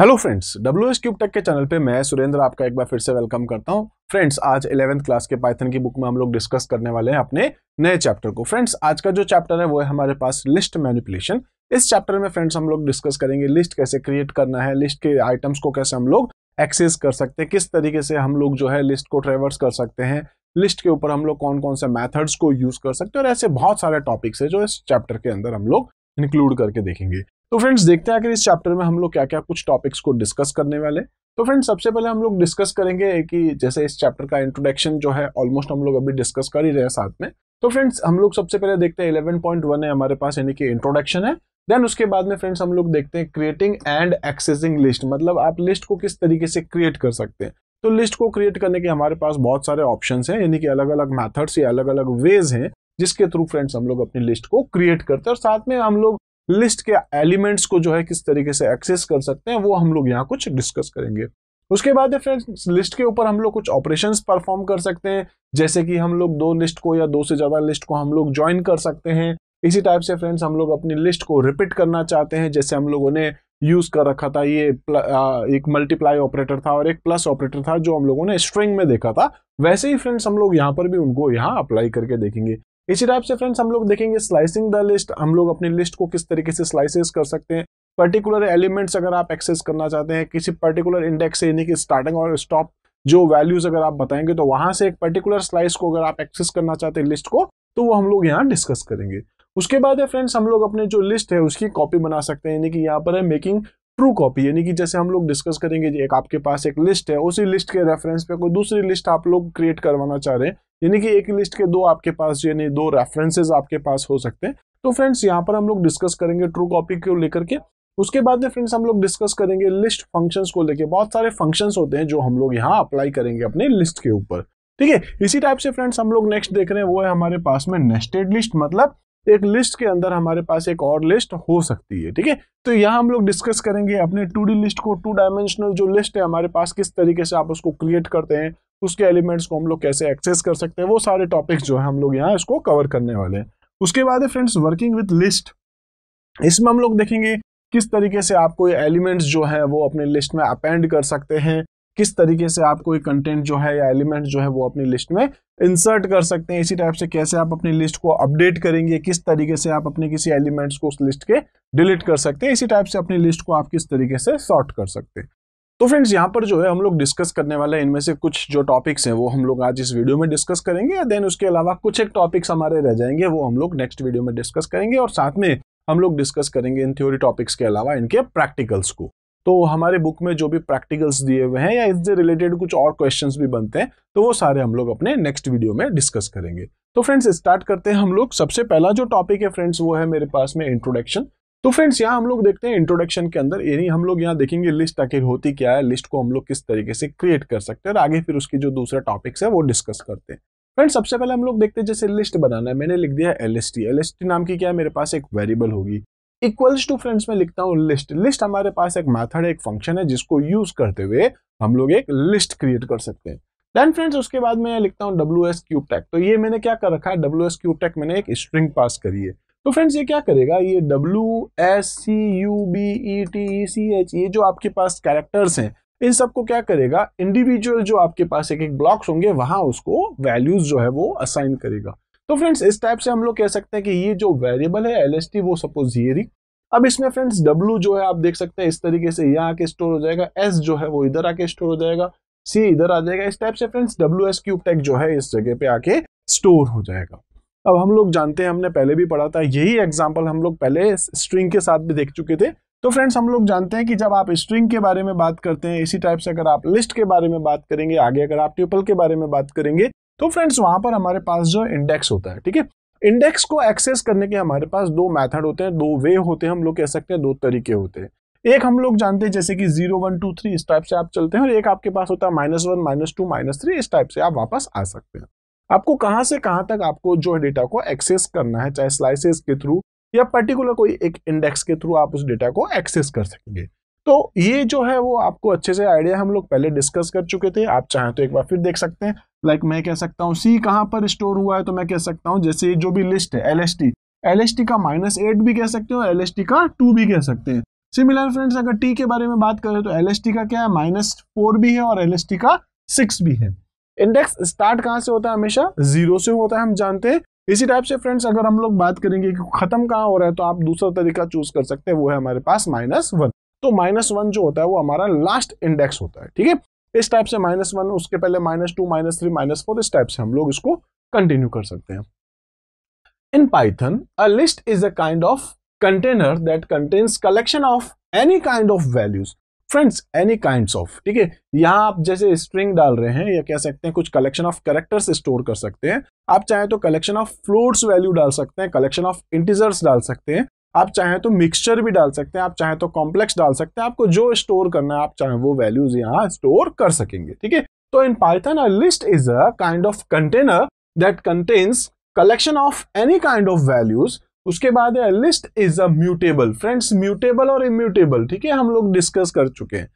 Hello friends W S cube tech के channel पे मैं सुरेंद्र आपका एक बार फिर से वेलकम करता हूँ फ्रेंड्स आज इलेवेंथ क्लास के पाइथन की बुक में हम लोग डिस्कस करने वाले हैं अपने नए चैप्टर को फ्रेंड्स आज का जो चैप्टर है वो है हमारे पास लिस्ट मैनिपुलेशन इस चैप्टर में फ्रेंड्स हम लोग डिस्कस करेंगे लिस्ट कैसे क्रिएट करना है लिस्ट के आइटम्स को कैसे हम लोग एक्सेस कर सकते हैं किस तरीके से हम लोग जो है लिस्ट को ट्रेवर्स कर सकते हैं लिस्ट के ऊपर हम लोग कौन कौन से मैथड्स को यूज कर सकते हैं और ऐसे बहुत सारे टॉपिक्स है जो इस चैप्टर के अंदर हम लोग इंक्लूड करके देखेंगे तो फ्रेंड्स देखते हैं कि इस चैप्टर में हम लोग क्या क्या कुछ टॉपिक्स को डिस्कस करने वाले तो फ्रेंड्स सबसे पहले हम लोग डिस्कस करेंगे कि जैसे इस चैप्टर का इंट्रोडक्शन जो है ऑलमोस्ट हम लोग अभी डिस्कस कर ही रहे हैं साथ में तो फ्रेंड्स हम लोग सबसे पहले देखते हैं इलेवन पॉइंट वन है हमारे पास यानी कि इंट्रोडक्शन है देन उसके बाद में फ्रेंड्स हम लोग देखते हैं क्रिएटिंग एंड एक्सेसिंग लिस्ट मतलब आप लिस्ट को किस तरीके से क्रिएट कर सकते हैं तो लिस्ट को क्रिएट करने के हमारे पास बहुत सारे ऑप्शंस हैं यानी कि अलग अलग मेथड्स या अलग अलग वेज हैं जिसके थ्रू फ्रेंड्स हम लोग अपनी लिस्ट को क्रिएट करते हैं और साथ में हम लोग लिस्ट के एलिमेंट्स को जो है किस तरीके से एक्सेस कर सकते हैं वो हम लोग यहाँ कुछ डिस्कस करेंगे उसके बाद फ्रेंड्स लिस्ट के ऊपर हम लोग कुछ ऑपरेशन परफॉर्म कर सकते हैं जैसे कि हम लोग दो लिस्ट को या दो से ज्यादा लिस्ट को हम लोग ज्वाइन कर सकते हैं इसी टाइप से फ्रेंड्स हम लोग अपनी लिस्ट को रिपीट करना चाहते हैं जैसे हम लोगों ने यूज कर रखा था ये एक मल्टीप्लाई ऑपरेटर था और एक प्लस ऑपरेटर था जो हम लोगों ने स्ट्रिंग में देखा था वैसे ही फ्रेंड्स हम लोग यहाँ पर भी उनको यहाँ अप्लाई करके देखेंगे इसी टाइप से फ्रेंड्स हम लोग देखेंगे स्लाइसिंग द लिस्ट हम लोग अपनी लिस्ट को किस तरीके से स्लाइसेस कर सकते हैं पर्टिकुलर एलिमेंट्स अगर आप एक्सेस करना चाहते हैं किसी पर्टिकुलर इंडेक्स से यानी कि स्टार्टिंग और स्टॉप जो वैल्यूज अगर आप बताएंगे तो वहां से एक पर्टिकुलर स्लाइस को अगर आप एक्सेस करना चाहते हैं लिस्ट को तो वो हम लोग यहाँ डिस्कस करेंगे उसके बाद है फ्रेंड्स हम लोग अपने जो लिस्ट है उसकी कॉपी बना सकते हैं यानी कि यहाँ पर है मेकिंग ट्रू कॉपी यानी कि जैसे हम लोग डिस्कस करेंगे एक आपके पास एक लिस्ट है उसी लिस्ट के रेफरेंस पे कोई दूसरी लिस्ट आप लोग क्रिएट करवाना चाह रहे हैं यानी कि एक लिस्ट के दो आपके पास यानी दो रेफरेंसेज आपके पास हो सकते हैं तो फ्रेंड्स यहाँ पर हम लोग डिस्कस करेंगे ट्रू कॉपी को लेकर के उसके बाद में फ्रेंड्स हम लोग डिस्कस करेंगे लिस्ट फंक्शंस को लेकर बहुत सारे फंक्शंस होते हैं जो हम लोग यहाँ अप्लाई करेंगे अपने लिस्ट के ऊपर ठीक है इसी टाइप से फ्रेंड्स हम लोग नेक्स्ट देख रहे हैं वो है हमारे पास में नेस्टेड लिस्ट मतलब एक लिस्ट के अंदर हमारे पास एक और लिस्ट हो सकती है ठीक है तो यहाँ हम लोग डिस्कस करेंगे अपने टू लिस्ट को टू डायमेंशनल जो लिस्ट है हमारे पास किस तरीके से आप उसको क्रिएट करते हैं उसके एलिमेंट्स को हम लोग कैसे एक्सेस कर सकते हैं वो सारे टॉपिक्स जो है हम लोग यहाँ इसको कवर करने वाले हैं उसके बाद है फ्रेंड्स वर्किंग विथ लिस्ट इसमें हम लोग देखेंगे किस तरीके से आप कोई एलिमेंट्स जो है वो अपने लिस्ट में अपेंड कर सकते हैं किस तरीके से आप कोई कंटेंट जो है या एलिमेंट जो है वो अपनी लिस्ट में इंसर्ट कर सकते हैं इसी टाइप से कैसे आप अपनी लिस्ट को अपडेट करेंगे किस तरीके से आप अपने किसी एलिमेंट्स को उस लिस्ट के डिलीट कर सकते हैं इसी टाइप से अपनी लिस्ट को आप किस तरीके से सॉर्ट कर सकते हैं तो फ्रेंड्स यहाँ पर जो है हम लोग डिस्कस करने वाले हैं इनमें से कुछ जो टॉपिक्स हैं वो हम लोग आज इस वीडियो में डिस्कस करेंगे या देन उसके अलावा कुछ एक टॉपिक्स हमारे रह जाएंगे वो हम लोग नेक्स्ट वीडियो में डिस्कस करेंगे और साथ में हम लोग डिस्कस करेंगे इन थ्योरी टॉपिक्स के अलावा इनके प्रैक्टिकल्स को तो हमारे बुक में जो भी प्रैक्टिकल्स दिए हुए हैं या इससे रिलेटेड कुछ और क्वेश्चंस भी बनते हैं तो वो सारे हम लोग अपने नेक्स्ट वीडियो में डिस्कस करेंगे तो फ्रेंड्स स्टार्ट करते हैं हम लोग सबसे पहला जो टॉपिक है फ्रेंड्स वो है मेरे पास में इंट्रोडक्शन तो फ्रेंड्स यहाँ हम लोग देखते हैं इंट्रोडक्शन के अंदर यानी हम लोग यहाँ देखेंगे लिस्ट आखिर होती क्या है लिस्ट को हम लोग किस तरीके से क्रिएट कर सकते हैं और आगे फिर उसकी जो दूसरा टॉपिक्स है वो डिस्कस करते हैं फ्रेंड्स सबसे पहले हम लोग देखते हैं जैसे लिस्ट बनाना है मैंने लिख दिया एल एस टी नाम की क्या है मेरे पास एक वेरिएबल होगी इक्वल्स टू फ्रेंड्स में लिखता हूँ लिस्ट लिस्ट हमारे पास एक मैथड है एक फंक्शन है जिसको यूज करते हुए हम लोग एक लिस्ट क्रिएट कर सकते हैं देन फ्रेंड्स उसके बाद मैं लिखता हूँ डब्ल्यू एस क्यूब टैक तो ये मैंने क्या कर रखा है डब्ल्यू एस क्यूब टैक मैंने एक स्ट्रिंग पास करी है तो फ्रेंड्स ये क्या करेगा ये W S C U B E T E C H ये जो आपके पास कैरेक्टर्स हैं इन सबको क्या करेगा इंडिविजुअल जो आपके पास एक एक ब्लॉक्स होंगे वहां उसको वैल्यूज जो है वो असाइन करेगा तो फ्रेंड्स इस टाइप से हम लोग कह सकते हैं कि ये जो वेरिएबल है एल वो सपोज ये रही अब इसमें फ्रेंड्स W जो है आप देख सकते हैं इस तरीके से यहाँ आके स्टोर हो जाएगा S जो है वो इधर आके स्टोर हो जाएगा C इधर आ जाएगा इस टाइप से friends W S cube tech जो है इस जगह पे आके स्टोर हो जाएगा अब हम लोग जानते हैं हमने पहले भी पढ़ा था यही एग्जाम्पल हम लोग पहले स्ट्रिंग के साथ भी देख चुके थे तो फ्रेंड्स हम लोग जानते हैं कि जब आप स्ट्रिंग के बारे में बात करते हैं इसी टाइप से अगर आप लिस्ट के बारे में बात करेंगे आगे अगर आप ट्यूपल के बारे में बात करेंगे तो फ्रेंड्स वहां पर हमारे पास जो इंडेक्स होता है ठीक है इंडेक्स को एक्सेस करने के हमारे पास दो मेथड होते हैं दो वे होते हैं हम लोग कह सकते हैं दो तरीके होते हैं एक हम लोग जानते हैं जैसे कि जीरो वन टू थ्री इस टाइप से आप चलते हैं और एक आपके पास होता है minus one minus two minus three इस टाइप से आप वापस आ सकते हैं आपको कहाँ से कहाँ तक आपको जो डेटा को एक्सेस करना है चाहे स्लाइसेस के थ्रू या पर्टिकुलर कोई एक इंडेक्स के थ्रू आप उस डेटा को एक्सेस कर सकेंगे तो ये जो है वो आपको अच्छे से आइडिया हम लोग पहले डिस्कस कर चुके थे आप चाहें तो एक बार फिर देख सकते हैं लाइक like मैं कह सकता हूँ सी कहाँ पर स्टोर हुआ है तो मैं कह सकता हूँ जैसे जो भी लिस्ट है L S T L S T का माइनस एट भी कह सकते हो एल एस टी का टू भी कह सकते हैं सिमिलर फ्रेंड्स अगर टी के बारे में बात करें तो एल एस टी का क्या है माइनस फोर भी है और एल एस टी का सिक्स भी है इंडेक्स स्टार्ट कहाँ से होता है हमेशा जीरो से होता है हम जानते हैं इसी टाइप से फ्रेंड्स अगर हम लोग बात करेंगे कि खत्म कहाँ हो रहा है तो आप दूसरा तरीका चूज कर सकते हैं वो है हमारे पास माइनस वन तो माइनस वन जो होता है वो हमारा लास्ट इंडेक्स होता है ठीक है इस टाइप से माइनस वन उसके पहले minus two minus three minus four इस टाइप से हम लोग इसको कंटिन्यू कर सकते हैं in Python a list is a kind of container that contains collection of any kind of values friends any kind of ठीक है यहाँ आप जैसे स्ट्रिंग डाल रहे हैं या कह सकते हैं कुछ कलेक्शन ऑफ करेक्टर्स स्टोर कर सकते हैं आप चाहे तो कलेक्शन ऑफ फ्लोट्स वैल्यू डाल सकते हैं कलेक्शन ऑफ इंटीजर्स डाल सकते हैं आप चाहें तो मिक्सचर भी डाल सकते हैं आप चाहें तो कॉम्प्लेक्स डाल सकते हैं आपको जो स्टोर करना है आप चाहें वो वैल्यूज यहाँ स्टोर कर सकेंगे ठीक है तो in Python a list is a kind of container that contains collection of any kind of values उसके बाद है list is a mutable friends mutable और इम्यूटेबल ठीक है हम लोग डिस्कस कर चुके हैं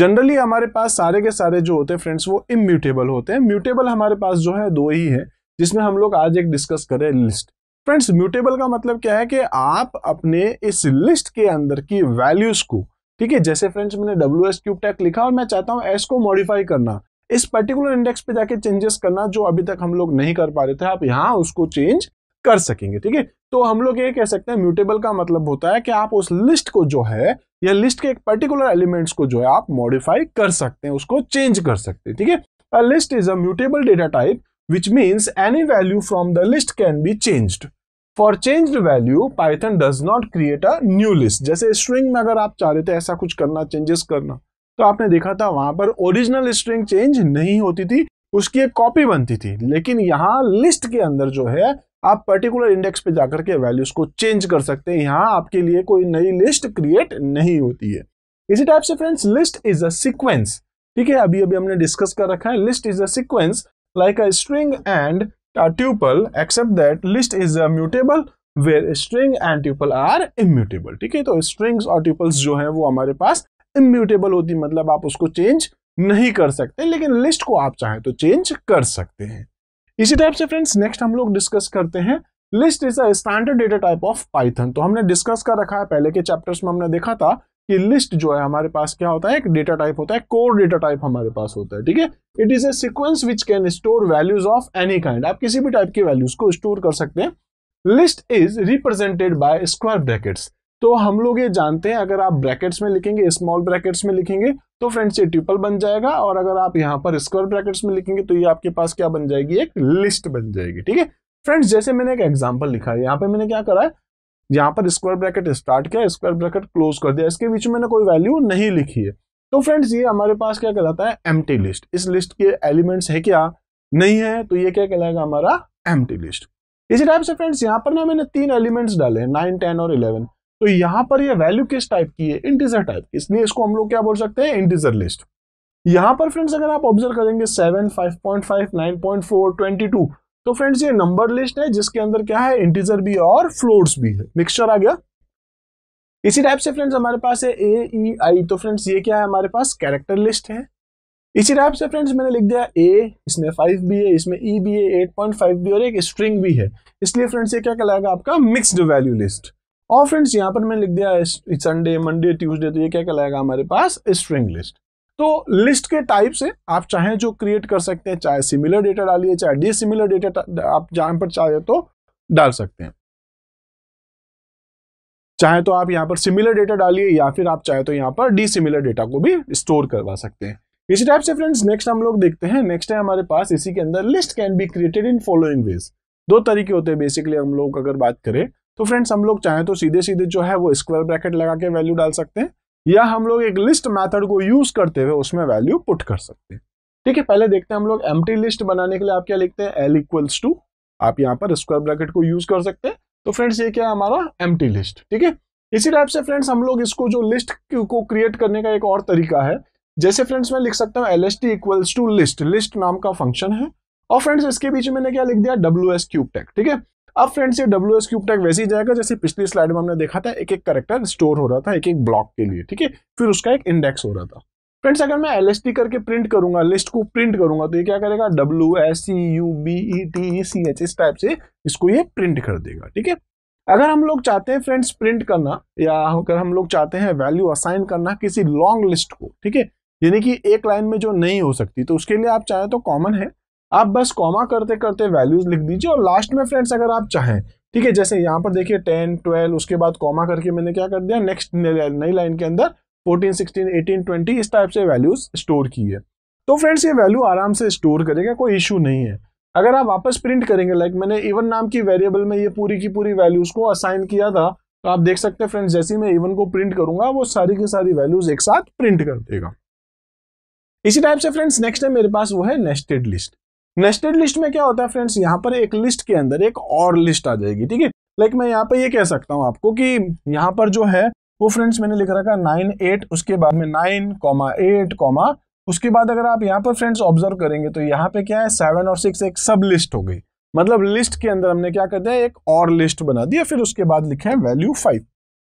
जनरली हमारे पास सारे के सारे जो होते हैं फ्रेंड्स वो इम्यूटेबल होते हैं म्यूटेबल हमारे पास जो है दो ही है जिसमें हम लोग आज एक डिस्कस करें लिस्ट फ्रेंड्स म्यूटेबल का मतलब क्या है कि आप अपने इस लिस्ट के अंदर की वैल्यूज को ठीक है जैसे फ्रेंड्स मैंने डब्ल्यू एस क्यूब टैक लिखा और मैं चाहता हूँ एस को मॉडिफाई करना इस पर्टिकुलर इंडेक्स पे जाके चेंजेस करना जो अभी तक हम लोग नहीं कर पा रहे थे आप यहाँ उसको चेंज कर सकेंगे ठीक है तो हम लोग ये कह सकते हैं म्यूटेबल का मतलब होता है कि आप उस लिस्ट को जो है या लिस्ट के एक पर्टिकुलर एलिमेंट्स को जो है आप मॉडिफाई कर सकते हैं उसको चेंज कर सकते हैं ठीक है a list is a mutable data type which means any value from the list can be changed for change value Python does not create a new list जैसे स्ट्रिंग में अगर आप चाह रहे थे ऐसा कुछ करना चेंजेस करना तो आपने देखा था वहां पर ओरिजिनल स्ट्रिंग चेंज नहीं होती थी उसकी एक कॉपी बनती थी लेकिन यहाँ लिस्ट के अंदर जो है आप पर्टिकुलर इंडेक्स पे जाकर के वैल्यूज को चेंज कर सकते हैं यहाँ आपके लिए कोई नई लिस्ट क्रिएट नहीं होती है इसी टाइप से friends list is a sequence ठीक है अभी अभी हमने डिस्कस कर रखा है list is a sequence like a string and a tuple except that list is a mutable where string and tuple are immutable ठीक है तो strings और tuples जो है वो हमारे पास immutable होती मतलब आप उसको change नहीं कर सकते लेकिन list को आप चाहें तो change कर सकते हैं इसी टाइप से फ्रेंड्स नेक्स्ट हम लोग डिस्कस करते हैं list is a standard data type of Python तो हमने डिस्कस कर रखा है पहले के चैप्टर्स में हमने देखा था कि लिस्ट जो है हमारे पास क्या होता है एक डेटा टाइप होता है कोर डेटा टाइप हमारे पास होता है ठीक है it is a sequence which can store values of any kind आप किसी भी टाइप की वैल्यूज को स्टोर कर सकते हैं list is represented by square brackets तो हम लोग ये जानते हैं अगर आप ब्रैकेट्स में लिखेंगे स्मॉल ब्रैकेट्स में लिखेंगे तो फ्रेंड्स ये ट्यूपल बन जाएगा और अगर आप यहाँ पर स्क्वायर ब्रैकेट्स में लिखेंगे तो ये आपके पास क्या बन जाएगी एक लिस्ट बन जाएगी ठीक है फ्रेंड्स जैसे मैंने एक एग्जाम्पल लिखा है यहाँ पे मैंने क्या करा है यहाँ पर स्क्वायर ब्रैकेट स्टार्ट किया स्क्वायर ब्रैकेट क्लोज कर दिया इसके बीच मैंने कोई वैल्यू नहीं लिखी है तो फ्रेंड्स ये हमारे पास क्या कहलाता है एम लिस्ट इस लिस्ट के एलिमेंट्स है क्या नहीं है तो ये क्या कहलाएगा हमारा एम लिस्ट इसी टाइप से फ्रेंड्स यहाँ पर ना मैंने तीन एलिमेंट्स डाले नाइन टेन और इलेवन तो यहाँ पर ये वैल्यू किस टाइप की है इंटीजर टाइप की इसलिए इसको हम लोग क्या बोल सकते हैं इंटीजर लिस्ट यहाँ पर फ्रेंड्स अगर आप ऑब्जर्व करेंगे seven five point five nine point four twenty two तो फ्रेंड्स ये नंबर लिस्ट है जिसके अंदर क्या है इंटीजर भी और फ्लोट्स भी है मिक्सचर आ गया इसी टाइप से फ्रेंड्स हमारे पास है ए ई आई तो फ्रेंड्स ये क्या है हमारे पास कैरेक्टर लिस्ट है इसी टाइप से फ्रेंड्स मैंने लिख दिया ए इसमें फाइव भी है इसमें ई e भी है एट पॉइंट फाइव भी और एक स्ट्रिंग भी है इसलिए फ्रेंड्स ये क्या कहलाएगा आपका मिक्सड वैल्यू लिस्ट और फ्रेंड्स यहाँ पर मैंने लिख दिया संडे मंडे ट्यूजडे तो ये क्या कहलाएगा हमारे पास स्ट्रिंग लिस्ट तो लिस्ट के टाइप से आप चाहें जो क्रिएट कर सकते हैं चाहे सिमिलर डेटा डालिए चाहे डिसिमिलर डेटा आप जहां पर चाहे तो डाल सकते हैं चाहे तो आप यहां पर सिमिलर डेटा डालिए या फिर आप चाहे तो यहां पर डिसिमिलर डेटा को भी स्टोर करवा सकते हैं इसी टाइप से फ्रेंड्स नेक्स्ट हम लोग देखते हैं नेक्स्ट है हमारे पास इसी के अंदर list can be created in following ways दो तरीके होते हैं बेसिकली हम लोग अगर बात करें तो फ्रेंड्स हम लोग चाहें तो सीधे सीधे जो है वो स्क्वायर ब्रैकेट लगा के वैल्यू डाल सकते हैं या हम लोग एक लिस्ट मैथड को यूज करते हुए उसमें वैल्यू पुट कर सकते हैं ठीक है पहले देखते हैं हम लोग एम लिस्ट बनाने के लिए आप क्या लिखते हैं एल इक्वल्स टू आप यहाँ पर स्क्वायर ब्रैकेट को यूज कर सकते हैं तो फ्रेंड्स ये क्या हमारा एम लिस्ट ठीक है इसी टाइप से फ्रेंड्स हम लोग इसको जो लिस्ट को क्रिएट करने का एक और तरीका है जैसे फ्रेंड्स मैं लिख सकता हूँ L S T equals to list list नाम का फंक्शन है और फ्रेंड्स इसके बीच मैंने क्या लिख दिया डब्ल्यू एस क्यूब टेक ठीक है अब फ्रेंड्स ये डब्ल्यू एस क्यूब टैग वैसे ही जाएगा जैसे पिछली स्लाइड में हमने देखा था एक एक करेक्टर स्टोर हो रहा था एक एक ब्लॉक के लिए ठीक है फिर उसका एक इंडेक्स हो रहा था फ्रेंड्स अगर मैं एल करके प्रिंट करूंगा लिस्ट को प्रिंट करूंगा तो ये क्या करेगा W S C U B E T E C H इस टाइप से इसको ये प्रिंट कर देगा ठीक है अगर हम लोग चाहते हैं फ्रेंड्स प्रिंट करना या अगर हम लोग चाहते हैं वैल्यू असाइन करना किसी लॉन्ग लिस्ट को ठीक है यानी कि एक लाइन में जो नहीं हो सकती तो उसके लिए आप चाहें तो कॉमन है आप बस कॉमा करते करते वैल्यूज लिख दीजिए और लास्ट में फ्रेंड्स अगर आप चाहें ठीक है जैसे यहाँ पर देखिए टेन ट्वेल्व उसके बाद कॉमा करके मैंने क्या कर दिया नेक्स्ट नई लाइन के अंदर फोर्टीन सिक्सटीन एटीन ट्वेंटी इस टाइप से वैल्यूज स्टोर की है तो फ्रेंड्स ये वैल्यू आराम से स्टोर करेगा कोई इशू नहीं है अगर आप वापस प्रिंट करेंगे लाइक मैंने इवन नाम की वेरिएबल में ये पूरी की पूरी वैल्यूज को असाइन किया था तो आप देख सकते हैं फ्रेंड्स जैसे मैं इवन को प्रिंट करूंगा वो सारी की सारी वैल्यूज एक साथ प्रिंट कर देगा इसी टाइप से फ्रेंड्स नेक्स्ट है मेरे पास वो है नेस्टेड लिस्ट नेस्टेड लिस्ट में क्या होता है फ्रेंड्स यहाँ पर एक लिस्ट के अंदर एक और लिस्ट आ जाएगी ठीक है लाइक मैं यहाँ पे ये कह सकता हूँ आपको कि यहाँ पर जो है वो फ्रेंड्स मैंने लिख रखा नाइन एट उसके बाद में नाइन कॉमा एट कॉमा उसके बाद अगर आप यहाँ पर फ्रेंड्स ऑब्जर्व करेंगे तो यहाँ पे क्या है सेवन और सिक्स एक सब लिस्ट हो गई मतलब लिस्ट के अंदर हमने क्या कर दिया एक और लिस्ट बना दिया फिर उसके बाद लिखे हैं वैल्यू फाइव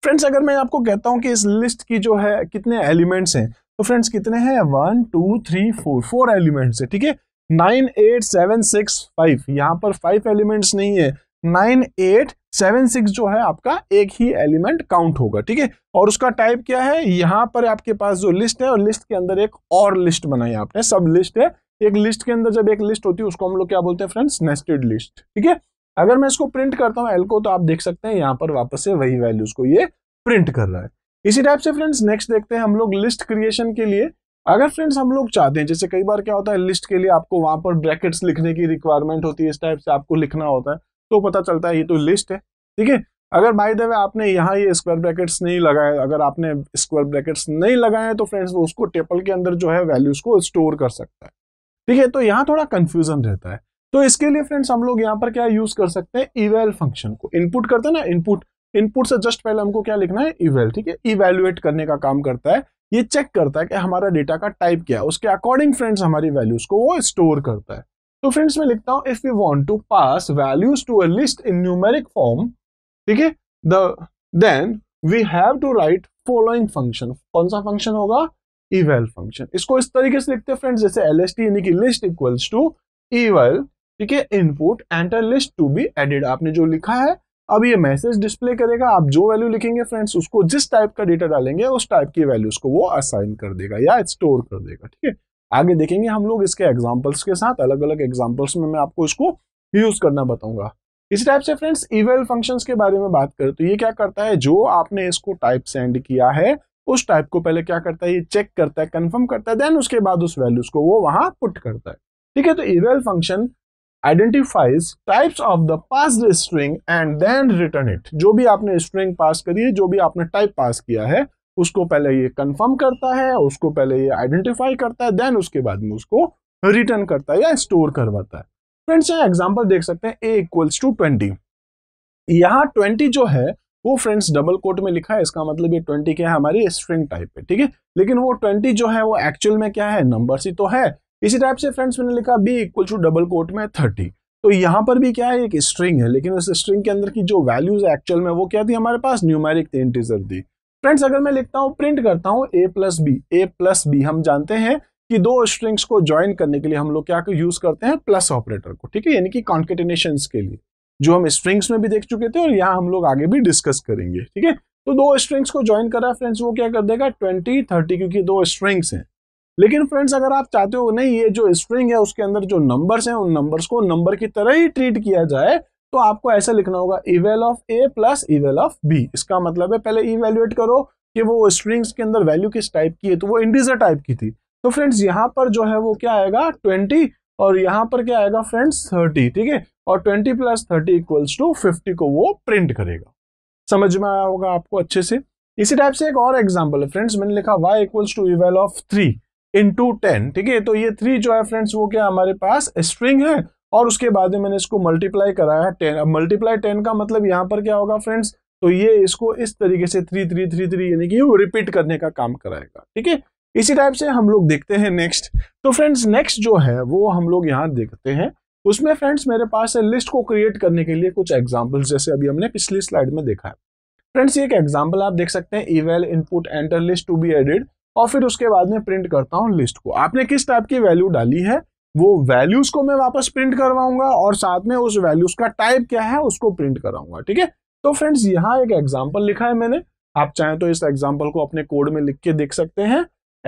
फ्रेंड्स अगर मैं आपको कहता हूँ कि इस लिस्ट की जो है कितने एलिमेंट्स हैं तो फ्रेंड्स कितने हैं one two three four four elements है ठीक है nine eight seven six five यहाँ पर फाइव एलिमेंट्स नहीं है नाइन एट सेवन सिक्स जो है आपका एक ही एलिमेंट काउंट होगा ठीक है और उसका टाइप क्या है यहाँ पर आपके पास जो लिस्ट है और लिस्ट के अंदर एक और लिस्ट बनाई आपने सब लिस्ट है एक लिस्ट के अंदर जब एक लिस्ट होती है उसको हम लोग क्या बोलते हैं फ्रेंड्स नेस्टेड लिस्ट ठीक है अगर मैं इसको प्रिंट करता हूँ एल को तो आप देख सकते हैं यहाँ पर वापस से वही वैल्यूज को ये प्रिंट कर रहा है इसी टाइप से फ्रेंड्स नेक्स्ट देखते हैं हम लोग लिस्ट क्रिएशन के लिए अगर फ्रेंड्स हम लोग चाहते हैं जैसे कई बार क्या होता है लिस्ट के लिए आपको वहां पर ब्रैकेट्स लिखने की रिक्वायरमेंट होती है इस टाइप से आपको लिखना होता है तो पता चलता है ये तो लिस्ट है ठीक है अगर भाई द वे आपने यहाँ ये स्क्वायर ब्रैकेट्स नहीं लगाए अगर आपने स्क्वायर ब्रैकेट्स नहीं लगाए तो फ्रेंड्स वो उसको टेबल के अंदर जो है वैल्यूज को स्टोर कर सकता है ठीक है तो यहाँ थोड़ा कंफ्यूजन रहता है तो इसके लिए फ्रेंड्स हम लोग यहाँ पर क्या यूज कर सकते हैं इवेल फंक्शन को इनपुट करते हैं ना इनपुट इनपुट से जस्ट पहले हमको क्या लिखना है इवेल ठीक है इवेल्युएट करने का काम करता है ये चेक करता है कि हमारा डेटा का टाइप क्या है उसके अकॉर्डिंग फ्रेंड्स हमारी वैल्यूज को वो स्टोर करता है तो फ्रेंड्स मैं लिखता हूँ if you want to pass values to a list in numeric form ठीक है the then we have to write following function कौन सा फंक्शन होगा इवेल फंक्शन इसको इस तरीके से लिखते हैं फ्रेंड्स जैसे एल एस टी यानी कि लिस्ट इक्वल्स टू इवेल ठीक है input enter list to be added आपने जो लिखा है अब ये मैसेज डिस्प्ले करेगा आप जो वैल्यू लिखेंगे फ्रेंड्स उसको जिस टाइप का डेटा डालेंगे उस टाइप की वैल्यूज को वो असाइन कर देगा या स्टोर कर देगा ठीक है आगे देखेंगे हम लोग इसके एग्जाम्पल्स के साथ अलग अलग एग्जाम्पल्स में मैं आपको इसको यूज करना बताऊंगा इसी टाइप से फ्रेंड्स इवेल फंक्शंस के बारे में बात करें तो ये क्या करता है जो आपने इसको टाइप सेंड किया है उस टाइप को पहले क्या करता है ये चेक करता है कंफर्म करता है देन उसके बाद उस वैल्यूज को वो वहां पुट करता है ठीक है तो eval function identifies types of the passed string and then return it जो भी आपने string pass करी है जो भी आपने type pass किया है उसको पहले ये confirm करता है उसको पहले ये identify करता है then उसके बाद में उसको return करता है या store करवाता है फ्रेंड्स यहाँ एग्जाम्पल देख सकते हैं ए इक्वल्स टू ट्वेंटी यहाँ ट्वेंटी जो है वो फ्रेंड्स डबल कोट में लिखा है इसका मतलब ये ट्वेंटी क्या है हमारी स्ट्रिंग टाइप है ठीक है लेकिन वो ट्वेंटी जो है वो एक्चुअल में क्या है नंबर ही तो है इसी टाइप से फ्रेंड्स मैंने लिखा B equal to double quote में थर्टी तो यहाँ पर भी क्या है एक स्ट्रिंग है लेकिन उस स्ट्रिंग के अंदर की जो वैल्यूज एक्चुअल में वो क्या थी हमारे पास न्यूमेरिक थी इंटीजर थी फ्रेंड्स अगर मैं लिखता हूँ प्रिंट करता हूँ A plus B A plus B हम जानते हैं कि दो स्ट्रिंग्स को ज्वाइन करने के लिए हम लोग क्या यूज करते हैं प्लस ऑपरेटर को ठीक है यानी कि कॉन्केटिनेशन के लिए जो हम स्ट्रिंग्स में भी देख चुके थे और यहाँ हम लोग आगे भी डिस्कस करेंगे ठीक है तो दो स्ट्रिंग्स को ज्वाइन करा फ्रेंड्स वो क्या कर देगा ट्वेंटी थर्टी क्योंकि दो स्ट्रिंग्स हैं लेकिन फ्रेंड्स अगर आप चाहते हो नहीं ये जो स्ट्रिंग है उसके अंदर जो नंबर्स हैं उन नंबर्स को नंबर की तरह ही ट्रीट किया जाए तो आपको ऐसा लिखना होगा eval of A plus eval of B इसका मतलब है पहले इवेल्युएट करो कि वो स्ट्रिंग्स के अंदर वैल्यू किस टाइप की है तो वो इंडीजर टाइप की थी तो फ्रेंड्स यहाँ पर जो है वो क्या आएगा ट्वेंटी और यहाँ पर क्या आएगा फ्रेंड्स थर्टी ठीक है और twenty plus thirty equals to fifty को वो प्रिंट करेगा समझ में आया होगा आपको अच्छे से इसी टाइप से एक और एग्जाम्पल है फ्रेंड्स मैंने लिखा y equals to eval of three into ten ठीक है तो ये थ्री जो है फ्रेंड्स वो क्या हमारे पास स्ट्रिंग है और उसके बाद में मैंने इसको मल्टीप्लाई कराया टेन अब मल्टीप्लाई टेन का मतलब यहाँ पर क्या होगा फ्रेंड्स तो ये इसको इस तरीके से थ्री थ्री थ्री थ्री यानी कि वो रिपीट करने का काम कराएगा ठीक है इसी टाइप से हम लोग देखते हैं नेक्स्ट तो फ्रेंड्स नेक्स्ट जो है वो हम लोग यहाँ देखते हैं उसमें फ्रेंड्स मेरे पास है लिस्ट को क्रिएट करने के लिए कुछ एग्जाम्पल्स जैसे अभी हमने पिछली स्लाइड में देखा है फ्रेंड्स ये एक एग्जाम्पल आप देख सकते हैं eval input enter list to be added और फिर उसके बाद में प्रिंट करता हूँ लिस्ट को आपने किस टाइप की वैल्यू डाली है वो वैल्यूज को मैं वापस प्रिंट करवाऊंगा और साथ में उस वैल्यूज का टाइप क्या है उसको प्रिंट कराऊंगा ठीक है तो फ्रेंड्स यहाँ एक एग्जाम्पल लिखा है मैंने आप चाहें तो इस एग्जाम्पल को अपने कोड में लिख के देख सकते हैं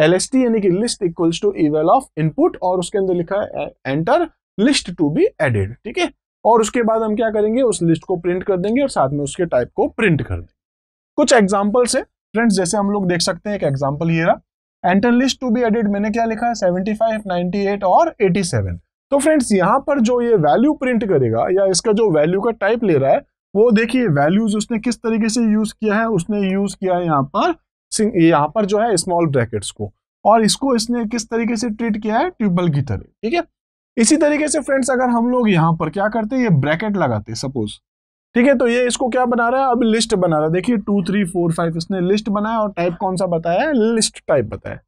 एल एस टी यानी कि list equals to eval of input और उसके अंदर लिखा है enter list to be added ठीक है और उसके बाद हम क्या करेंगे उस लिस्ट को प्रिंट कर देंगे और साथ में उसके टाइप को प्रिंट कर देंगे कुछ एग्जाम्पल्स हैं फ्रेंड्स जैसे हम लोग देख सकते हैं एक एग्जाम्पल ये रहा enter list to be added मैंने क्या लिखा है 75, 98 और 87 तो फ्रेंड्स यहाँ पर जो ये वैल्यू प्रिंट करेगा या इसका जो वैल्यू का टाइप ले रहा है वो देखिए वैल्यूज उसने किस तरीके से यूज किया है उसने यूज किया है यहाँ पर यहाँ पर जो है स्मॉल ब्रैकेट्स को और इसको इसने किस तरीके से ट्रीट किया है ट्यूबल की तरह ठीक है इसी तरीके से फ्रेंड्स अगर हम लोग यहाँ पर क्या करते हैं ये ब्रैकेट लगाते सपोज ठीक है तो ये इसको क्या बना रहा है अब लिस्ट बना रहा है देखिए टू थ्री फोर फाइव इसने लिस्ट बनाया और टाइप कौन सा बताया है लिस्ट टाइप बताया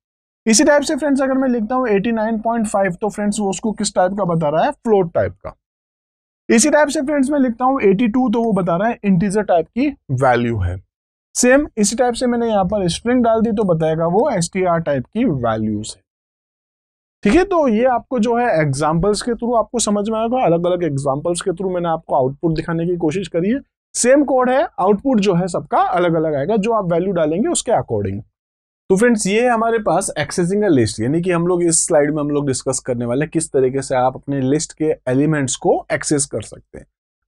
इसी टाइप से फ्रेंड्स अगर मैं लिखता हूँ फाइव तो फ्रेंड्स वो उसको किस टाइप का बता रहा है फ्लोट टाइप का इसी टाइप से फ्रेंड्स मैं लिखता हूँ टू तो वो बता रहा है इंटीजर टाइप की वैल्यू है सेम इसी टाइप से मैंने यहाँ पर स्ट्रिंग डाल दी तो बताएगा वो एस टाइप की वैल्यूज है ठीक है तो ये आपको जो है एग्जाम्पल्स के थ्रू आपको समझ में आएगा अलग अलग एग्जाम्पल्स के थ्रू मैंने आपको आउटपुट दिखाने की कोशिश करी है सेम कोड है आउटपुट जो है सबका अलग अलग आएगा जो आप वैल्यू डालेंगे उसके अकॉर्डिंग तो फ्रेंड्स ये हमारे पास एक्सेसिंग लिस्ट यानी कि हम लोग इस स्लाइड में हम लोग डिस्कस करने वाले किस तरीके से आप अपने लिस्ट के एलिमेंट्स को एक्सेस कर सकते हैं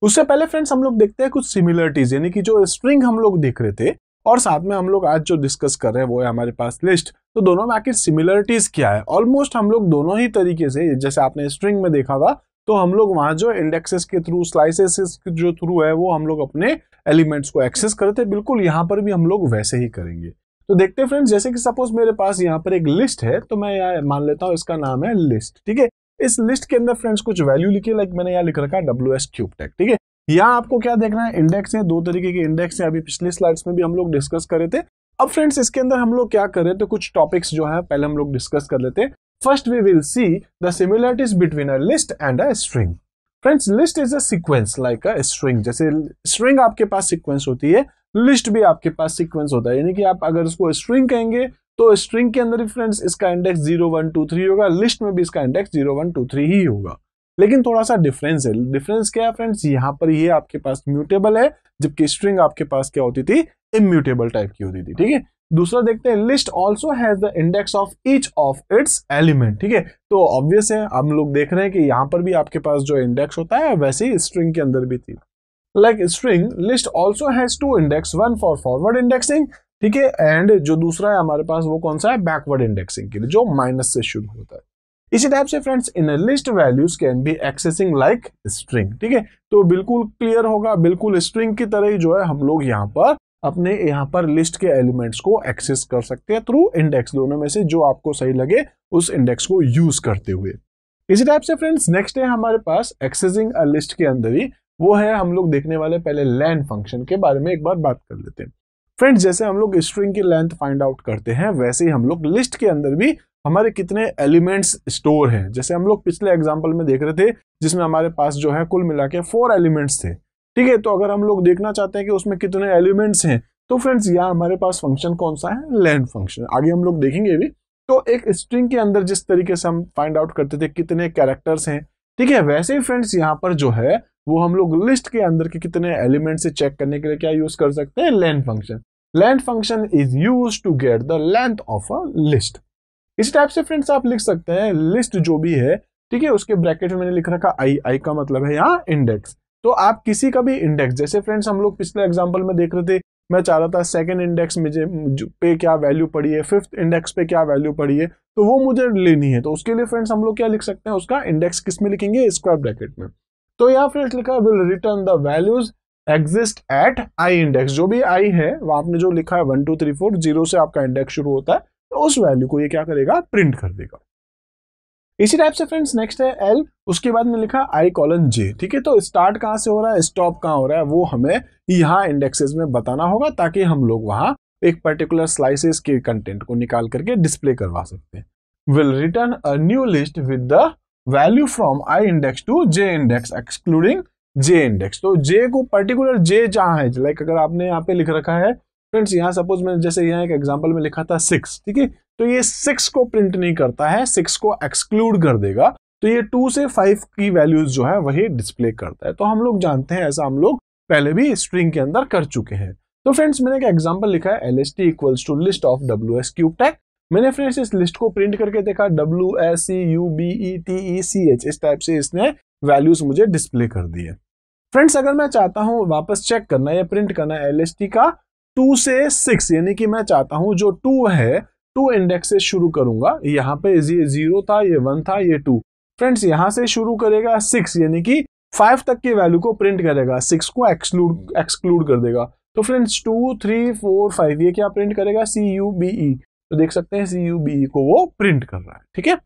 उससे पहले फ्रेंड्स हम लोग देखते हैं कुछ सिमिलरिटीज यानी कि जो स्ट्रिंग हम लोग देख रहे थे और साथ में हम लोग आज जो डिस्कस कर रहे हैं वो है हमारे पास लिस्ट तो दोनों में आखिर सिमिलरिटीज क्या है ऑलमोस्ट हम लोग दोनों ही तरीके से जैसे आपने स्ट्रिंग में देखा था तो हम लोग वहां जो इंडेक्सेस के थ्रू स्लाइसेस के जो थ्रू है वो हम लोग अपने एलिमेंट्स को एक्सेस करते हैं बिल्कुल यहाँ पर भी हम लोग वैसे ही करेंगे तो देखते हैं फ्रेंड्स जैसे कि सपोज मेरे पास यहाँ पर एक लिस्ट है तो मैं यहाँ मान लेता हूँ इसका नाम है लिस्ट ठीक है इस लिस्ट के अंदर फ्रेंड्स कुछ वैल्यू लिखी लाइक मैंने यहाँ लिख रखा है डब्ल्यू एस क्यूब टेक ठीक है यहाँ आपको क्या देखना है इंडेक्स है दो तरीके के इंडेक्स है अभी पिछले स्लाइड्स में भी हम लोग डिस्कस करे थे अब फ्रेंड्स इसके अंदर हम लोग क्या कर रहे तो कुछ टॉपिक्स जो है पहले हम लोग डिस्कस कर लेते हैं first we will see the similarities between a list and a string friends list is a sequence like a string जैसे स्ट्रिंग आपके पास सिक्वेंस होती है लिस्ट भी आपके पास सिक्वेंस होता है यानी कि आप अगर इसको स्ट्रिंग कहेंगे तो स्ट्रिंग के अंदर फ्रेंड्स इसका index zero one two three होगा लिस्ट में भी इसका index zero one two three ही होगा लेकिन थोड़ा सा डिफरेंस है डिफरेंस क्या है फ्रेंड्स यहाँ पर ये आपके पास म्यूटेबल है जबकि स्ट्रिंग आपके पास क्या होती थी इम्यूटेबल टाइप की होती थी ठीक है दूसरा देखते हैं list also has the index of each of its element ठीक है तो ऑब्वियस है हम लोग देख रहे हैं कि यहाँ पर भी आपके पास जो इंडेक्स होता है वैसे ही स्ट्रिंग के अंदर भी थी like string list also has two index one for forward indexing ठीक है एंड जो दूसरा है हमारे पास वो कौन सा है बैकवर्ड इंडेक्सिंग के लिए जो माइनस से शुरू होता है इसी टाइप से friends in list values can be accessing like string ठीक है तो बिल्कुल क्लियर होगा बिल्कुल स्ट्रिंग की तरह ही जो है हम लोग यहाँ पर अपने यहाँ पर लिस्ट के एलिमेंट्स को एक्सेस कर सकते हैं थ्रू इंडेक्स दोनों में से जो आपको सही लगे उस इंडेक्स को यूज करते हुए इसी टाइप से फ्रेंड्स नेक्स्ट है हमारे पास एक्सेसिंग लिस्ट के अंदर ही वो है हम लोग देखने वाले पहले लैंड फंक्शन के बारे में एक बार बात कर लेते हैं फ्रेंड्स जैसे हम लोग स्ट्रिंग की लेंथ फाइंड आउट करते हैं वैसे ही हम लोग लिस्ट के अंदर भी हमारे कितने एलिमेंट्स स्टोर हैं जैसे हम लोग पिछले एग्जाम्पल में देख रहे थे जिसमें हमारे पास जो है कुल मिला के फोर एलिमेंट्स थे ठीक है तो अगर हम लोग देखना चाहते हैं कि उसमें कितने एलिमेंट्स हैं तो फ्रेंड्स यहाँ हमारे पास फंक्शन कौन सा है लेंथ फंक्शन आगे हम लोग देखेंगे भी तो एक स्ट्रिंग के अंदर जिस तरीके से हम फाइंड आउट करते थे कितने कैरेक्टर्स हैं ठीक है वैसे ही फ्रेंड्स यहाँ पर जो है वो हम लोग लिस्ट के अंदर के कितने एलिमेंट से चेक करने के लिए क्या यूज कर सकते हैं length function length function is use to get the length of a list इस टाइप से फ्रेंड्स आप लिख सकते हैं लिस्ट जो भी है ठीक है उसके ब्रैकेट में मैंने लिख रखा आई आई का मतलब है यहाँ इंडेक्स तो आप किसी का भी इंडेक्स जैसे फ्रेंड्स हम लोग पिछले एग्जाम्पल में देख रहे थे मैं चाह रहा था सेकेंड इंडेक्स मुझे पे क्या वैल्यू पड़ी है फिफ्थ इंडेक्स पे क्या वैल्यू पड़ी है तो वो मुझे लेनी है तो उसके लिए फ्रेंड्स हम लोग क्या लिख सकते हैं उसका इंडेक्स किस में लिखेंगे स्क्वायर ब्रैकेट में तो यहाँ फिर लिखा will return the values exist at I index जो भी आई है वह आपने जो लिखा है one two three four zero से आपका इंडेक्स शुरू होता है तो उस वैल्यू को ये क्या करेगा प्रिंट कर देगा इसी टाइप से फ्रेंड्स नेक्स्ट है एल उसके बाद में लिखा आई कॉलन जे ठीक है तो स्टार्ट कहाँ से हो रहा है स्टॉप कहाँ हो रहा है वो हमें यहाँ इंडेक्सेस में बताना होगा ताकि हम लोग वहाँ एक पर्टिकुलर स्लाइसेस के कंटेंट को निकाल करके डिस्प्ले करवा सकते हैं will return a new list with the value from I index to J index excluding J index तो जे को पर्टिकुलर जे जहाँ है लाइक अगर आपने यहाँ पे लिख रखा है फ्रेंड्स यहाँ सपोज मैंने जैसे यहाँ एक एग्जाम्पल में लिखा था सिक्स ठीक है तो ये सिक्स को प्रिंट नहीं करता है सिक्स को एक्सक्लूड कर देगा तो ये टू से फाइव की वैल्यूज जो है वही डिस्प्ले करता है तो हम लोग जानते हैं ऐसा हम लोग पहले भी स्ट्रिंग के अंदर कर चुके हैं तो फ्रेंड्स मैंने एक एग्जाम्पल लिखा है L S T equals to list of W S cube tag मैंने फ्रेंड्स इस लिस्ट को प्रिंट करके देखा W S C U B E T E C H इस टाइप से इसने वैल्यूज मुझे डिस्प्ले कर दिए फ्रेंड्स अगर मैं चाहता हूँ वापस चेक करना या प्रिंट करना एल एस टी का टू से सिक्स यानी कि मैं चाहता हूँ जो टू है टू इंडेक्स से शुरू करूंगा यहाँ पे ये जीरो था ये वन था ये टू फ्रेंड्स यहाँ से शुरू करेगा सिक्स यानी कि फाइव तक की वैल्यू को प्रिंट करेगा सिक्स को एक्सक्लूड एक्सक्लूड कर देगा तो friends two three four five ये क्या प्रिंट करेगा सी यू बी ई तो देख सकते हैं सी यू बी को वो प्रिंट कर रहा है ठीक है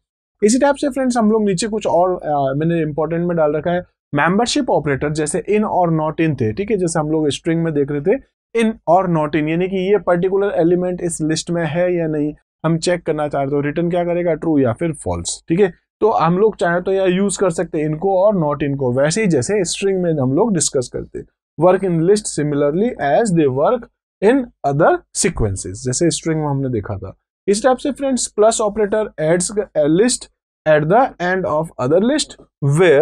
इसी टाइप से फ्रेंड्स हम लोग नीचे कुछ और आ, मैंने इंपॉर्टेंट में डाल रखा है मेंबरशिप ऑपरेटर जैसे इन और नॉट इन थे ठीक है जैसे हम लोग स्ट्रिंग में देख रहे थे इन और नॉट इन यानी कि ये पर्टिकुलर एलिमेंट इस लिस्ट में है या नहीं हम चेक करना चाह रहे रिटर्न क्या करेगा ट्रू या फिर फॉल्स ठीक है तो हम लोग चाहे तो यह यूज कर सकते हैं इनको और नॉट इनको वैसे ही जैसे स्ट्रिंग में हम लोग डिस्कस करते work in list similarly as they work in other sequences जैसे स्ट्रिंग में हमने देखा था इस टाइप से friends plus operator adds list at the end of other list way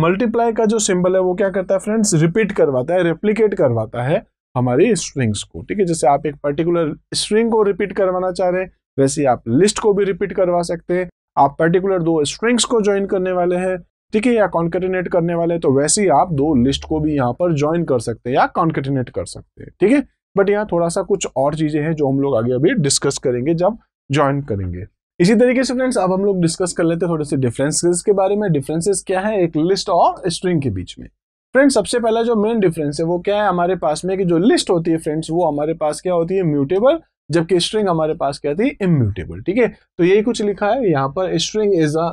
multiply का जो सिंबल है वो क्या करता है फ्रेंड्स रिपीट करवाता है रिप्लीकेट करवाता है हमारी स्ट्रिंग्स को ठीक है जैसे आप एक पर्टिकुलर स्ट्रिंग को रिपीट करवाना चाह रहे हैं वैसे आप लिस्ट को भी रिपीट करवा सकते हैं आप पर्टिकुलर दो स्ट्रिंग्स को ज्वाइन करने वाले हैं ठीक है या कॉन्कटिनेट करने वाले तो वैसे ही आप दो लिस्ट को भी यहाँ पर ज्वाइन कर सकते हैं या कॉन्कटिनेट कर सकते हैं ठीक है बट यहाँ थोड़ा सा कुछ और चीजें हैं जो हम लोग आगे अभी डिस्कस करेंगे जब ज्वाइन करेंगे इसी तरीके से फ्रेंड्स अब हम लोग डिस्कस कर लेते हैं थोड़े से डिफरेंसेस के बारे में डिफरेंसेस क्या है एक लिस्ट और स्ट्रिंग के बीच में फ्रेंड्स सबसे पहला जो मेन डिफरेंस है वो क्या है हमारे पास में कि जो लिस्ट होती है फ्रेंड्स वो हमारे पास क्या होती है म्यूटेबल जबकि स्ट्रिंग हमारे पास क्या थी इम्यूटेबल ठीक है तो यही कुछ लिखा है यहाँ पर string is a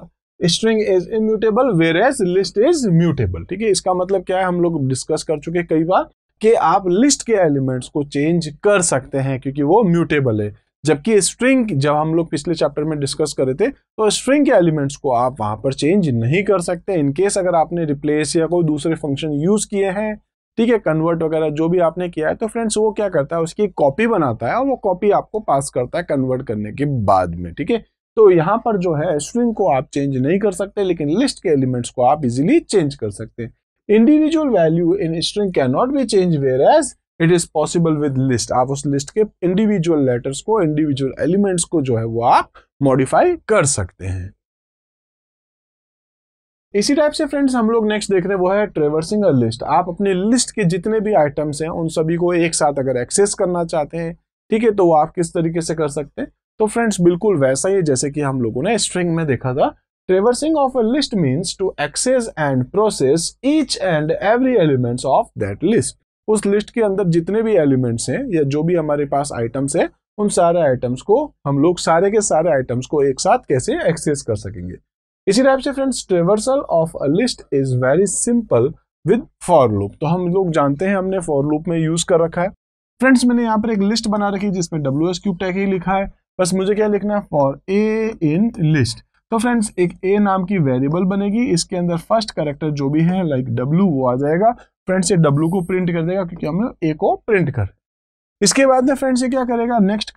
string is immutable whereas list is mutable ठीक है इसका मतलब क्या है हम लोग डिस्कस कर चुके कई बार कि आप लिस्ट के एलिमेंट्स को चेंज कर सकते हैं क्योंकि वो म्यूटेबल है जबकि स्ट्रिंग जब हम लोग पिछले चैप्टर में डिस्कस करे थे तो स्ट्रिंग के एलिमेंट्स को आप वहां पर चेंज नहीं कर सकते इनकेस अगर आपने रिप्लेस या कोई दूसरे फंक्शन यूज किए हैं ठीक है कन्वर्ट वगैरह जो भी आपने किया है तो फ्रेंड्स वो क्या करता है उसकी कॉपी बनाता है और वो कॉपी आपको पास करता है कन्वर्ट करने के बाद में ठीक है तो यहाँ पर जो है स्ट्रिंग को आप चेंज नहीं कर सकते लेकिन लिस्ट के एलिमेंट्स को आप इजिली चेंज कर सकते हैं individual value in string can not be change whereas it is possible with list आप उस लिस्ट के इंडिविजुअल लेटर्स को इंडिविजुअल एलिमेंट्स को जो है वो आप मॉडिफाई कर सकते हैं इसी टाइप से फ्रेंड्स हम लोग नेक्स्ट देख रहे हैं वो है ट्रेवर्सिंग अ लिस्ट आप अपने लिस्ट के जितने भी आइटम्स हैं उन सभी को एक साथ अगर एक्सेस करना चाहते हैं ठीक है तो वो आप किस तरीके से कर सकते हैं तो फ्रेंड्स बिल्कुल वैसा ही है जैसे कि हम लोगों ने स्ट्रिंग में देखा था Traversing of a list means to access and process each and every elements of that list. उस लिस्ट के अंदर जितने भी एलिमेंट्स हैं या जो भी हमारे पास आइटम्स हैं उन सारे आइटम्स को हम लोग सारे के सारे आइटम्स को एक साथ कैसे एक्सेस कर सकेंगे इसी टाइप से friends traversal of a list is very simple with for loop तो हम लोग जानते हैं हमने फॉर लूप में यूज कर रखा है फ्रेंड्स मैंने यहाँ पर एक लिस्ट बना रखी है जिसमें डब्ल्यू एस क्यूब टैग ही लिखा है बस मुझे क्या लिखना है फॉर ए इन लिस्ट तो फ्रेंड्स एक ए नाम की वेरिएबल बनेगी इसके अंदर फर्स्ट करेक्टर जो भी है लाइक like डब्लू वो आ जाएगा फ्रेंड्स ये डब्ल्यू को प्रिंट कर देगा क्योंकि हम ए को प्रिंट कर इसके बाद में फ्रेंड्स ये क्या करेगा नेक्स्ट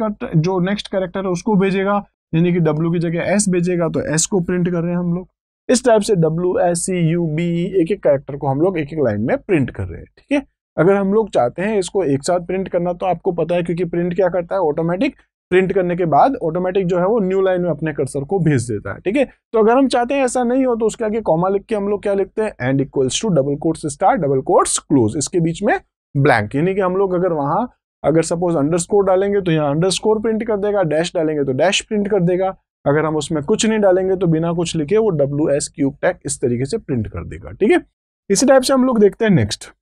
जो नेक्स्ट करेक्टर है उसको भेजेगा यानी कि डब्ल्यू की जगह एस भेजेगा तो एस को प्रिंट कर रहे हैं हम लोग इस टाइप से W S C U B एक एक करेक्टर को हम लोग एक एक लाइन में प्रिंट कर रहे हैं ठीक है अगर हम लोग चाहते हैं इसको एक साथ प्रिंट करना तो आपको पता है क्योंकि प्रिंट क्या करता है ऑटोमेटिक प्रिंट करने के बाद ऑटोमेटिक जो है वो न्यू लाइन में अपने कर्सर को भेज देता है ठीक है तो अगर हम चाहते हैं ऐसा नहीं हो तो उसके आगे कॉमा लिख के हम लोग क्या लिखते हैं and equals to double quotes star double quotes close इसके बीच में ब्लैंक यानी कि हम लोग अगर वहां अगर सपोज अंडरस्कोर डालेंगे तो यहाँ अंडरस्कोर प्रिंट कर देगा डैश डालेंगे तो डैश प्रिंट कर देगा अगर हम उसमें कुछ नहीं डालेंगे तो बिना कुछ लिखे वो डब्ल्यू एस क्यूब टैग इस तरीके से प्रिंट कर देगा ठीक है इसी टाइप से हम लोग देखते हैं नेक्स्ट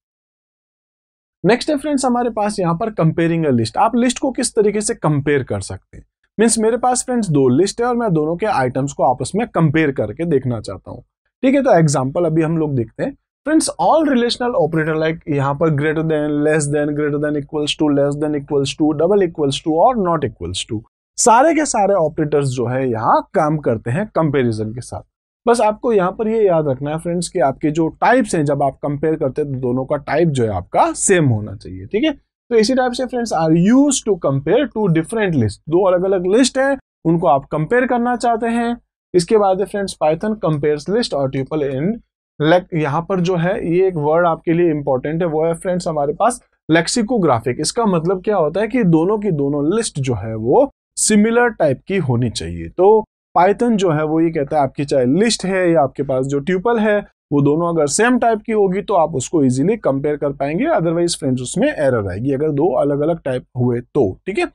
नेक्स्ट है फ्रेंड्स हमारे पास यहाँ पर कंपेयरिंग अ लिस्ट आप लिस्ट को किस तरीके से कंपेयर कर सकते हैं मीन्स मेरे पास फ्रेंड्स दो लिस्ट है और मैं दोनों के आइटम्स को आपस में कंपेयर करके देखना चाहता हूँ ठीक है तो एग्जाम्पल अभी हम लोग देखते हैं friends all relational operator like यहाँ पर greater than less than greater than equals to less than equals to double equals to और नॉट इक्वल्स टू सारे के सारे ऑपरेटर्स जो है यहाँ काम करते हैं कंपेरिजन के साथ बस आपको यहाँ पर ये याद रखना है फ्रेंड्स कि आपके जो टाइप्स हैं जब आप कंपेयर करते हैं तो दोनों का टाइप जो है आपका सेम होना चाहिए ठीक है तो इसी टाइप से friends are use to compare two different list दो अलग अलग लिस्ट है उनको आप कंपेयर करना चाहते हैं इसके बाद फ्रेंड्स पाइथन कंपेयर लिस्ट और ट्यूपल एंड लेक यहाँ पर जो है ये एक वर्ड आपके लिए इंपॉर्टेंट है वो है फ्रेंड्स हमारे पास लेक्सिकोग्राफिक इसका मतलब क्या होता है कि दोनों की दोनों लिस्ट जो है वो सिमिलर टाइप की होनी चाहिए तो पाइथन जो है वो ये कहता है आपकी चाहे लिस्ट है या आपके पास जो ट्यूपल है वो दोनों अगर सेम टाइप की होगी तो आप उसको इजीली कंपेयर कर पाएंगे अदरवाइज फ्रेंड्स उसमें एरर आएगी अगर दो अलग अलग टाइप हुए तो ठीक है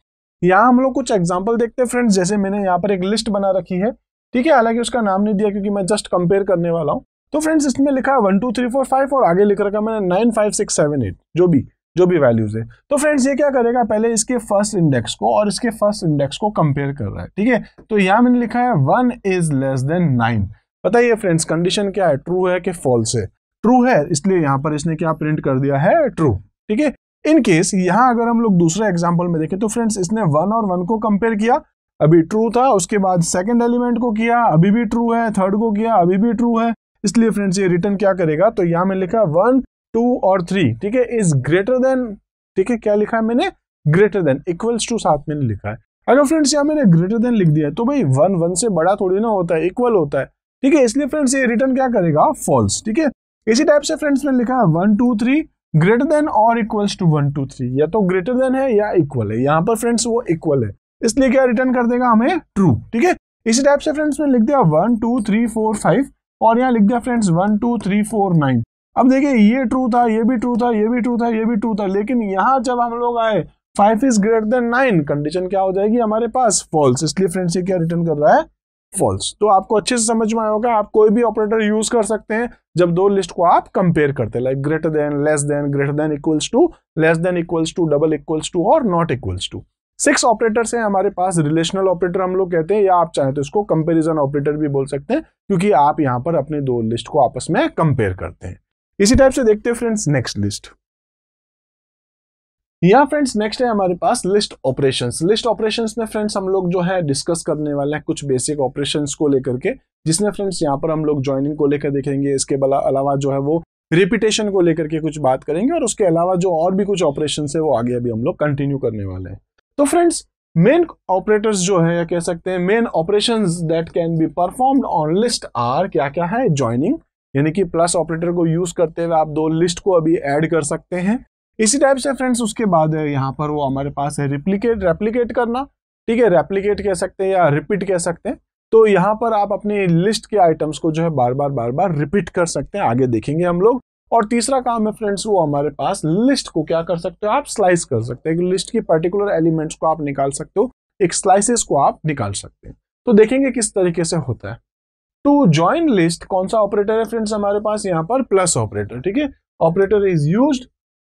यहाँ हम लोग कुछ एग्जाम्पल देखते हैं फ्रेंड्स जैसे मैंने यहाँ पर एक लिस्ट बना रखी है ठीक है हालांकि उसका नाम नहीं दिया क्योंकि मैं जस्ट कंपेयर करने वाला हूँ तो फ्रेंड्स इसमें लिखा है one two three four five और आगे लिख रखा मैंने nine five six seven eight जो भी जो भी वैल्यूज है तो फ्रेंड्स ये क्या करेगा पहले इसके फर्स्ट इंडेक्स को और इसके फर्स्ट इंडेक्स को कंपेयर कर रहा है ठीक है तो यहां मैंने लिखा है one is less than nine बताइए फ्रेंड्स कंडीशन क्या है ट्रू है कि फॉल्स है ट्रू है इसलिए यहां पर इसने क्या प्रिंट कर दिया है ट्रू ठीक है इन केस यहाँ अगर हम लोग दूसरे एग्जाम्पल में देखें तो फ्रेंड्स इसने वन और वन को कंपेयर किया अभी ट्रू था उसके बाद सेकंड एलिमेंट को किया अभी भी ट्रू है थर्ड को किया अभी भी ट्रू है इसलिए फ्रेंड्स ये रिटर्न क्या करेगा तो यहां में लिखा वन टू और थ्री ठीक है इज ग्रेटर देन ठीक है क्या लिखा है मैंने ग्रेटर देन इक्वल्स टू साथ में लिखा है अगर फ्रेंड्स यहाँ मैंने ग्रेटर देन लिख दिया है तो भाई वन वन से बड़ा थोड़ी ना होता है इक्वल होता है ठीक है इसलिए फ्रेंड्स ये रिटर्न क्या करेगा फॉल्स ठीक है इसी टाइप से फ्रेंड्स ने लिखा है one two three greater than और equals to one two three या तो ग्रेटर देन है या इक्वल है यहाँ पर फ्रेंड्स वो इक्वल है इसलिए क्या रिटर्न कर देगा हमें ट्रू ठीक है इसी टाइप से फ्रेंड्स ने लिख दिया one two three four five और यहाँ लिख दिया friends one two three four nine अब देखिए ये ट्रू था ये भी ट्रू था ये भी ट्रू था ये भी ट्रू था लेकिन यहाँ जब हम लोग आए five is greater than nine condition क्या हो जाएगी हमारे पास फॉल्स इसलिए फ्रेंड्स ये क्या रिटर्न कर रहा है फॉल्स तो आपको अच्छे से समझ में आया होगा आप कोई भी ऑपरेटर यूज कर सकते हैं जब दो लिस्ट को आप कंपेयर करते हैं like greater than less than greater than equals to less than equals to double equals to और not equals to six operators हैं हमारे पास रिलेशनल ऑपरेटर हम लोग कहते हैं या आप चाहें तो इसको कंपेरिजन ऑपरेटर भी बोल सकते हैं क्योंकि आप यहाँ पर अपने दो लिस्ट को आपस में कंपेयर करते हैं इसी टाइप से देखते हैं फ्रेंड्स नेक्स्ट लिस्ट यहाँ फ्रेंड्स नेक्स्ट है हमारे पास लिस्ट ऑपरेशंस लिस्ट ऑपरेशंस में फ्रेंड्स हम लोग जो है डिस्कस करने वाले हैं कुछ बेसिक ऑपरेशंस को लेकर के जिसमें फ्रेंड्स यहाँ पर हम लोग ज्वाइनिंग को लेकर देखेंगे इसके अलावा जो है वो रिपीटेशन को लेकर के कुछ बात करेंगे और उसके अलावा जो और भी कुछ ऑपरेशन है वो आगे अभी हम लोग कंटिन्यू करने वाले हैं तो फ्रेंड्स मेन ऑपरेटर्स जो है या कह सकते हैं main operation that can be performed on list are क्या क्या है ज्वाइनिंग यानी कि प्लस ऑपरेटर को यूज करते हुए आप दो लिस्ट को अभी ऐड कर सकते हैं इसी टाइप से फ्रेंड्स उसके बाद यहाँ पर वो हमारे पास है रिप्लीकेट रेप्लीकेट करना ठीक है रेप्लीकेट कह सकते हैं या रिपीट कह सकते हैं तो यहाँ पर आप अपनी लिस्ट के आइटम्स को जो है बार बार बार बार रिपीट कर सकते हैं आगे देखेंगे हम लोग और तीसरा काम है फ्रेंड्स वो हमारे पास लिस्ट को क्या कर सकते हो आप स्लाइस कर सकते हैं लिस्ट की पर्टिकुलर एलिमेंट्स को आप निकाल सकते हो एक स्लाइसेस को आप निकाल सकते हैं तो देखेंगे किस तरीके से होता है टू ज्वाइन लिस्ट कौन सा ऑपरेटर है फ्रेंड्स हमारे पास यहाँ पर प्लस ऑपरेटर ठीक है operator is use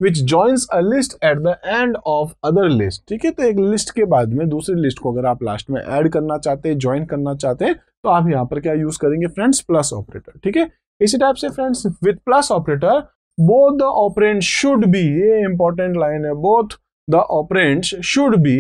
which joins a list at the end of other list ठीक है तो एक लिस्ट के बाद में दूसरी लिस्ट को अगर आप लास्ट में एड करना चाहते हैं ज्वाइन करना चाहते हैं तो आप यहाँ पर क्या यूज करेंगे फ्रेंड्स प्लस ऑपरेटर ठीक है इसी टाइप से friends with plus operator both the operand should be ये इंपॉर्टेंट लाइन है both the operand should be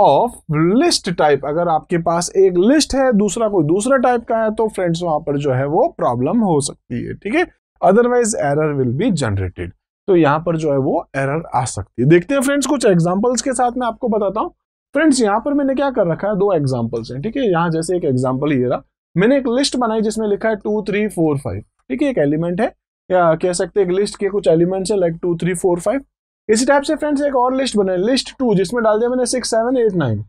of list type अगर आपके पास एक लिस्ट है दूसरा कोई दूसरा टाइप का है तो फ्रेंड्स वहां पर जो है वो प्रॉब्लम हो सकती है ठीक है otherwise error will be generated तो यहाँ पर जो है वो एरर आ सकती है देखते हैं फ्रेंड्स कुछ एग्जाम्पल्स के साथ मैं आपको बताता हूँ फ्रेंड्स यहाँ पर मैंने क्या कर रखा है दो एग्जाम्पल्स हैं ठीक है यहाँ जैसे एक एग्जाम्पल ये रहा मैंने एक लिस्ट बनाई जिसमें लिखा है टू थ्री फोर फाइव ठीक है एक एलिमेंट है या कह सकते हैं एक लिस्ट के कुछ एलिमेंट्स है like two three four five इसी टाइप से फ्रेंड्स एक और लिस्ट बनाए लिस्ट टू जिसमें डाल दिया मैंने सिक्स सेवन एट नाइन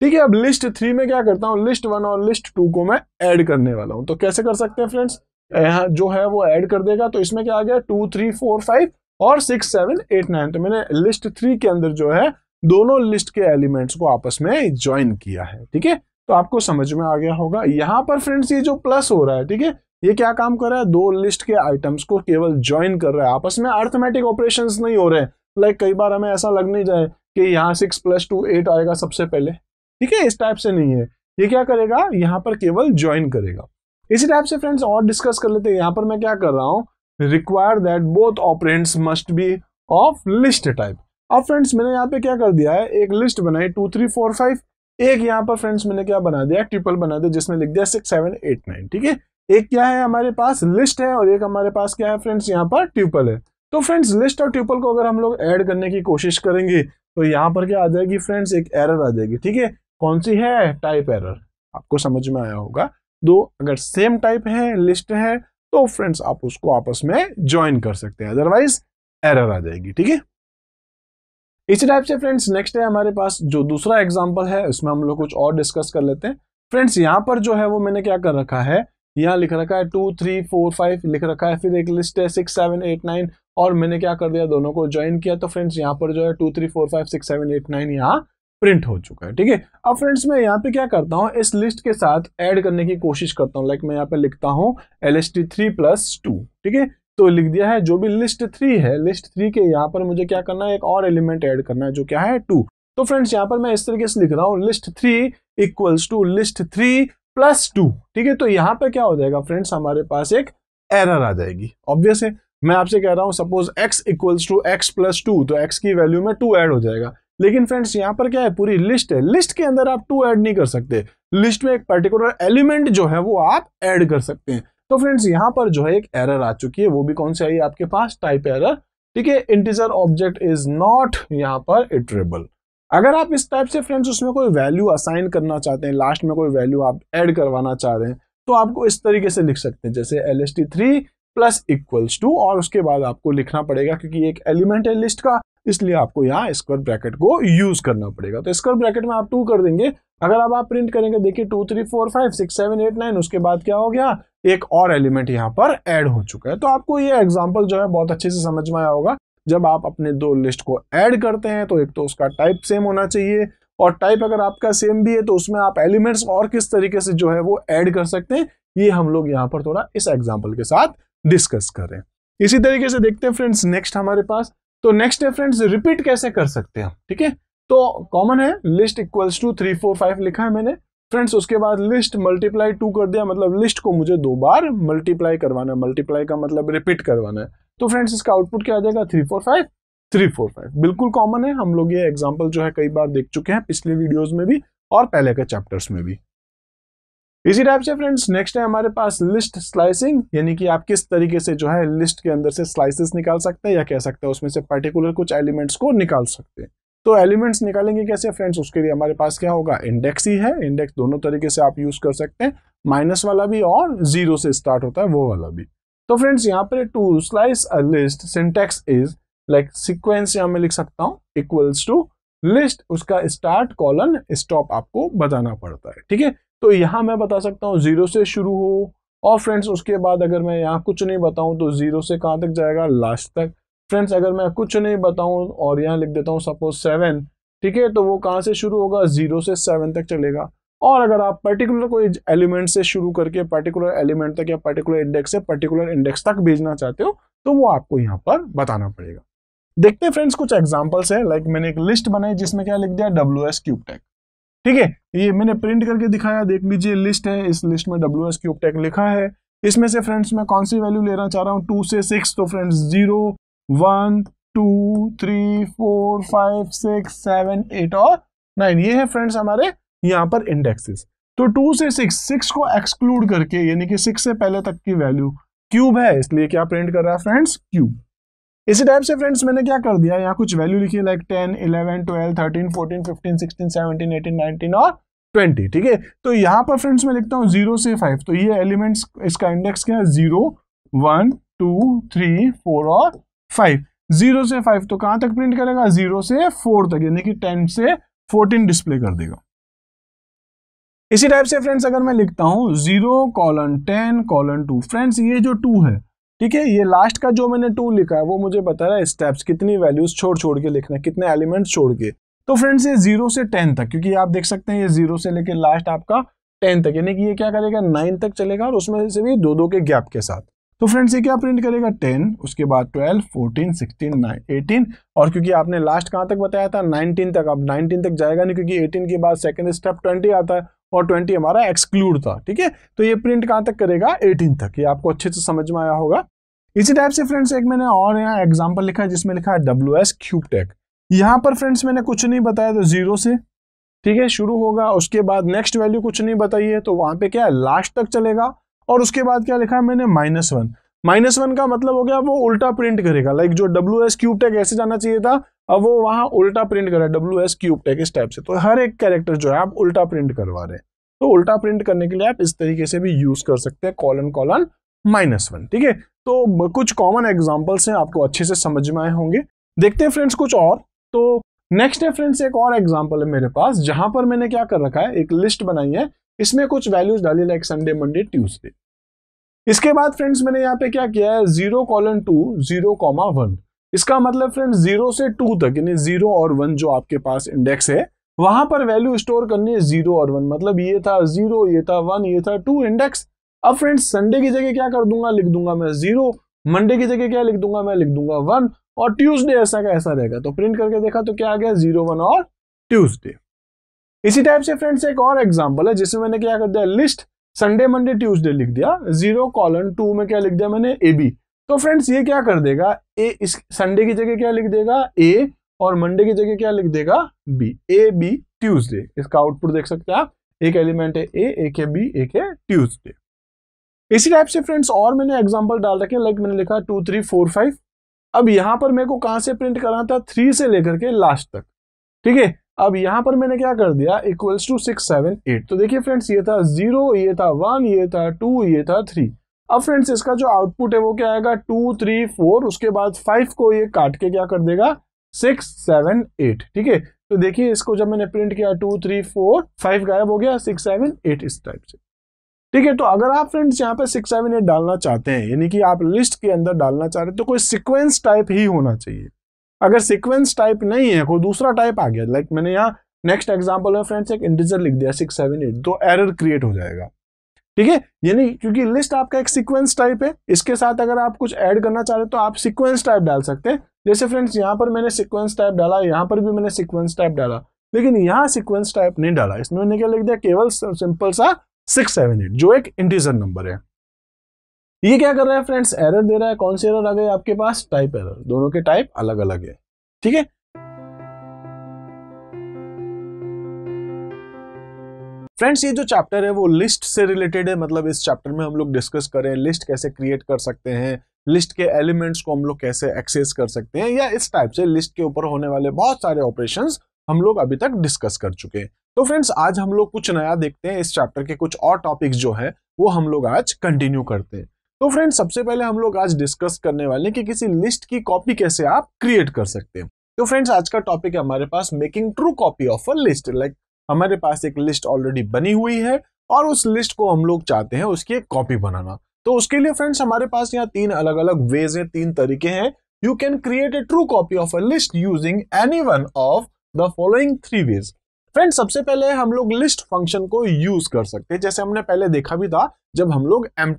ठीक है अब लिस्ट थ्री में क्या करता हूँ लिस्ट वन और लिस्ट टू को मैं ऐड करने वाला हूँ तो कैसे कर सकते हैं फ्रेंड्स यहाँ जो है वो ऐड कर देगा तो इसमें क्या आ गया टू थ्री फोर फाइव और सिक्स सेवन एट नाइन तो मैंने लिस्ट थ्री के अंदर जो है दोनों लिस्ट के एलिमेंट्स को आपस में ज्वाइन किया है ठीक है तो आपको समझ में आ गया होगा यहाँ पर फ्रेंड्स ये जो प्लस हो रहा है ठीक है ये क्या काम कर रहा है दो लिस्ट के आइटम्स को केवल ज्वाइन कर रहा है आपस में अर्थमेटिक ऑपरेशन नहीं हो रहे हैं लाइक कई बार हमें ऐसा लग नहीं जाए कि यहाँ सिक्स प्लस टू एट आएगा सबसे पहले ठीक है इस टाइप से नहीं है ये क्या करेगा यहाँ पर केवल ज्वाइन करेगा इसी टाइप से फ्रेंड्स और डिस्कस कर लेते हैं यहाँ पर मैं क्या कर रहा हूँ require that both operands must be of list type अब फ्रेंड्स मैंने यहाँ पे क्या कर दिया है एक लिस्ट बनाई टू थ्री फोर फाइव एक यहाँ पर फ्रेंड्स मैंने क्या बना दिया ट्रिपल बना दिया जिसमें लिख दिया सिक्स सेवन एट नाइन ठीक है एक क्या है हमारे पास लिस्ट है और एक हमारे पास क्या है फ्रेंड्स यहाँ पर ट्यूपल है तो फ्रेंड्स लिस्ट और ट्यूपल को अगर हम लोग ऐड करने की कोशिश करेंगे तो यहाँ पर क्या आ जाएगी फ्रेंड्स एक एरर आ जाएगी ठीक है कौन सी है टाइप एरर आपको समझ में आया होगा दो अगर सेम टाइप है लिस्ट है तो फ्रेंड्स आप उसको आपस में ज्वाइन कर सकते हैं अदरवाइज एरर आ जाएगी ठीक है इसी टाइप से फ्रेंड्स नेक्स्ट है हमारे पास जो दूसरा एग्जाम्पल है उसमें हम लोग कुछ और डिस्कस कर लेते हैं फ्रेंड्स यहाँ पर जो है वो मैंने क्या कर रखा है यहाँ लिख रखा है टू थ्री फोर फाइव लिख रखा है फिर एक लिस्ट है सिक्स सेवन एट नाइन और मैंने क्या कर दिया दोनों को ज्वाइन किया तो फ्रेंड्स यहाँ पर जो है two three four five six seven eight nine यहाँ प्रिंट हो चुका है ठीक है अब फ्रेंड्स मैं यहाँ पे क्या करता हूँ इस लिस्ट के साथ ऐड करने की कोशिश करता हूँ लाइक मैं यहाँ पे लिखता हूँ L S T three plus two ठीक है तो लिख दिया है जो भी लिस्ट थ्री है लिस्ट थ्री के यहाँ पर मुझे क्या करना है एक और एलिमेंट ऐड करना है जो क्या है टू तो फ्रेंड्स यहाँ पर मैं इस तरीके से लिख रहा हूँ list three equals to list three plus two ठीक है तो यहाँ पे क्या हो जाएगा फ्रेंड्स हमारे पास एक एरर आ जाएगी ऑब्वियस है मैं आपसे कह रहा हूँ suppose x equals to x plus two तो x की वैल्यू में टू ऐड हो जाएगा लेकिन फ्रेंड्स यहाँ पर क्या है पूरी लिस्ट है लिस्ट के अंदर आप टू ऐड नहीं कर सकते लिस्ट में एक पर्टिकुलर एलिमेंट जो है वो आप ऐड कर सकते हैं तो फ्रेंड्स यहाँ पर जो है एक एरर आ चुकी है वो भी कौन सी आई आपके पास टाइप एरर ठीक है इंटीजर ऑब्जेक्ट इज नॉट यहाँ पर इटरेबल अगर आप इस टाइप से फ्रेंड्स उसमें कोई वैल्यू असाइन करना चाहते हैं लास्ट में कोई वैल्यू आप ऐड करवाना चाह रहे हैं तो आपको इस तरीके से लिख सकते हैं जैसे L S T three plus equals to और उसके बाद आपको लिखना पड़ेगा क्योंकि एक एलिमेंट है लिस्ट का इसलिए आपको यहाँ स्क्वायर ब्रैकेट को यूज करना पड़ेगा तो स्क्वायर ब्रैकेट में आप टू कर देंगे अगर अब आप प्रिंट करेंगे देखिए two three four five six seven eight nine उसके बाद क्या हो गया एक और एलिमेंट यहाँ पर ऐड हो चुका है तो आपको ये एग्जाम्पल जो है बहुत अच्छे से समझ में आया होगा जब आप अपने दो लिस्ट को ऐड करते हैं तो एक तो उसका टाइप सेम होना चाहिए और टाइप अगर आपका सेम भी है तो उसमें आप एलिमेंट्स और किस तरीके से जो है वो ऐड कर सकते हैं ये हम लोग यहाँ पर थोड़ा इस एग्जाम्पल के साथ डिस्कस करें इसी तरीके से देखते हैं फ्रेंड्स नेक्स्ट हमारे पास तो नेक्स्ट है फ्रेंड्स रिपीट कैसे कर सकते हैं ठीक है तो कॉमन है list equals to three four five लिखा है मैंने फ्रेंड्स उसके बाद लिस्ट मल्टीप्लाई टू कर दिया मतलब लिस्ट को मुझे दो बार मल्टीप्लाई करवाना है मल्टीप्लाई का मतलब रिपीट करवाना है तो फ्रेंड्स इसका आउटपुट क्या आ जाएगा three four five three four five बिल्कुल कॉमन है हम लोग ये एग्जाम्पल जो है कई बार देख चुके हैं पिछले वीडियोज में भी और पहले के चैप्टर्स में भी इसी टाइप से फ्रेंड्स नेक्स्ट है हमारे पास लिस्ट स्लाइसिंग यानी कि आप किस तरीके से जो है लिस्ट के अंदर से स्लाइसेस निकाल सकते हैं या कह सकते हैं उसमें से पर्टिकुलर कुछ एलिमेंट्स को निकाल सकते हैं तो एलिमेंट्स निकालेंगे कैसे फ्रेंड्स उसके लिए हमारे पास क्या होगा इंडेक्स ही है इंडेक्स दोनों तरीके से आप यूज कर सकते हैं माइनस वाला भी और जीरो से स्टार्ट होता है वो वाला भी तो फ्रेंड्स यहाँ पर to slice a list syntax is like sequence यहाँ मैं लिख सकता हूँ इक्वल्स टू लिस्ट उसका स्टार्ट कॉलन स्टॉप आपको बताना पड़ता है ठीक है तो यहाँ मैं बता सकता हूँ जीरो से शुरू हो और फ्रेंड्स उसके बाद अगर मैं यहाँ कुछ नहीं बताऊँ तो जीरो से कहाँ तक जाएगा लास्ट तक फ्रेंड्स अगर मैं कुछ नहीं बताऊँ और यहाँ लिख देता हूँ सपोज सेवन ठीक है तो वो कहाँ से शुरू होगा जीरो से सेवन तक चलेगा और अगर आप पर्टिकुलर कोई एलिमेंट से शुरू करके पर्टिकुलर एलिमेंट तक या पर्टिकुलर इंडेक्स से पर्टिकुलर इंडेक्स तक भेजना चाहते हो तो वो आपको यहाँ पर बताना पड़ेगा देखते हैं फ्रेंड्स कुछ एग्जाम्पल्स है लाइक मैंने एक लिस्ट बनाई जिसमें क्या लिख दिया डब्ल्यू एस क्यूबटेक ठीक है ये मैंने प्रिंट करके दिखाया देख लीजिए लिस्ट है इस लिस्ट में डब्ल्यू एस क्यूबटेक लिखा है इसमें से फ्रेंड्स मैं कौन सी वैल्यू लेना चाह रहा हूँ टू से सिक्स तो friends zero one two three four five six seven eight और नाइन ये है फ्रेंड्स हमारे यहाँ पर इंडेक्सेस तो टू से सिक्स सिक्स को एक्सक्लूड करके यानी कि सिक्स से पहले तक की वैल्यू क्यूब है इसलिए क्या प्रिंट कर रहा है फ्रेंड्स क्यूब इसी टाइप से फ्रेंड्स मैंने क्या कर दिया यहाँ कुछ वैल्यू लिखी like ten eleven twelve thirteen fourteen fifteen sixteen seventeen eighteen nineteen और ट्वेंटी ठीक है तो यहाँ पर फ्रेंड्स मैं लिखता हूँ जीरो से फाइव तो ये एलिमेंट्स इसका इंडेक्स क्या है zero one two three four और फाइव जीरो से फाइव तो कहाँ तक प्रिंट करेगा जीरो से फोर तक यानी कि टेन से फोर्टीन डिस्प्ले कर देगा इसी टाइप से फ्रेंड्स अगर मैं लिखता हूँ zero colon ten colon two friends ये जो टू है ठीक है ये लास्ट का जो मैंने टू लिखा है वो मुझे बता रहा है स्टेप्स कितनी वैल्यूज छोड़ छोड़ के लिखना है कितने एलिमेंट्स छोड़ के तो फ्रेंड्स ये जीरो से टेन तक क्योंकि आप देख सकते हैं ये जीरो से लेकर लास्ट आपका टेन तक यानी कि ये क्या करेगा नाइन तक चलेगा और उसमें से भी दो दो के गैप के साथ तो फ्रेंड्स ये क्या प्रिंट करेगा टेन उसके बाद twelve fourteen sixteen nine eighteen और क्योंकि आपने लास्ट कहाँ तक बताया था नाइनटीन तक अब नाइनटीन तक जाएगा नहीं क्योंकि एटीन के बाद सेकेंड स्टेप ट्वेंटी आता है और ट्वेंटी हमारा एक्सक्लूड था ठीक है तो ये प्रिंट कहाँ तक करेगा 18 तक ये आपको अच्छे से समझ में आया होगा इसी टाइप से फ्रेंड्स एक मैंने और यहाँ एग्जाम्पल लिखा है जिसमें लिखा है डब्ल्यू एस क्यूब टेक यहाँ पर फ्रेंड्स मैंने कुछ नहीं बताया तो जीरो से ठीक है शुरू होगा उसके बाद नेक्स्ट वैल्यू कुछ नहीं बताइए तो वहां पे क्या है लास्ट तक चलेगा और उसके बाद क्या लिखा है मैंने माइनस वन माइनस वन का मतलब हो गया वो उल्टा प्रिंट करेगा लाइक जो डब्ल्यू एस क्यूब टेक ऐसे जाना चाहिए था अब वो वहां उल्टा प्रिंट कर रहा है डब्ल्यू एस क्यूब टेक इस टाइप से तो हर एक कैरेक्टर जो है आप उल्टा प्रिंट करवा रहे हैं तो उल्टा प्रिंट करने के लिए आप इस तरीके से भी यूज कर सकते हैं कॉलन कॉलन माइनस वन ठीक है तो कुछ कॉमन एग्जाम्पल्स हैं आपको अच्छे से समझ में आए होंगे देखते हैं फ्रेंड्स कुछ और तो नेक्स्ट है फ्रेंड्स एक और एग्जाम्पल है मेरे पास जहां पर मैंने क्या कर रखा है एक लिस्ट बनाई है इसमें कुछ वैल्यूज डाली लाइक संडे मंडे ट्यूजडे इसके बाद फ्रेंड्स मैंने यहाँ पे क्या किया है zero colon two zero comma one इसका मतलब फ्रेंड जीरो से टू तक यानी जीरो और वन जो आपके पास इंडेक्स है वहां पर वैल्यू स्टोर करनी है जीरो और वन मतलब ये था जीरो ये था वन ये था टू इंडेक्स अब फ्रेंड्स संडे की जगह क्या कर दूंगा लिख दूंगा मैं जीरो मंडे की जगह क्या लिख दूंगा मैं लिख दूंगा वन और ट्यूसडे ऐसा का ऐसा रहेगा तो प्रिंट करके देखा तो क्या आ गया जीरो वन और ट्यूसडे इसी टाइप से फ्रेंड्स एक और एग्जाम्पल है जिसमें मैंने क्या कर दिया लिस्ट संडे मंडे ट्यूसडे लिख दिया जीरो कॉलन टू में क्या लिख दिया मैंने ए बी तो फ्रेंड्स ये क्या कर देगा ए इस संडे की जगह क्या लिख देगा ए और मंडे की जगह क्या लिख देगा बी ए बी ट्यूजडे इसका आउटपुट देख सकते हैं आप एक एलिमेंट है ए एक है बी एक है ट्यूजडे इसी टाइप से फ्रेंड्स और मैंने एग्जांपल डाल रखे लाइक मैंने लिखा टू थ्री फोर फाइव अब यहां पर मेरे को कहाँ से प्रिंट कराना था थ्री से लेकर के लास्ट तक ठीक है अब यहां पर मैंने क्या कर दिया equals to six seven eight तो देखिए फ्रेंड्स ये था जीरो ये था वन ये था टू ये था थ्री अब फ्रेंड्स इसका जो आउटपुट है वो क्या आएगा टू थ्री फोर उसके बाद फाइव को ये काट के क्या कर देगा सिक्स सेवन एट ठीक है तो देखिए इसको जब मैंने प्रिंट किया टू थ्री फोर फाइव गायब हो गया सिक्स सेवन एट इस टाइप से ठीक है तो अगर आप फ्रेंड्स यहाँ पे सिक्स सेवन एट डालना चाहते हैं यानी कि आप लिस्ट के अंदर डालना चाह रहे हैं तो कोई सिक्वेंस टाइप ही होना चाहिए अगर सिक्वेंस टाइप नहीं है कोई दूसरा टाइप आ गया लाइक मैंने यहाँ नेक्स्ट एग्जाम्पल में फ्रेंड्स एक इंटीजर लिख दिया सिक्स सेवन एट तो एरर क्रिएट हो जाएगा ठीक है यानी क्योंकि लिस्ट आपका एक सीक्वेंस टाइप है इसके साथ अगर आप कुछ ऐड करना चाह रहे हो तो आप सीक्वेंस टाइप डाल सकते हैं जैसे फ्रेंड्स यहाँ पर मैंने सीक्वेंस टाइप डाला यहाँ पर भी मैंने सीक्वेंस टाइप डाला लेकिन यहाँ सीक्वेंस टाइप नहीं डाला इसमें मैंने क्या लिख दिया केवल सिंपल सा सिक्स सेवन एट जो एक इंटीजर नंबर है ये क्या कर रहा है फ्रेंड्स एरर दे रहा है कौन सी एरर आ गई आपके पास टाइप एरर दोनों के टाइप अलग अलग है ठीक है फ्रेंड्स ये जो चैप्टर है वो लिस्ट से रिलेटेड है मतलब इस चैप्टर में हम लोग डिस्कस करें लिस्ट कैसे क्रिएट कर सकते हैं लिस्ट के एलिमेंट्स को हम लोग कैसे एक्सेस कर सकते हैं या इस टाइप से लिस्ट के ऊपर होने वाले बहुत सारे ऑपरेशन हम लोग अभी तक डिस्कस कर चुके हैं तो फ्रेंड्स आज हम लोग कुछ नया देखते हैं इस चैप्टर के कुछ और टॉपिक्स जो है वो हम लोग आज कंटिन्यू करते हैं तो फ्रेंड्स सबसे पहले हम लोग आज डिस्कस करने वाले हैं कि किसी लिस्ट की कॉपी कैसे आप क्रिएट कर सकते हैं तो फ्रेंड्स आज का टॉपिक है हमारे पास making true copy of a list like हमारे पास एक लिस्ट ऑलरेडी बनी हुई है और उस लिस्ट को हम लोग चाहते हैं उसकी एक कॉपी बनाना तो उसके लिए फ्रेंड्स हमारे पास यहाँ तीन अलग अलग वेज हैं तीन तरीके हैं you can create a true copy of a list using any one of the following three ways friends सबसे पहले हम लोग लिस्ट फंक्शन को यूज कर सकते हैं जैसे हमने पहले देखा भी था जब हम लोग एम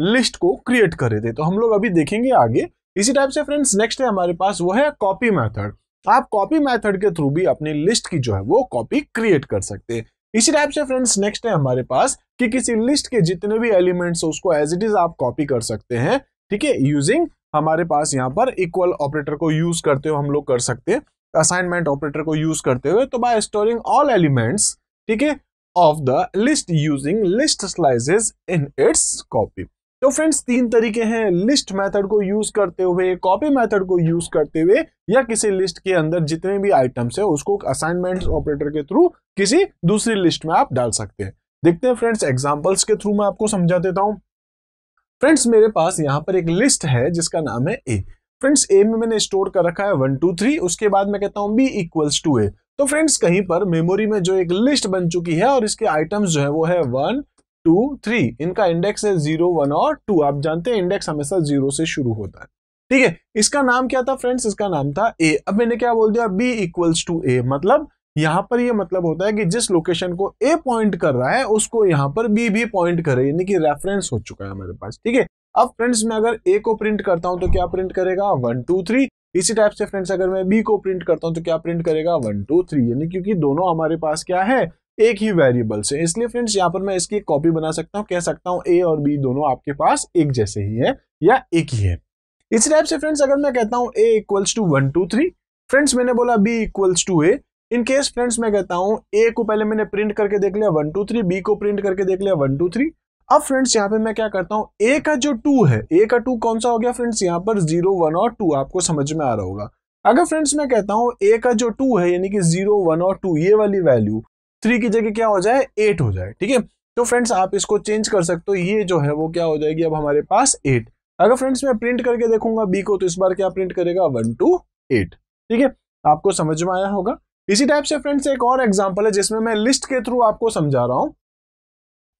लिस्ट को क्रिएट कर रहे थे तो हम लोग अभी देखेंगे आगे इसी टाइप से फ्रेंड्स नेक्स्ट है हमारे पास वो है कॉपी मेथड आप कॉपी मेथड के थ्रू भी अपनी लिस्ट की जो है वो कॉपी क्रिएट कर सकते हैं इसी टाइप से फ्रेंड्स नेक्स्ट है हमारे पास कि किसी लिस्ट के जितने भी एलिमेंट्स उसको एज इट इज आप कॉपी कर सकते हैं ठीक है यूजिंग हमारे पास यहाँ पर इक्वल ऑपरेटर को यूज करते हुए हम लोग कर सकते हैं असाइनमेंट ऑपरेटर को यूज करते हुए तो बाय स्टोरिंग ऑल एलिमेंट्स ठीक है of the list using list slices in its copy तो फ्रेंड्स तीन तरीके हैं लिस्ट मेथड को यूज करते हुए कॉपी मेथड को यूज करते हुए या किसी लिस्ट के अंदर जितने भी आइटम्स है उसको असाइनमेंट ऑपरेटर के थ्रू किसी दूसरी लिस्ट में आप डाल सकते हैं देखते हैं फ्रेंड्स एग्जाम्पल्स के थ्रू मैं आपको समझा देता हूँ फ्रेंड्स मेरे पास यहाँ पर एक लिस्ट है जिसका नाम है ए फ्रेंड्स ए में मैंने स्टोर कर रखा है वन टू थ्री उसके बाद मैं कहता हूँ बी इक्वल्स टू ए तो फ्रेंड्स कहीं पर मेमोरी में जो एक लिस्ट बन चुकी है और इसके आइटम्स जो है वो है वन टू थ्री इनका इंडेक्स है जीरो वन और टू आप जानते हैं इंडेक्स हमेशा जीरो से शुरू होता है ठीक है इसका नाम क्या था फ्रेंड्स इसका नाम था ए अब मैंने क्या बोल दिया बी इक्वल्स टू ए मतलब यहां पर ये मतलब होता है कि जिस लोकेशन को ए पॉइंट कर रहा है उसको यहां पर बी भी पॉइंट करे यानी कि रेफरेंस हो चुका है हमारे पास ठीक है अब फ्रेंड्स मैं अगर ए को प्रिंट करता हूं तो क्या प्रिंट करेगा वन टू थ्री इसी टाइप से फ्रेंड्स अगर मैं बी को प्रिंट करता हूं तो क्या प्रिंट करेगा वन टू थ्री यानी क्योंकि दोनों हमारे पास क्या है एक ही वेरिएबल से इसलिए फ्रेंड्स यहाँ पर मैं इसकी कॉपी बना सकता हूँ कह सकता हूँ ए और बी दोनों आपके पास एक जैसे ही है या एक ही है इस टाइप से फ्रेंड्स अगर मैं कहता हूँ A equals to one two three friends मैंने बोला B equals to A in case friends मैं कहता हूँ ए को पहले मैंने प्रिंट करके देख लिया वन टू थ्री बी को प्रिंट करके देख लिया वन टू थ्री अब फ्रेंड्स यहाँ पे मैं क्या करता हूँ ए का जो टू है ए का टू कौन सा हो गया फ्रेंड्स यहाँ पर जीरो वन और टू आपको समझ में आ रहा होगा अगर फ्रेंड्स मैं कहता हूँ ए का जो टू है यानी कि जीरो वन और टू ये वाली वैल्यू थ्री की जगह क्या हो जाए एट हो जाए ठीक है तो फ्रेंड्स आप इसको चेंज कर सकते हो ये जो है वो क्या हो जाएगी अब हमारे पास एट अगर फ्रेंड्स मैं प्रिंट करके देखूंगा बी को तो इस बार क्या प्रिंट करेगा वन टू एट ठीक है आपको समझ में आया होगा इसी टाइप से फ्रेंड्स एक और एग्जाम्पल है जिसमें मैं लिस्ट के थ्रू आपको समझा रहा हूँ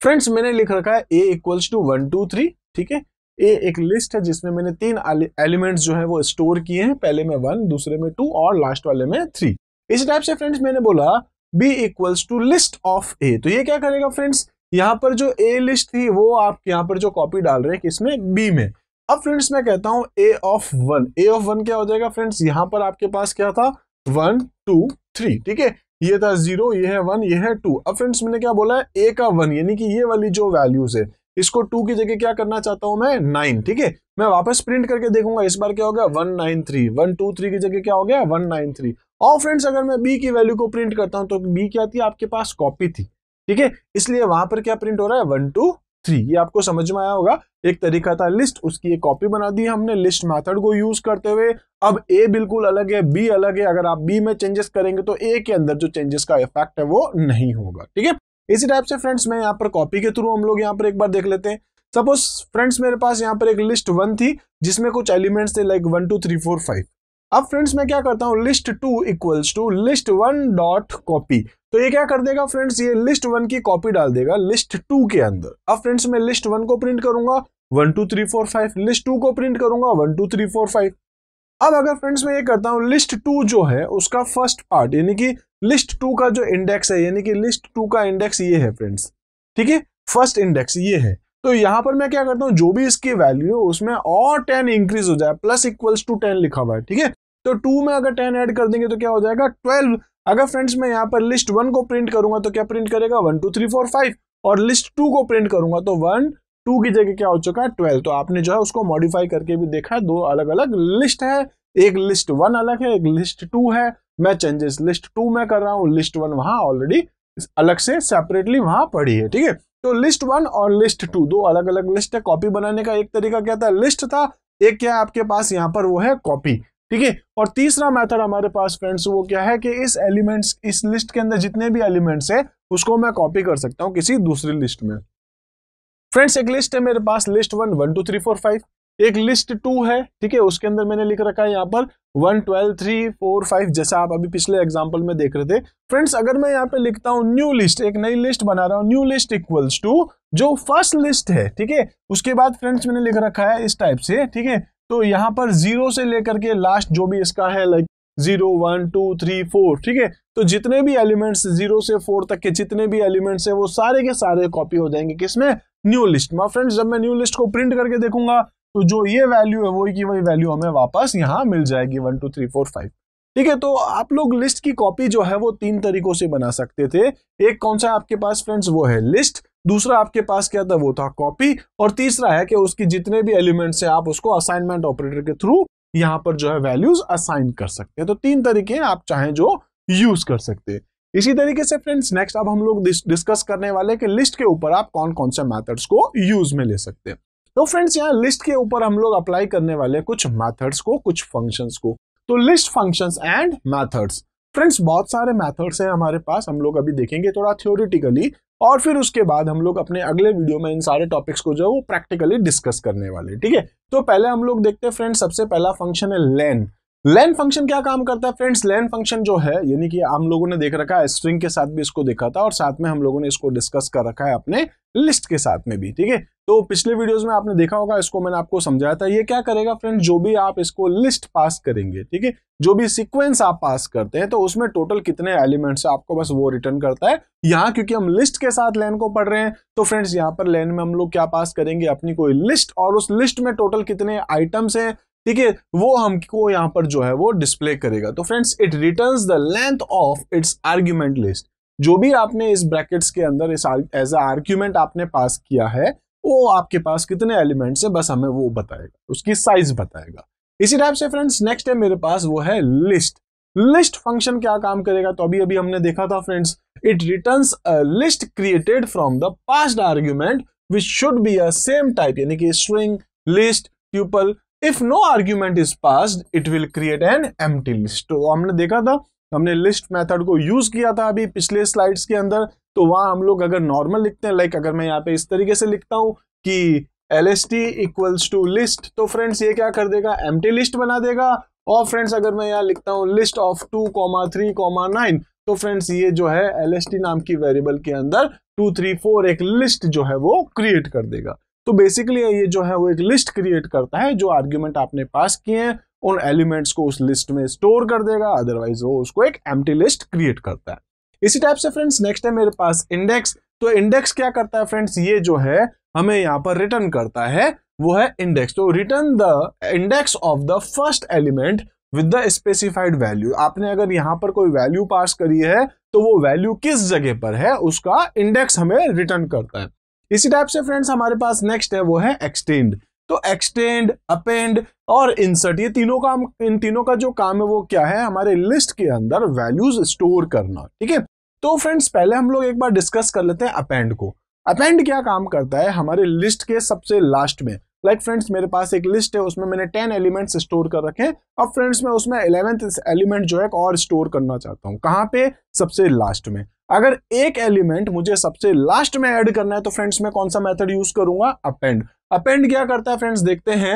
फ्रेंड्स मैंने लिख रखा है A equals to one two three ठीक है ए एक लिस्ट है जिसमें मैंने तीन एलिमेंट्स जो है वो स्टोर किए हैं पहले में वन दूसरे में टू और लास्ट वाले में थ्री इसी टाइप से फ्रेंड्स मैंने बोला B equals to list of A तो ये क्या करेगा फ्रेंड्स यहाँ पर जो ए लिस्ट थी वो आप यहाँ पर जो कॉपी डाल रहे हैं किसमें बी में अब फ्रेंड्स मैं कहता हूँ A of one A of one क्या हो जाएगा फ्रेंड्स यहाँ पर आपके पास क्या था वन टू थ्री ठीक है ये था जीरो ये है वन ये है टू अब फ्रेंड्स मैंने क्या बोला है ए का वन यानी कि ये वाली जो वैल्यूज है इसको टू की जगह क्या करना चाहता हूं मैं नाइन ठीक है मैं वापस प्रिंट करके देखूंगा इस बार क्या हो गया one nine three one two three की जगह क्या हो गया वन नाइन थ्री और फ्रेंड्स अगर मैं बी की वैल्यू को प्रिंट करता हूं तो बी क्या थी आपके पास कॉपी थी ठीक है इसलिए वहां पर क्या प्रिंट हो रहा है वन टू थ्री ये आपको समझ में आया होगा एक तरीका था लिस्ट उसकी एक कॉपी बना दी हमने लिस्ट मेथड को यूज करते हुए अब ए बिल्कुल अलग है बी अलग है अगर आप बी में चेंजेस करेंगे तो ए के अंदर जो चेंजेस का इफेक्ट है वो नहीं होगा ठीक है इसी टाइप से फ्रेंड्स मैं यहाँ पर कॉपी के थ्रू हम लोग यहाँ पर एक बार देख लेते हैं सपोज फ्रेंड्स मेरे पास यहाँ पर एक लिस्ट वन थी जिसमें कुछ एलिमेंट्स थे like one two three four five अब फ्रेंड्स मैं क्या करता हूँ list two equals to list one dot copy तो ये क्या कर देगा फ्रेंड्स ये लिस्ट वन की कॉपी डाल देगा लिस्ट टू के अंदर अब फ्रेंड्स मैं लिस्ट वन को प्रिंट करूंगा one two three four five list two को प्रिंट करूंगा one two three four five अब अगर फ्रेंड्स मैं ये करता हूँ लिस्ट टू जो है उसका फर्स्ट पार्ट यानी कि लिस्ट टू का जो इंडेक्स है यानी कि लिस्ट टू का इंडेक्स ये है फ्रेंड्स ठीक है फर्स्ट इंडेक्स ये है तो यहां पर मैं क्या करता हूँ जो भी इसकी वैल्यू है उसमें और टेन इंक्रीज हो जाए प्लस इक्वल्स टू टेन लिखा हुआ है ठीक है तो टू में अगर टेन ऐड कर देंगे तो क्या हो जाएगा ट्वेल्व अगर फ्रेंड्स मैं यहाँ पर लिस्ट वन को प्रिंट करूंगा तो क्या प्रिंट करेगा one two three four five और लिस्ट टू को प्रिंट करूंगा तो वन टू की जगह क्या हो चुका है ट्वेल्व तो आपने जो है उसको मॉडिफाई करके भी देखा दो अलग अलग लिस्ट है एक लिस्ट वन अलग है एक लिस्ट टू है मैं चेंजेस लिस्ट टू में कर रहा हूँ लिस्ट वन वहां ऑलरेडी अलग से सेपरेटली वहां पड़ी है ठीक है तो लिस्ट वन और लिस्ट टू दो अलग अलग लिस्ट है कॉपी बनाने का एक तरीका क्या था लिस्ट था एक क्या आपके पास यहाँ पर वो है कॉपी ठीक है और तीसरा मेथड हमारे पास फ्रेंड्स वो क्या है कि इस एलिमेंट्स इस लिस्ट के अंदर जितने भी एलिमेंट्स है उसको मैं कॉपी कर सकता हूँ किसी दूसरी लिस्ट में फ्रेंड्स एक लिस्ट है मेरे पास list one one two three four five एक लिस्ट टू है ठीक है उसके अंदर मैंने लिख रखा है यहाँ पर one twelve three four five जैसा आप अभी पिछले एग्जाम्पल में देख रहे थे फ्रेंड्स अगर मैं यहाँ पे लिखता हूँ न्यू लिस्ट एक नई लिस्ट बना रहा हूँ न्यू लिस्ट इक्वल्स टू जो फर्स्ट लिस्ट है ठीक है उसके बाद फ्रेंड्स मैंने लिख रखा है इस टाइप से ठीक है तो यहाँ पर जीरो से लेकर के लास्ट जो भी इसका है like zero one two three four ठीक है तो जितने भी एलिमेंट्स जीरो से फोर तक के जितने भी एलिमेंट्स हैं वो सारे के सारे कॉपी हो जाएंगे किसमें न्यू लिस्ट माई फ्रेंड्स जब मैं न्यू लिस्ट को प्रिंट करके देखूंगा तो जो ये वैल्यू है वही की वही वैल्यू हमें वापस यहाँ मिल जाएगी one two three four five ठीक है तो आप लोग लिस्ट की कॉपी जो है वो तीन तरीकों से बना सकते थे एक कौन सा आपके पास फ्रेंड्स वो है लिस्ट दूसरा आपके पास क्या था वो था कॉपी और तीसरा है कि उसकी जितने भी एलिमेंट है आप उसको असाइनमेंट ऑपरेटर के थ्रू यहाँ पर जो है वैल्यूज असाइन कर सकते हैं तो तीन तरीके हैं आप चाहें जो यूज कर सकते हैं इसी तरीके से फ्रेंड्स नेक्स्ट अब हम लोग डिस्कस करने वाले कि लिस्ट के ऊपर आप कौन कौन से मैथड्स को यूज में ले सकते हैं तो फ्रेंड्स यहाँ लिस्ट के ऊपर हम लोग अप्लाई करने वाले कुछ मैथड्स को कुछ फंक्शंस को तो list functions and methods friends बहुत सारे मैथड्स हैं हमारे पास हम लोग अभी देखेंगे थोड़ा थ्योरिटिकली और फिर उसके बाद हम लोग अपने अगले वीडियो में इन सारे टॉपिक्स को जो है वो प्रैक्टिकली डिस्कस करने वाले ठीक है तो पहले हम लोग देखते हैं फ्रेंड सबसे पहला फंक्शन है लेन लेन फंक्शन क्या काम करता है फ्रेंड्स लेन फंक्शन जो है यानी कि हम लोगों ने देख रखा है स्ट्रिंग के साथ भी इसको देखा था और साथ में हम लोगों ने इसको डिस्कस कर रखा है अपने लिस्ट के साथ में भी ठीक है तो पिछले वीडियोस में आपने देखा होगा इसको मैंने आपको समझाया था ये क्या करेगा फ्रेंड्स जो भी आप इसको लिस्ट पास करेंगे ठीक है जो भी सिक्वेंस आप पास करते हैं तो उसमें टोटल कितने एलिमेंट्स है आपको बस वो रिटर्न करता है यहाँ क्योंकि हम लिस्ट के साथ लेन को पढ़ रहे हैं तो फ्रेंड्स यहाँ पर लेन में हम लोग क्या पास करेंगे अपनी कोई लिस्ट और उस लिस्ट में टोटल कितने आइटम्स हैं ठीक है वो हमको यहाँ पर जो है वो डिस्प्ले करेगा तो friends it return the length of its argument list जो भी आपने इस ब्रैकेट्स के अंदर इस एज अ आर्ग्यूमेंट आपने पास किया है वो आपके पास कितने एलिमेंट्स है बस हमें वो बताएगा उसकी साइज बताएगा इसी टाइप से फ्रेंड्स नेक्स्ट है मेरे पास वो है लिस्ट लिस्ट फंक्शन क्या काम करेगा तो अभी अभी हमने देखा था friends it return list created from the past argument which should be a same type यानी कि string list tuple if no argument is pass it will create an empty list तो हमने देखा था हमने लिस्ट मेथड को use किया था अभी पिछले स्लाइड्स के अंदर तो वहां हम लोग अगर नॉर्मल लिखते हैं लाइक अगर मैं यहाँ पे इस तरीके से लिखता हूँ कि L S T equals to list तो फ्रेंड्स ये क्या कर देगा एम लिस्ट बना देगा और फ्रेंड्स अगर मैं यहाँ लिखता हूँ list of two comma three comma nine तो फ्रेंड्स ये जो है एल एस टी नाम की वेरिएबल के अंदर टू थ्री फोर एक लिस्ट जो है वो क्रिएट कर देगा तो बेसिकली ये जो है वो एक लिस्ट क्रिएट करता है जो आर्ग्यूमेंट आपने पास किए हैं उन एलिमेंट्स को उस लिस्ट में स्टोर कर देगा अदरवाइज वो उसको एक एम लिस्ट क्रिएट करता है इसी टाइप से फ्रेंड्स नेक्स्ट है मेरे पास इंडेक्स तो इंडेक्स क्या करता है फ्रेंड्स ये जो है हमें यहाँ पर रिटर्न करता है वो है इंडेक्स तो return the index of the first element with the specified value आपने अगर यहाँ पर कोई वैल्यू पास करी है तो वो वैल्यू किस जगह पर है उसका इंडेक्स हमें रिटर्न करता है इसी टाइप से फ्रेंड्स हमारे पास नेक्स्ट है वो है एक्सटेंड तो एक्सटेंड अपेंड और इंसर्ट ये तीनों काम इन तीनों का जो काम है वो क्या है हमारे लिस्ट के अंदर वैल्यूज स्टोर करना ठीक है तो फ्रेंड्स पहले हम लोग एक बार डिस्कस कर लेते हैं अपेंड को अपेंड क्या काम करता है हमारे लिस्ट के सबसे लास्ट में लाइक like फ्रेंड्स मेरे पास एक लिस्ट है उसमें मैंने टेन एलिमेंट्स स्टोर कर रखे हैं अब फ्रेंड्स मैं उसमें एलेवेंथ एलिमेंट जो है और स्टोर करना चाहता हूँ कहाँ पे सबसे लास्ट में अगर एक एलिमेंट मुझे सबसे लास्ट में ऐड करना है तो फ्रेंड्स मैं कौन सा मेथड यूज करूंगा अपेंड अपेंड क्या करता है फ्रेंड्स देखते हैं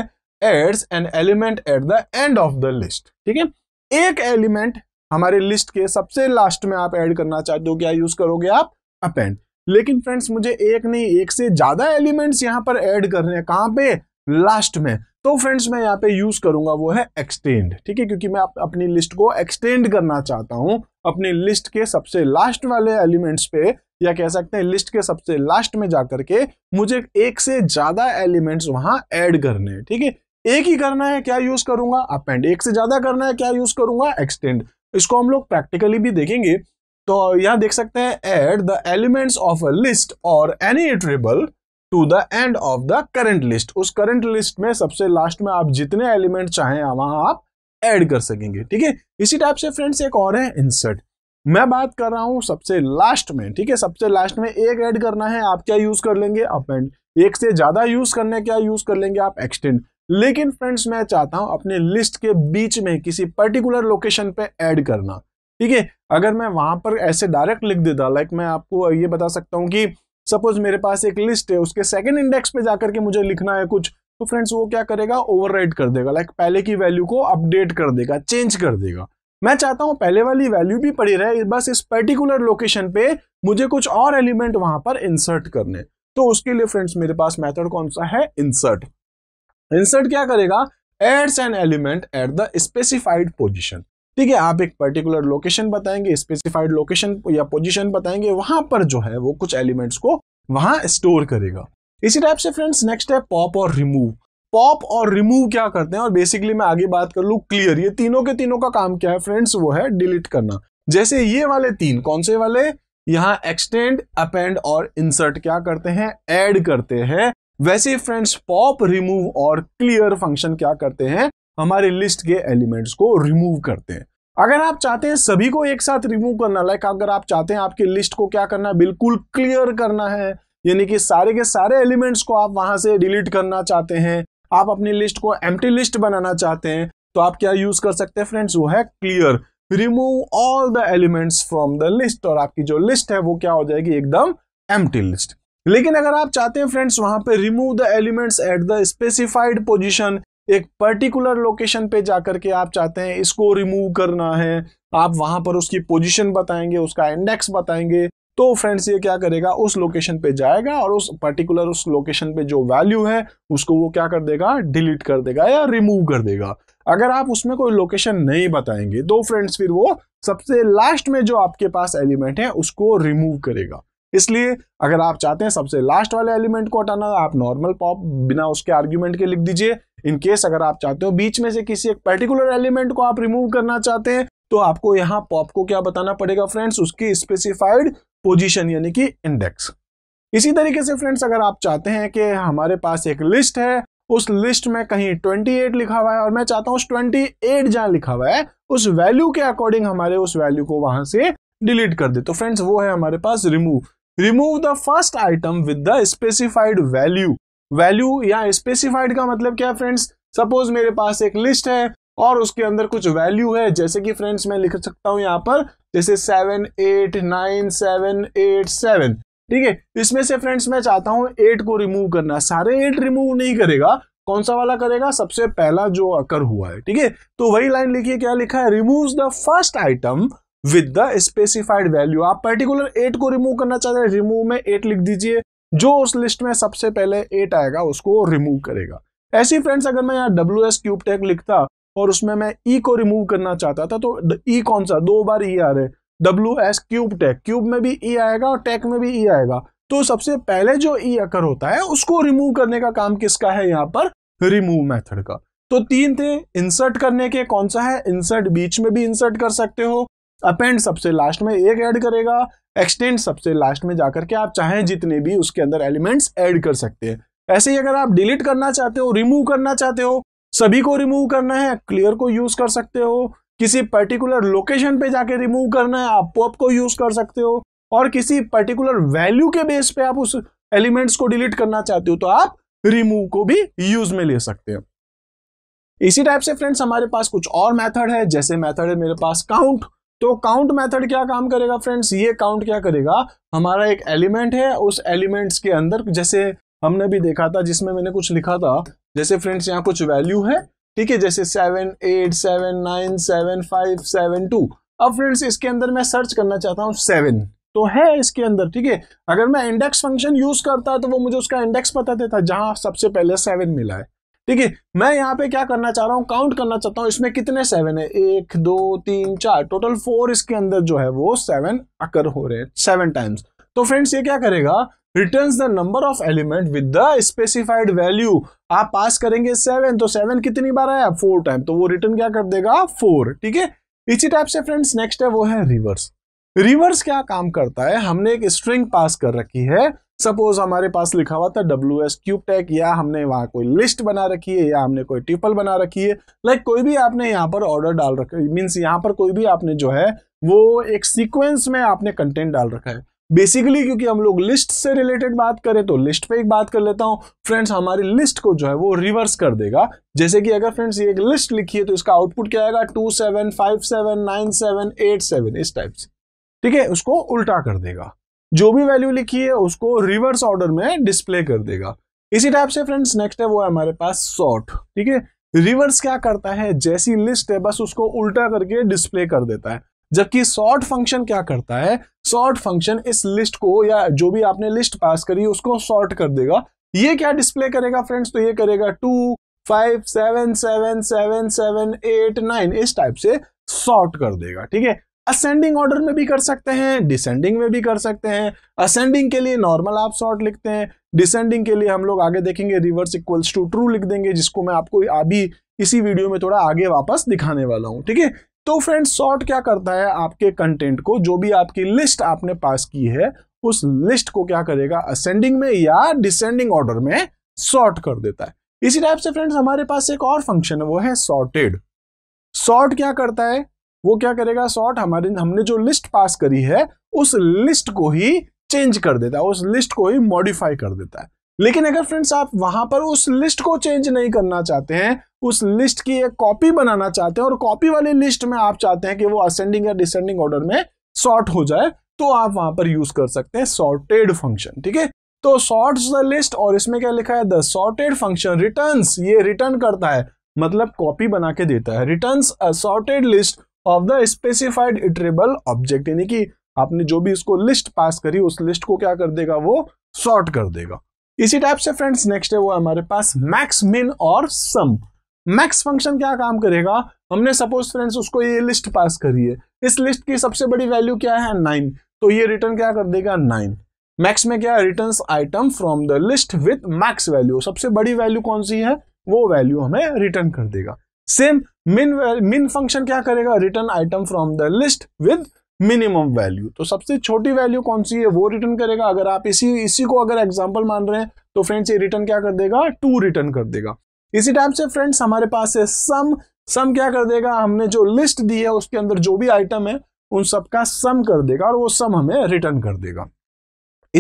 adds an element at the end of the list ठीक है एक एलिमेंट हमारे लिस्ट के सबसे लास्ट में आप एड करना चाहते हो क्या यूज करोगे आप अपेंड लेकिन फ्रेंड्स मुझे एक नहीं एक से ज्यादा एलिमेंट्स यहाँ पर ऐड करने हैं कहाँ पे लास्ट में तो फ्रेंड्स मैं यहाँ पे यूज करूंगा वो है एक्सटेंड ठीक है क्योंकि मैं अपनी लिस्ट को एक्सटेंड करना चाहता हूँ अपनी लिस्ट के सबसे लास्ट वाले एलिमेंट्स पे या कह सकते हैं लिस्ट के सबसे लास्ट में जाकर के मुझे एक से ज्यादा एलिमेंट्स वहां ऐड करने हैं ठीक है थीके? एक ही करना है क्या यूज करूंगा अपेंड एक से ज्यादा करना है क्या यूज करूंगा एक्सटेंड इसको हम लोग प्रैक्टिकली भी देखेंगे तो यहां देख सकते हैं add the elements of a list और any iterable to the end of the current list उस करंट लिस्ट में सबसे लास्ट में आप जितने एलिमेंट चाहें वहां आप एड कर सकेंगे ठीक है इसी टाइप से फ्रेंड्स एक और है इंसर्ट मैं बात कर रहा हूं सबसे लास्ट में ठीक है सबसे लास्ट में एक ऐड करना है आप क्या यूज कर लेंगे अपेंड एक से ज्यादा यूज करने क्या यूज कर लेंगे आप एक्सटेंड लेकिन फ्रेंड्स मैं चाहता हूं अपने लिस्ट के बीच में किसी पर्टिकुलर लोकेशन पे ऐड करना ठीक है अगर मैं वहां पर ऐसे डायरेक्ट लिख देता लाइक मैं आपको ये बता सकता हूँ कि सपोज मेरे पास एक लिस्ट है उसके सेकेंड इंडेक्स पे जाकर के मुझे लिखना है कुछ तो फ्रेंड्स वो क्या करेगा ओवरराइड कर देगा लाइक पहले की वैल्यू को अपडेट कर देगा चेंज कर देगा मैं चाहता हूं पहले वाली वैल्यू भी पड़ी रहे बस इस पर्टिकुलर लोकेशन पे मुझे कुछ और एलिमेंट वहां पर इंसर्ट करने तो उसके लिए फ्रेंड्स मेरे पास मेथड कौन सा है इंसर्ट इंसर्ट क्या करेगा adds an element at the specified position ठीक है आप एक पर्टिकुलर लोकेशन बताएंगे स्पेसिफाइड लोकेशन या पोजिशन बताएंगे वहां पर जो है वो कुछ एलिमेंट्स को वहां स्टोर करेगा इसी टाइप से फ्रेंड्स नेक्स्ट है पॉप और रिमूव पॉप और रिमूव क्या करते हैं और बेसिकली मैं आगे बात कर लू क्लियर ये तीनों के तीनों का काम क्या है फ्रेंड्स वो है डिलीट करना जैसे ये वाले तीन कौन से वाले यहाँ एक्सटेंड अपेंड और इंसर्ट क्या करते हैं ऐड करते हैं वैसे फ्रेंड्स पॉप रिमूव और क्लियर फंक्शन क्या करते हैं हमारे लिस्ट के एलिमेंट्स को रिमूव करते हैं अगर आप चाहते हैं सभी को एक साथ रिमूव करना लाइक अगर आप चाहते हैं आपकी लिस्ट को क्या करना है बिल्कुल क्लियर करना है यानी कि सारे के सारे एलिमेंट्स को आप वहां से डिलीट करना चाहते हैं आप अपनी लिस्ट को एम लिस्ट बनाना चाहते हैं तो आप क्या यूज कर सकते हैं फ्रेंड्स वो है clear remove all the elements from the list और आपकी जो लिस्ट है वो क्या हो जाएगी एकदम एम लिस्ट लेकिन अगर आप चाहते हैं फ्रेंड्स वहां पे remove the elements at the specified position एक पर्टिकुलर लोकेशन पे जाकर के आप चाहते हैं इसको रिमूव करना है आप वहां पर उसकी पोजीशन बताएंगे उसका इंडेक्स बताएंगे तो फ्रेंड्स ये क्या करेगा उस लोकेशन पे जाएगा और उस पर्टिकुलर उस लोकेशन पे जो वैल्यू है उसको वो क्या कर देगा डिलीट कर देगा या रिमूव कर देगा अगर आप उसमें कोई लोकेशन नहीं बताएंगे तो फ्रेंड्स फिर वो सबसे लास्ट में जो आपके पास एलिमेंट है उसको रिमूव करेगा इसलिए अगर आप चाहते हैं सबसे लास्ट वाले एलिमेंट को हटाना आप नॉर्मल पॉप बिना उसके आर्ग्यूमेंट के लिख दीजिए इनकेस अगर आप चाहते हो बीच में से किसी एक पर्टिकुलर एलिमेंट को आप रिमूव करना चाहते हैं तो आपको यहाँ पॉप को क्या बताना पड़ेगा फ्रेंड्स उसकी स्पेसिफाइड पोजीशन यानी कि इंडेक्स इसी तरीके से फ्रेंड्स अगर आप चाहते हैं कि हमारे पास एक लिस्ट है उस लिस्ट में कहीं एट लिखा हुआ है और मैं चाहता हूं उस एट जहां लिखा हुआ है उस वैल्यू के अकॉर्डिंग हमारे उस वैल्यू को वहां से डिलीट कर दे तो फ्रेंड्स वो है हमारे पास remove remove the first item with the specified value value या स्पेसिफाइड का मतलब क्या है फ्रेंड्स सपोज मेरे पास एक लिस्ट है और उसके अंदर कुछ वैल्यू है जैसे कि फ्रेंड्स मैं लिख सकता हूं यहाँ पर जैसे seven eight nine seven eight seven ठीक है इसमें से फ्रेंड्स मैं चाहता हूं एट को रिमूव करना सारे एट रिमूव नहीं करेगा कौन सा वाला करेगा सबसे पहला जो अकर हुआ है ठीक है तो वही लाइन लिखिए क्या लिखा है remove the first item with the specified value आप पर्टिकुलर एट को रिमूव करना चाहते हैं रिमूव में एट लिख दीजिए जो उस लिस्ट में सबसे पहले एट आएगा उसको रिमूव करेगा ऐसी फ्रेंड्स अगर मैं यहाँ डब्ल्यू एस क्यूब टेक लिखता और उसमें मैं ई e को रिमूव करना चाहता था तो ई e कौन सा दो बार ई e आ रहे डब्ल्यू एस क्यूब टेक क्यूब में भी ई e आएगा और टेक में भी ई e आएगा तो सबसे पहले जो ई e अकर होता है उसको रिमूव करने का काम किसका है यहाँ पर रिमूव मैथड का तो तीन थे इंसर्ट करने के कौन सा है इंसर्ट बीच में भी इंसर्ट कर सकते हो अपेंड सबसे लास्ट में एक ऐड करेगा एक्सटेंड सबसे लास्ट में जाकर के आप चाहें जितने भी उसके अंदर एलिमेंट्स ऐड कर सकते हैं ऐसे ही अगर आप डिलीट करना चाहते हो रिमूव करना चाहते हो सभी को रिमूव करना है क्लियर को यूज कर सकते हो किसी पर्टिकुलर लोकेशन पे जाके रिमूव करना है आप पॉप को यूज कर सकते हो और किसी पर्टिकुलर वैल्यू के बेस पे आप उस एलिमेंट्स को डिलीट करना चाहते हो तो आप रिमूव को भी यूज में ले सकते हो इसी टाइप से फ्रेंड्स हमारे पास कुछ और मेथड है जैसे मेथड है मेरे पास काउंट तो काउंट मेथड क्या काम करेगा फ्रेंड्स ये काउंट क्या करेगा हमारा एक एलिमेंट है उस एलिमेंट्स के अंदर जैसे हमने भी देखा था जिसमें मैंने कुछ लिखा था जैसे फ्रेंड्स यहाँ कुछ वैल्यू है ठीक है जैसे seven eight seven nine seven five seven two अब फ्रेंड्स इसके अंदर मैं सर्च करना चाहता हूँ सेवन तो है इसके अंदर ठीक है अगर मैं इंडेक्स फंक्शन यूज करता तो वो मुझे उसका इंडेक्स पता देता जहां सबसे पहले सेवन मिला है ठीक है मैं यहाँ पे क्या करना चाह रहा हूँ काउंट करना चाहता हूँ इसमें कितने सेवन है एक दो तीन चार टोटल फोर इसके अंदर जो है वो सेवन अकर हो रहे हैं सेवन टाइम्स तो फ्रेंड्स ये क्या करेगा return the number of element with the specified value आप पास करेंगे सेवन तो सेवन कितनी बार आया फोर टाइम तो वो रिटर्न क्या कर देगा फोर ठीक है इसी टाइप से फ्रेंड्स नेक्स्ट है वो है रिवर्स रिवर्स क्या काम करता है हमने एक स्ट्रिंग पास कर रखी है सपोज हमारे पास लिखा हुआ था डब्ल्यू एस क्यूब टैक या हमने वहाँ कोई लिस्ट बना रखी है या हमने कोई ट्रिपल बना रखी है लाइक कोई भी आपने यहाँ पर ऑर्डर डाल रखा है मीन्स यहाँ पर कोई भी आपने जो है वो एक सीक्वेंस में आपने कंटेंट डाल रखा है बेसिकली क्योंकि हम लोग लिस्ट से रिलेटेड बात करें तो लिस्ट पे एक बात कर लेता हूँ फ्रेंड्स हमारी लिस्ट को जो है वो रिवर्स कर देगा जैसे कि अगर फ्रेंड्स ये एक लिस्ट लिखी है तो इसका आउटपुट क्या आएगा two seven five seven nine seven eight seven इस टाइप से ठीक है उसको उल्टा कर देगा जो भी वैल्यू लिखी है उसको रिवर्स ऑर्डर में डिस्प्ले कर देगा इसी टाइप से फ्रेंड्स नेक्स्ट है वो है हमारे पास सॉर्ट ठीक है रिवर्स क्या करता है जैसी लिस्ट है बस उसको उल्टा करके डिस्प्ले कर देता है जबकि सॉर्ट फंक्शन क्या करता है सॉर्ट फंक्शन इस लिस्ट को या जो भी आपने लिस्ट पास करी उसको सॉर्ट कर देगा ये क्या डिस्प्ले करेगा फ्रेंड्स तो ये करेगा two five seven seven seven seven eight nine इस टाइप से सॉर्ट कर देगा ठीक है असेंडिंग ऑर्डर में भी कर सकते हैं डिसेंडिंग में भी कर सकते हैं असेंडिंग के लिए नॉर्मल आप शॉर्ट लिखते हैं डिसेंडिंग के लिए हम लोग आगे देखेंगे रिवर्स इक्वल्स टू ट्रू लिख देंगे जिसको मैं आपको अभी इसी वीडियो में थोड़ा आगे वापस दिखाने वाला हूँ ठीक है तो फ्रेंड शॉर्ट क्या करता है आपके कंटेंट को जो भी आपकी लिस्ट आपने पास की है उस लिस्ट को क्या करेगा असेंडिंग में या डिसेंडिंग ऑर्डर में शॉर्ट कर देता है इसी टाइप से फ्रेंड्स हमारे पास एक और फंक्शन है वो है सॉर्टेड सॉर्ट क्या करता है वो क्या करेगा सॉर्ट हमारे हमने जो लिस्ट पास करी है उस लिस्ट को ही चेंज कर देता है उस लिस्ट को ही मॉडिफाई कर देता है लेकिन अगर फ्रेंड्स आप वहां पर उस लिस्ट को चेंज नहीं करना चाहते हैं उस लिस्ट की एक कॉपी बनाना चाहते हैं और कॉपी वाली लिस्ट में आप चाहते हैं कि वो असेंडिंग या डिसेंडिंग ऑर्डर में सॉर्ट हो जाए तो आप वहां पर यूज कर सकते हैं सॉर्टेड फंक्शन ठीक है तो सॉर्ट द लिस्ट और इसमें क्या लिखा है द सॉर्टेड फंक्शन रिटर्न ये रिटर्न करता है मतलब कॉपी बना के देता है return sorted list of the specified iterable object यानी कि आपने जो भी इसको लिस्ट पास करी उस लिस्ट को क्या कर देगा वो सॉर्ट कर देगा इसी टाइप से फ्रेंड्स नेक्स्ट है वो हमारे पास मैक्स मिन और सम मैक्स फंक्शन क्या काम करेगा हमने सपोज फ्रेंड्स उसको ये लिस्ट पास करी है इस लिस्ट की सबसे बड़ी वैल्यू क्या है नाइन तो ये रिटर्न क्या कर देगा नाइन मैक्स में क्या return item from the list with max value सबसे बड़ी वैल्यू कौन सी है वो वैल्यू हमें रिटर्न कर देगा सेम मिन मिन फंक्शन क्या करेगा return item from the list with minimum value तो सबसे छोटी वैल्यू कौन सी है वो रिटर्न करेगा अगर आप इसी इसी को अगर एग्जाम्पल मान रहे हैं तो फ्रेंड्स ये रिटर्न क्या कर देगा टू रिटर्न कर देगा इसी टाइप से फ्रेंड्स हमारे पास है सम सम क्या कर देगा हमने जो लिस्ट दी है उसके अंदर जो भी आइटम है उन सबका सम कर देगा और वो सम हमें रिटर्न कर देगा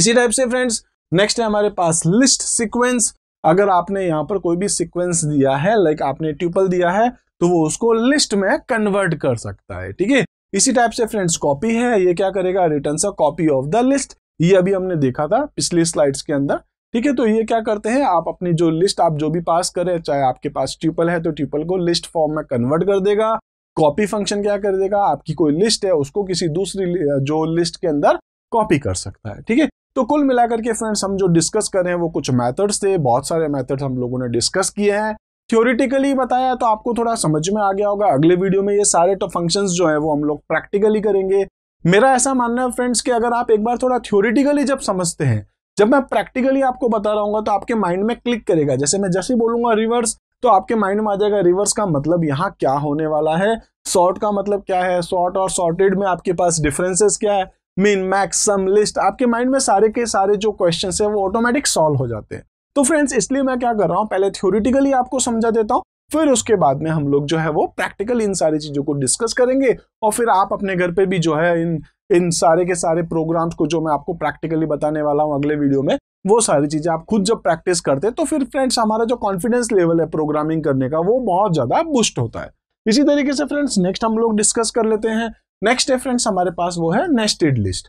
इसी टाइप से फ्रेंड्स नेक्स्ट है हमारे पास लिस्ट सीक्वेंस अगर आपने यहाँ पर कोई भी सिक्वेंस दिया है लाइक आपने ट्यूपल दिया है तो वो उसको लिस्ट में कन्वर्ट कर सकता है ठीक है इसी टाइप से फ्रेंड्स कॉपी है ये क्या करेगा return a copy of the list ये अभी हमने देखा था पिछली स्लाइड्स के अंदर ठीक है तो ये क्या करते हैं आप अपनी जो लिस्ट आप जो भी पास करें चाहे आपके पास ट्यूपल है तो ट्यूपल को लिस्ट फॉर्म में कन्वर्ट कर देगा कॉपी फंक्शन क्या कर देगा आपकी कोई लिस्ट है उसको किसी दूसरी जो लिस्ट के अंदर कॉपी कर सकता है ठीक है तो कुल मिलाकर के फ्रेंड्स हम जो डिस्कस कर रहे हैं वो कुछ मेथड्स थे बहुत सारे मेथड्स हम लोगों ने डिस्कस किए हैं थ्योरिटिकली बताया तो आपको थोड़ा समझ में आ गया होगा अगले वीडियो में ये सारे तो फंक्शंस जो है वो हम लोग प्रैक्टिकली करेंगे मेरा ऐसा मानना है फ्रेंड्स कि अगर आप एक बार थोड़ा थ्योरिटिकली जब समझते हैं जब मैं प्रैक्टिकली आपको बता रहा हूँ तो आपके माइंड में क्लिक करेगा जैसे मैं जैसे बोलूंगा रिवर्स तो आपके माइंड में आ जाएगा रिवर्स का मतलब यहाँ क्या होने वाला है शॉर्ट का मतलब क्या है शॉर्ट और शॉर्टेड में आपके पास डिफरेंसेस क्या है मीन मैक्स सम लिस्ट आपके माइंड में सारे के सारे जो क्वेश्चन है वो ऑटोमेटिक सॉल्व हो जाते हैं तो फ्रेंड्स इसलिए मैं क्या कर रहा हूँ पहले थ्योरिटिकली आपको समझा देता हूँ फिर उसके बाद में हम लोग जो है वो प्रैक्टिकल इन सारी चीज़ों को डिस्कस करेंगे और फिर आप अपने घर पे भी जो है इन इन सारे के सारे प्रोग्राम्स को जो मैं आपको प्रैक्टिकली बताने वाला हूँ अगले वीडियो में वो सारी चीज़ें आप खुद जब प्रैक्टिस करते हैं तो फिर फ्रेंड्स हमारा जो कॉन्फिडेंस लेवल है प्रोग्रामिंग करने का वो बहुत ज़्यादा बुस्ट होता है इसी तरीके से फ्रेंड्स नेक्स्ट हम लोग डिस्कस कर लेते हैं नेक्स्ट है फ्रेंड्स हमारे पास वो है नेस्टेड लिस्ट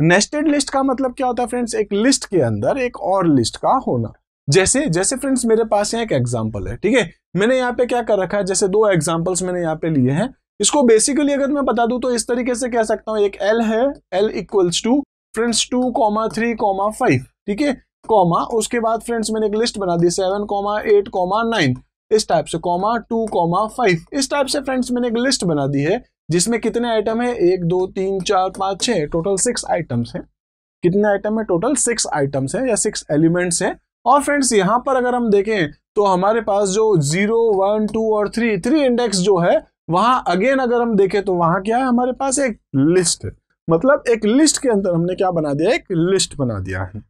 नेस्टेड लिस्ट का मतलब क्या होता है फ्रेंड्स एक लिस्ट के अंदर एक और लिस्ट का होना जैसे जैसे फ्रेंड्स मेरे पास यहाँ एक एग्जाम्पल है ठीक है मैंने यहाँ पे क्या कर रखा है जैसे दो एग्जाम्पल्स मैंने यहाँ पे लिए हैं इसको बेसिकली अगर मैं बता दूं तो इस तरीके से कह सकता हूँ एक एल है L equals to friends two comma three comma five ठीक है कॉमा उसके बाद फ्रेंड्स मैंने एक लिस्ट बना दी seven comma eight comma nine इस टाइप से कॉमा टू कॉमा फाइव इस टाइप से फ्रेंड्स मैंने एक लिस्ट बना दी है जिसमें कितने आइटम है एक दो तीन चार पाँच छः टोटल सिक्स आइटम्स हैं कितने आइटम है टोटल सिक्स आइटम्स हैं या सिक्स एलिमेंट्स हैं और फ्रेंड्स यहाँ पर अगर हम देखें तो हमारे पास जो जीरो वन टू और थ्री थ्री इंडेक्स जो है वहाँ अगेन अगर हम देखें तो वहाँ क्या है हमारे पास एक लिस्ट मतलब एक लिस्ट के अंदर हमने क्या बना दिया एक लिस्ट बना दिया है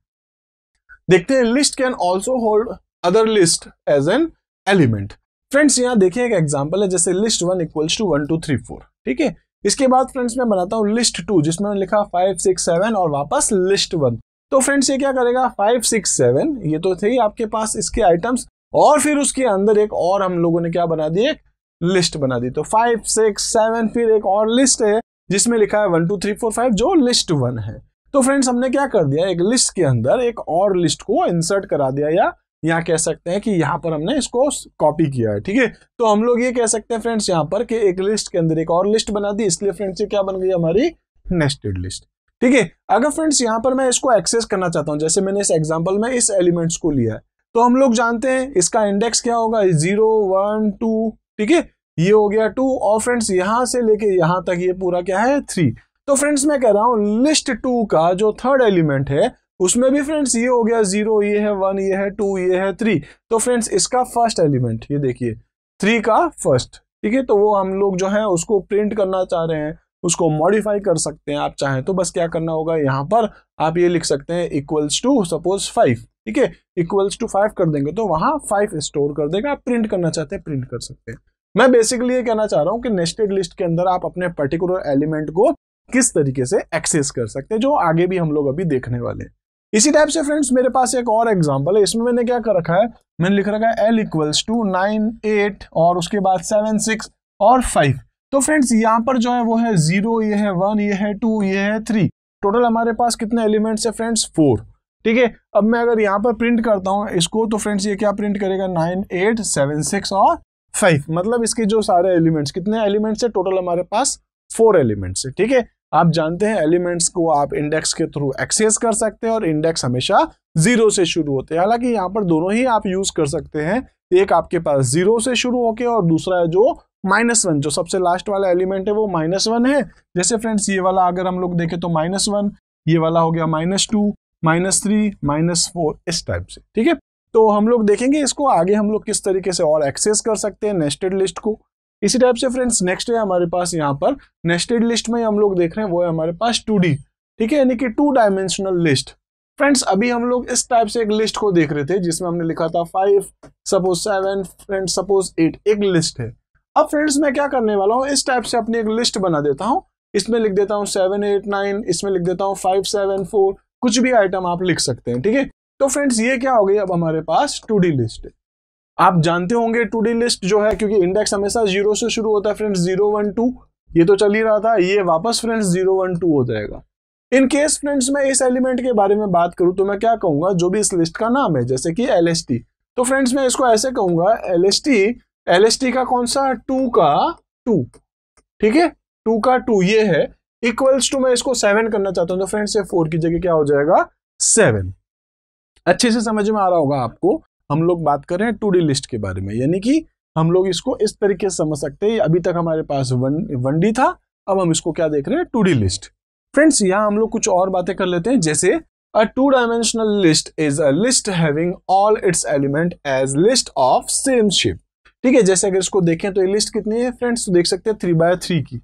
देखते हैं list can also hold other list as an element friends यहाँ देखिए एक एग्जाम्पल है जैसे list one equals to one two three four ठीक है इसके बाद फ्रेंड्स मैं बनाता हूँ लिस्ट टू जिसमें लिखा फाइव सिक्स सेवन और वापस लिस्ट वन तो फ्रेंड्स ये क्या करेगा फाइव सिक्स सेवन ये तो थे आपके पास इसके आइटम्स और फिर उसके अंदर एक और हम लोगों ने क्या बना दी एक लिस्ट बना दी तो फाइव सिक्स सेवन फिर एक और लिस्ट है जिसमें लिखा है one two three four five जो लिस्ट वन है तो फ्रेंड्स हमने क्या कर दिया एक लिस्ट के अंदर एक और लिस्ट को इंसर्ट करा दिया या यहाँ कह सकते हैं कि यहाँ पर हमने इसको कॉपी किया है ठीक है तो हम लोग ये कह सकते हैं फ्रेंड्स यहाँ पर कि एक लिस्ट के अंदर एक और लिस्ट बना दी इसलिए फ्रेंड्स ये क्या बन गई हमारी नेस्टेड लिस्ट ठीक है अगर फ्रेंड्स यहाँ पर मैं इसको एक्सेस करना चाहता हूँ जैसे मैंने इस एग्जाम्पल में इस एलिमेंट्स को लिया है तो हम लोग जानते हैं इसका इंडेक्स क्या होगा जीरो वन टू ठीक है ये हो गया टू और फ्रेंड्स यहाँ से लेके यहाँ तक ये पूरा क्या है थ्री तो फ्रेंड्स मैं कह रहा हूँ लिस्ट टू का जो थर्ड एलिमेंट है उसमें भी फ्रेंड्स ये हो गया जीरो ये है वन ये है टू ये है थ्री तो फ्रेंड्स इसका फर्स्ट एलिमेंट ये देखिए थ्री का फर्स्ट ठीक है तो वो हम लोग जो है उसको प्रिंट करना चाह रहे हैं उसको मॉडिफाई कर सकते हैं आप चाहें तो बस क्या करना होगा यहाँ पर आप ये लिख सकते हैं इक्वल्स टू सपोज फाइव ठीक है इक्वल्स टू फाइव कर देंगे तो वहां फाइव स्टोर कर देगा आप प्रिंट करना चाहते हैं प्रिंट कर सकते हैं मैं बेसिकली ये कहना चाह रहा हूँ कि नेस्टेड लिस्ट के अंदर आप अपने पर्टिकुलर एलिमेंट को किस तरीके से एक्सेस कर सकते हैं जो आगे भी हम लोग अभी देखने वाले हैं इसी टाइप से फ्रेंड्स मेरे पास एक और एग्जाम्पल है इसमें मैंने क्या कर रखा है मैंने लिख रखा है L equals to nine eight और उसके बाद सेवन सिक्स और फाइव तो फ्रेंड्स यहाँ पर जो है वो है जीरो ये है वन ये है टू ये है थ्री टोटल हमारे पास कितने एलिमेंट्स है फ्रेंड्स फोर ठीक है अब मैं अगर यहाँ पर प्रिंट करता हूँ इसको तो फ्रेंड्स ये क्या प्रिंट करेगा नाइन एट सेवन सिक्स और फाइव मतलब इसके जो सारे एलिमेंट्स कितने एलिमेंट्स है टोटल हमारे पास फोर एलिमेंट्स है ठीक है आप जानते हैं एलिमेंट्स को आप इंडेक्स के थ्रू एक्सेस कर सकते हैं और इंडेक्स हमेशा जीरो से शुरू होते हैं हालांकि यहाँ पर दोनों ही आप यूज कर सकते हैं एक आपके पास जीरो से शुरू होके और दूसरा है जो माइनस वन जो सबसे लास्ट वाला एलिमेंट है वो माइनस वन है जैसे फ्रेंड्स ये वाला अगर हम लोग देखें तो माइनस वन ये वाला हो गया minus two minus three minus four इस टाइप से ठीक है तो हम लोग देखेंगे इसको आगे हम लोग किस तरीके से और एक्सेस कर सकते हैं नेस्टेड लिस्ट को इसी टाइप से फ्रेंड्स नेक्स्ट है हमारे पास यहाँ पर नेस्टेड लिस्ट में हम लोग देख रहे हैं वो है हमारे पास टू ठीक है यानी कि टू डायमेंशनल लिस्ट फ्रेंड्स अभी हम लोग इस टाइप से एक लिस्ट को देख रहे थे जिसमें हमने लिखा था five suppose seven friend suppose eight एक लिस्ट है अब फ्रेंड्स मैं क्या करने वाला हूँ इस टाइप से अपनी एक लिस्ट बना देता हूँ इसमें लिख देता हूँ सेवन एट नाइन इसमें लिख देता हूँ फाइव सेवन फोर कुछ भी आइटम आप लिख सकते हैं ठीक है तो फ्रेंड्स ये क्या हो गई अब हमारे पास टू लिस्ट है आप जानते होंगे टू डी लिस्ट जो है क्योंकि इंडेक्स हमेशा जीरो से शुरू होता है फ्रेंड्स जीरो वन टू ये तो चल ही रहा था ये वापस फ्रेंड्स जीरो वन टू हो जाएगा इन केस फ्रेंड्स मैं इस एलिमेंट के बारे में बात करूं तो मैं क्या कहूंगा जो भी इस लिस्ट का नाम है जैसे कि एल तो फ्रेंड्स मैं इसको ऐसे कहूंगा एल एस का कौन सा टू का टू ठीक है टू का टू ये है इक्वल्स टू मैं इसको सेवन करना चाहता हूं तो फ्रेंड्स ये फोर की जगह क्या हो जाएगा सेवन अच्छे से समझ में आ रहा होगा आपको हम लोग बात कर रहे हैं टू लिस्ट के बारे में यानी कि हम लोग इसको इस तरीके से समझ सकते हैं अभी तक हमारे पास वन वन डी था अब हम इसको क्या देख रहे हैं टू डी लिस्ट फ्रेंड्स यहाँ हम लोग कुछ और बातें कर लेते हैं जैसे a two dimensional list is a list having all its element as list of same shape ठीक है जैसे अगर इसको देखें तो ये लिस्ट कितनी है फ्रेंड्स तो देख सकते हैं थ्री बाय थ्री की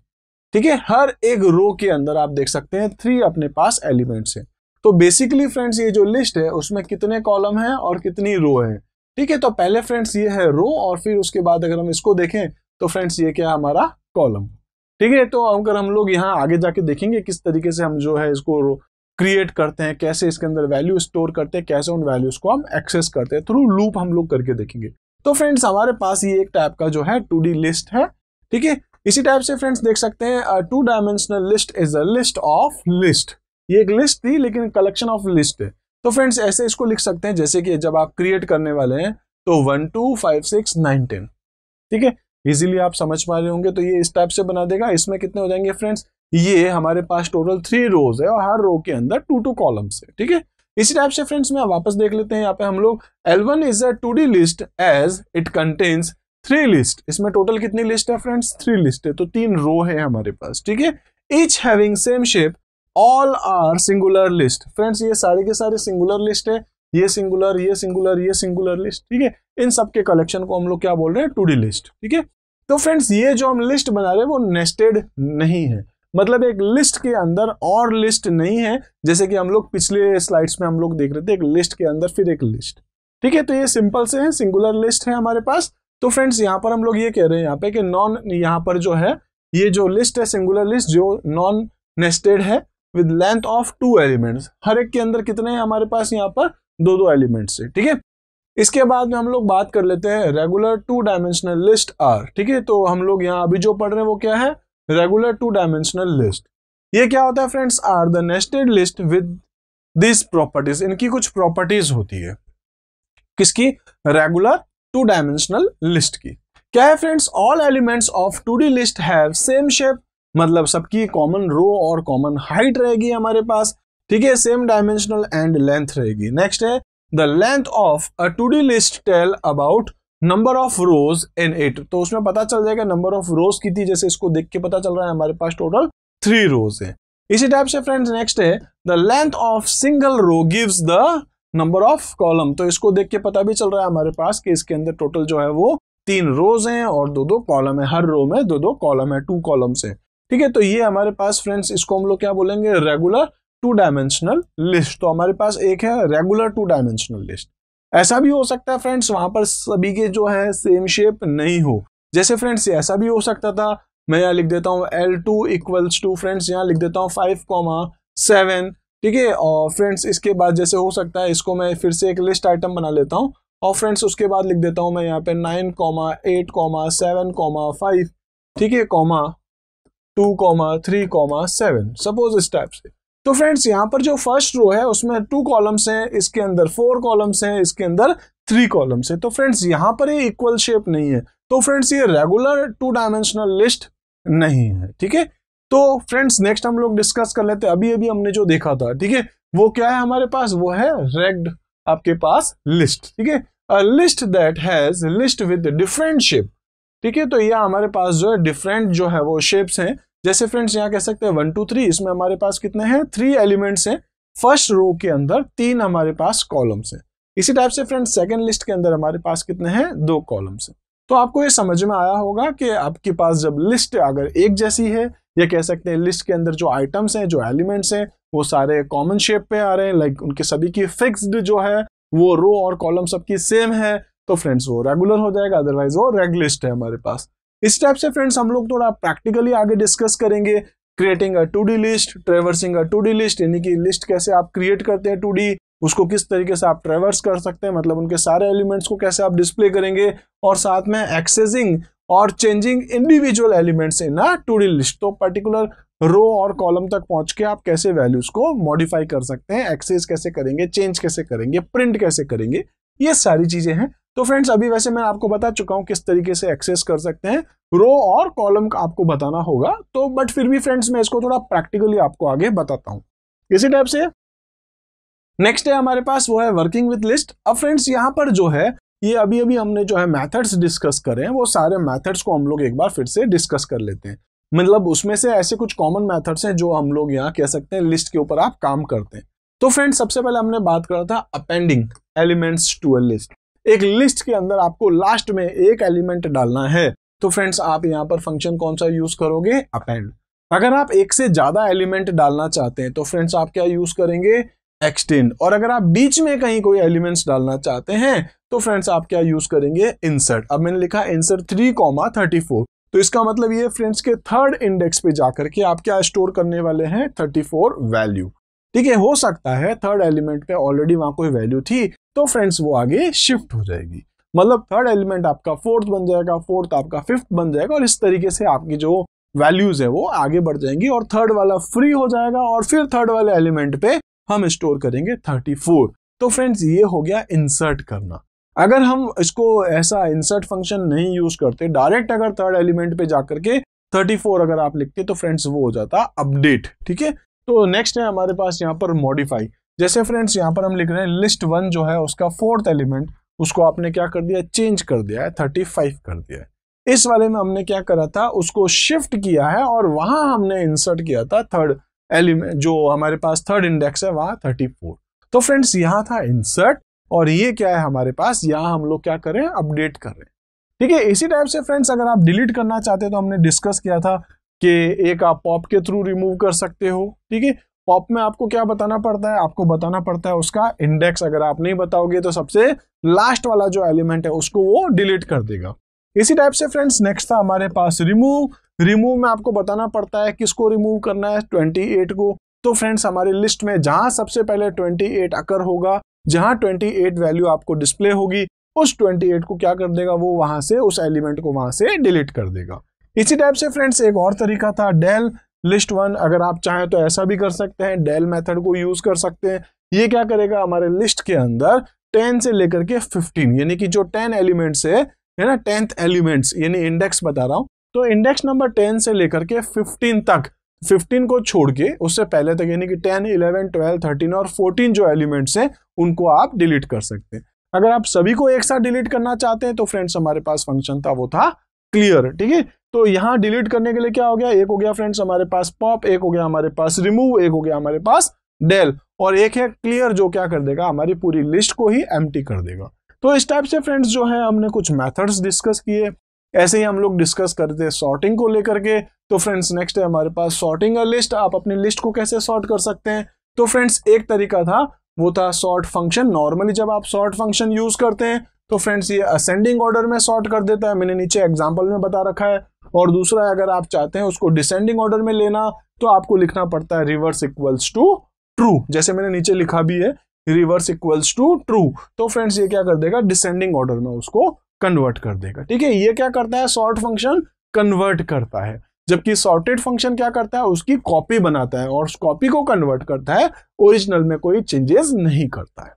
ठीक है हर एक रो के अंदर आप देख सकते हैं थ्री अपने पास एलिमेंट्स हैं तो बेसिकली फ्रेंड्स ये जो लिस्ट है उसमें कितने कॉलम है और कितनी रो है ठीक है तो पहले फ्रेंड्स ये है रो और फिर उसके बाद अगर हम इसको देखें तो फ्रेंड्स ये क्या हमारा कॉलम ठीक है तो अगर हम लोग यहाँ आगे जाके देखेंगे किस तरीके से हम जो है इसको क्रिएट करते हैं कैसे इसके अंदर वैल्यू स्टोर करते हैं कैसे उन वैल्यूज को हम एक्सेस करते हैं थ्रू लूप हम लोग करके देखेंगे तो फ्रेंड्स हमारे पास ये एक टाइप का जो है टू लिस्ट है ठीक है इसी टाइप से फ्रेंड्स देख सकते हैं two dimensional list is a list of list ये एक लिस्ट थी लेकिन कलेक्शन ऑफ लिस्ट है तो फ्रेंड्स ऐसे इसको लिख सकते हैं जैसे कि जब आप क्रिएट करने वाले हैं तो one two five six nine ten ठीक है इजीली आप समझ पा रहे होंगे तो ये इस टाइप से बना देगा इसमें कितने हो जाएंगे फ्रेंड्स ये हमारे पास टोटल थ्री रोज है और हर रो के अंदर टू टू कॉलम्स है ठीक है इसी टाइप से फ्रेंड्स में वापस देख लेते हैं यहाँ पे हम लोग L one one is a two D list as it contains three list इसमें टोटल कितनी लिस्ट है फ्रेंड्स थ्री लिस्ट है तो तीन रो है हमारे पास ठीक है each having same shape all are singular list friends ये सारे के सारे सिंगुलर लिस्ट है ये सिंगुलर ये सिंगुलर ये सिंगुलर लिस्ट ठीक है इन सब के कलेक्शन को हम लोग क्या बोल रहे हैं टू डी लिस्ट ठीक है तो फ्रेंड्स ये जो हम लिस्ट बना रहे हैं वो नेस्टेड नहीं है मतलब एक लिस्ट के अंदर और लिस्ट नहीं है जैसे कि हम लोग पिछले स्लाइड्स में हम लोग देख रहे थे एक लिस्ट के अंदर फिर एक लिस्ट ठीक है तो ये सिंपल से है सिंगुलर लिस्ट है हमारे पास तो फ्रेंड्स यहाँ पर हम लोग ये कह रहे हैं यहाँ पे कि नॉन यहाँ पर जो है ये जो लिस्ट है सिंगुलर लिस्ट जो नॉन नेस्टेड है with length of two elements हर एक के अंदर कितने हैं हमारे पास यहाँ पर दो दो एलिमेंट्स है ठीक है इसके बाद में हम लोग बात कर लेते हैं regular two dimensional list are ठीक है तो हम लोग यहाँ अभी जो पढ़ रहे हैं वो क्या है रेगुलर टू डायमेंशनल लिस्ट ये क्या होता है friends are the nested list with this properties इनकी कुछ प्रॉपर्टीज होती है किसकी रेगुलर टू डायमेंशनल लिस्ट की क्या है friends all elements of two D list have same shape मतलब सबकी कॉमन रो और कॉमन हाइट रहेगी हमारे पास ठीक है सेम डायमेंशनल एंड लेंथ रहेगी नेक्स्ट है the length of a two D list tell about number of rows in it तो उसमें पता चल जाएगा नंबर ऑफ रोज कितनी जैसे इसको देख के पता चल रहा है हमारे पास टोटल थ्री रोज है इसी टाइप से फ्रेंड्स नेक्स्ट है the length of single row gives the number of column तो इसको देख के पता भी चल रहा है हमारे पास कि इसके अंदर टोटल जो है वो तीन रोज हैं और दो दो कॉलम है हर रो में दो दो कॉलम है टू कॉलम्स है ठीक है तो ये हमारे पास फ्रेंड्स इसको हम लोग क्या बोलेंगे रेगुलर टू डायमेंशनल लिस्ट तो हमारे पास एक है रेगुलर टू डायमेंशनल लिस्ट ऐसा भी हो सकता है फ्रेंड्स वहां पर सभी के जो है सेम शेप नहीं हो जैसे फ्रेंड्स ऐसा भी हो सकता था मैं यहाँ लिख देता हूँ L two equals to friends यहाँ लिख देता हूँ फाइव कॉमा सेवन ठीक है और फ्रेंड्स इसके बाद जैसे हो सकता है इसको मैं फिर से एक लिस्ट आइटम बना लेता हूँ और फ्रेंड्स उसके बाद लिख देता हूँ मैं यहाँ पे nine comma eight comma seven comma five ठीक है comma two comma three comma seven suppose इस टाइप से तो फ्रेंड्स यहाँ पर जो फर्स्ट रो है उसमें टू कॉलम्स हैं इसके अंदर फोर कॉलम्स हैं इसके अंदर थ्री कॉलम्स है तो फ्रेंड्स यहाँ पर ये इक्वल शेप नहीं है तो फ्रेंड्स ये रेगुलर टू डायमेंशनल लिस्ट नहीं है ठीक है तो फ्रेंड्स नेक्स्ट हम लोग डिस्कस कर लेते हैं अभी अभी हमने जो देखा था ठीक है वो क्या है हमारे पास वो है रेग्ड आपके पास लिस्ट ठीक है list that has list with different shape ठीक है तो ये हमारे पास जो है डिफरेंट जो है वो शेप्स हैं जैसे फ्रेंड्स यहाँ कह सकते हैं वन टू थ्री इसमें हमारे पास कितने हैं थ्री एलिमेंट्स हैं फर्स्ट रो के अंदर तीन हमारे पास कॉलम्स हैं इसी टाइप से फ्रेंड्स सेकेंड लिस्ट के अंदर हमारे पास कितने हैं दो कॉलम्स हैं तो आपको ये समझ में आया होगा कि आपके पास जब लिस्ट अगर एक जैसी है या कह सकते हैं लिस्ट के अंदर जो आइटम्स हैं जो एलिमेंट्स हैं वो सारे कॉमन शेप पे आ रहे हैं लाइक उनके सभी की फिक्स्ड जो है वो रो और कॉलम सबकी सेम है तो फ्रेंड्स वो रेगुलर हो जाएगा अदरवाइज वो रेगुलिस्ट है हमारे पास इस टाइप से फ्रेंड्स हम लोग थोड़ा प्रैक्टिकली आगे डिस्कस करेंगे creating a two D list traversing a two D list यानी कि लिस्ट कैसे आप क्रिएट करते हैं टू डी उसको किस तरीके से आप ट्रेवर्स कर सकते हैं मतलब उनके सारे एलिमेंट्स को कैसे आप डिस्प्ले करेंगे और साथ में एक्सेसिंग और changing individual elements in a two D list तो पर्टिकुलर रो और कॉलम तक पहुंच के आप कैसे वैल्यूज को मॉडिफाई कर सकते हैं एक्सेस कैसे करेंगे चेंज कैसे करेंगे प्रिंट कैसे करेंगे ये सारी चीजें हैं तो फ्रेंड्स अभी वैसे मैं आपको बता चुका हूँ किस तरीके से एक्सेस कर सकते हैं रो और कॉलम आपको बताना होगा तो बट फिर भी फ्रेंड्स मैं इसको थोड़ा प्रैक्टिकली आपको आगे बताता हूँ इसी टाइप से नेक्स्ट है हमारे पास वो है वर्किंग विथ लिस्ट अब फ्रेंड्स यहाँ पर जो है ये अभी अभी हमने जो है मैथड्स डिस्कस करे हैं वो सारे मैथड्स को हम लोग एक बार फिर से डिस्कस कर लेते हैं मतलब उसमें से ऐसे कुछ कॉमन मैथड्स हैं जो हम लोग यहाँ कह सकते हैं लिस्ट के ऊपर आप काम करते हैं तो फ्रेंड्स सबसे पहले हमने बात करा था appending elements to a list एक लिस्ट के अंदर आपको लास्ट में एक एलिमेंट डालना है तो फ्रेंड्स आप यहाँ पर फंक्शन कौन सा यूज करोगे अपेंड अगर आप एक से ज्यादा एलिमेंट डालना चाहते हैं तो फ्रेंड्स आप क्या यूज करेंगे एक्सटेंड और अगर आप बीच में कहीं कोई एलिमेंट्स डालना चाहते हैं तो फ्रेंड्स आप क्या यूज करेंगे इंसर्ट अब मैंने लिखा insert three comma thirty four तो इसका मतलब ये फ्रेंड्स के थर्ड इंडेक्स पे जाकर के आप क्या स्टोर करने वाले हैं थर्टी फोर वैल्यू ठीक है हो सकता है थर्ड एलिमेंट का ऑलरेडी वहां कोई वैल्यू थी तो फ्रेंड्स वो आगे शिफ्ट हो जाएगी मतलब थर्ड एलिमेंट आपका फोर्थ बन जाएगा फोर्थ आपका फिफ्थ बन जाएगा और इस तरीके से आपकी जो वैल्यूज है वो आगे बढ़ जाएंगी और थर्ड वाला फ्री हो जाएगा और फिर थर्ड वाले एलिमेंट पे हम स्टोर करेंगे थर्टी फोर तो फ्रेंड्स ये हो गया इंसर्ट करना अगर हम इसको ऐसा इंसर्ट फंक्शन नहीं यूज करते डायरेक्ट अगर थर्ड एलिमेंट पे जाकर के 34 अगर आप लिखते तो फ्रेंड्स वो हो जाता अपडेट ठीक है तो नेक्स्ट है हमारे पास यहाँ पर मॉडिफाई जैसे फ्रेंड्स यहाँ पर हम लिख रहे हैं लिस्ट वन जो है उसका फोर्थ एलिमेंट उसको आपने क्या कर दिया चेंज कर दिया है थर्टी फाइव कर दिया है इस वाले में हमने क्या करा था उसको शिफ्ट किया है और वहां हमने इंसर्ट किया था थर्ड एलिमेंट जो हमारे पास थर्ड इंडेक्स है वहां थर्टी फोर तो फ्रेंड्स यहाँ था इंसर्ट और ये क्या है हमारे पास यहाँ हम लोग क्या करें अपडेट कर रहे हैं ठीक है इसी टाइप से फ्रेंड्स अगर आप डिलीट करना चाहते तो हमने डिस्कस किया था कि एक आप पॉप के थ्रू रिमूव कर सकते हो ठीक है पॉप में आपको क्या बताना पड़ता है आपको बताना पड़ता है उसका इंडेक्स अगर आप नहीं बताओगे तो सबसे लास्ट वाला जो एलिमेंट है उसको वो डिलीट कर देगा इसी टाइप से फ्रेंड्स नेक्स्ट था हमारे पास रिमूव रिमूव में आपको बताना पड़ता है किसको रिमूव करना है एट को तो फ्रेंड्स हमारी लिस्ट में जहां सबसे पहले एट अकर होगा जहां एट वैल्यू आपको डिस्प्ले होगी उस 28 को क्या कर देगा वो वहां से उस एलिमेंट को वहां से डिलीट कर देगा इसी टाइप से फ्रेंड्स एक और तरीका था डेल लिस्ट वन अगर आप चाहें तो ऐसा भी कर सकते हैं डेल मेथड को यूज कर सकते हैं ये क्या करेगा हमारे लिस्ट के अंदर टेन से लेकर के फिफ्टीन यानी कि जो टेन एलिमेंट्स है ना टेंथ एलिमेंट्स यानी इंडेक्स बता रहा हूँ तो इंडेक्स नंबर टेन से लेकर के फिफ्टीन तक फिफ्टीन को छोड़ के उससे पहले तक यानी कि टेन इलेवन ट्वेल्व थर्टीन और फोर्टीन जो एलिमेंट्स हैं उनको आप डिलीट कर सकते हैं अगर आप सभी को एक साथ डिलीट करना चाहते हैं तो फ्रेंड्स हमारे पास फंक्शन था वो था क्लियर ठीक है तो यहाँ डिलीट करने के लिए क्या हो गया एक हो गया फ्रेंड्स हमारे पास पॉप एक हो गया हमारे पास रिमूव एक हो गया हमारे पास डेल और एक है क्लियर जो क्या कर देगा हमारी पूरी लिस्ट को ही एम कर देगा तो इस टाइप से फ्रेंड्स जो है हमने कुछ मैथड्स डिस्कस किए ऐसे ही हम लोग डिस्कस करते हैं सॉर्टिंग को लेकर के तो फ्रेंड्स नेक्स्ट है हमारे पास सॉर्टिंग अ लिस्ट आप अपनी लिस्ट को कैसे सॉर्ट कर सकते हैं तो फ्रेंड्स एक तरीका था वो था सॉर्ट फंक्शन नॉर्मली जब आप सॉर्ट फंक्शन यूज करते हैं तो फ्रेंड्स ये असेंडिंग ऑर्डर में सॉर्ट कर देता है मैंने नीचे एग्जाम्पल में बता रखा है और दूसरा अगर आप चाहते हैं उसको डिसेंडिंग ऑर्डर में लेना तो आपको लिखना पड़ता है रिवर्स इक्वल्स टू ट्रू जैसे मैंने नीचे लिखा भी है रिवर्स इक्वल्स टू ट्रू तो फ्रेंड्स ये क्या कर देगा डिसेंडिंग ऑर्डर में उसको कन्वर्ट कर देगा ठीक है ये क्या करता है सॉर्ट फंक्शन कन्वर्ट करता है जबकि सॉर्टेड फंक्शन क्या करता है उसकी कॉपी बनाता है और कॉपी को कन्वर्ट करता है ओरिजिनल में कोई चेंजेस नहीं करता है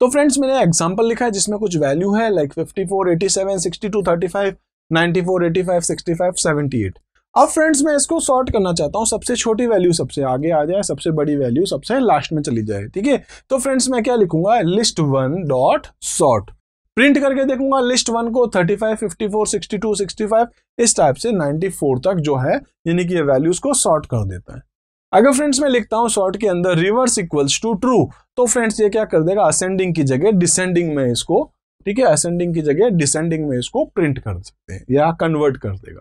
तो फ्रेंड्स मैंने एग्जांपल लिखा है जिसमें कुछ वैल्यू है लाइक 54, 87, 62, 35 अब फ्रेंड्स मैं इसको सॉर्ट करना चाहता हूँ सबसे छोटी वैल्यू सबसे आगे आ जाए सबसे बड़ी वैल्यू सबसे लास्ट में चली जाए ठीक है तो फ्रेंड्स मैं क्या लिखूंगा list one dot sort print करके देखूंगा लिस्ट वन को 35, 54, 62, 65 इस टाइप से 94 तक जो है यानी कि ये वैल्यूज को सॉर्ट कर देता है अगर फ्रेंड्स मैं लिखता हूँ सॉर्ट के अंदर रिवर्स इक्वल्स टू ट्रू तो फ्रेंड्स ये क्या कर देगा असेंडिंग की जगह डिसेंडिंग में इसको ठीक है असेंडिंग की जगह डिसेंडिंग में इसको प्रिंट कर सकते हैं या कन्वर्ट कर देगा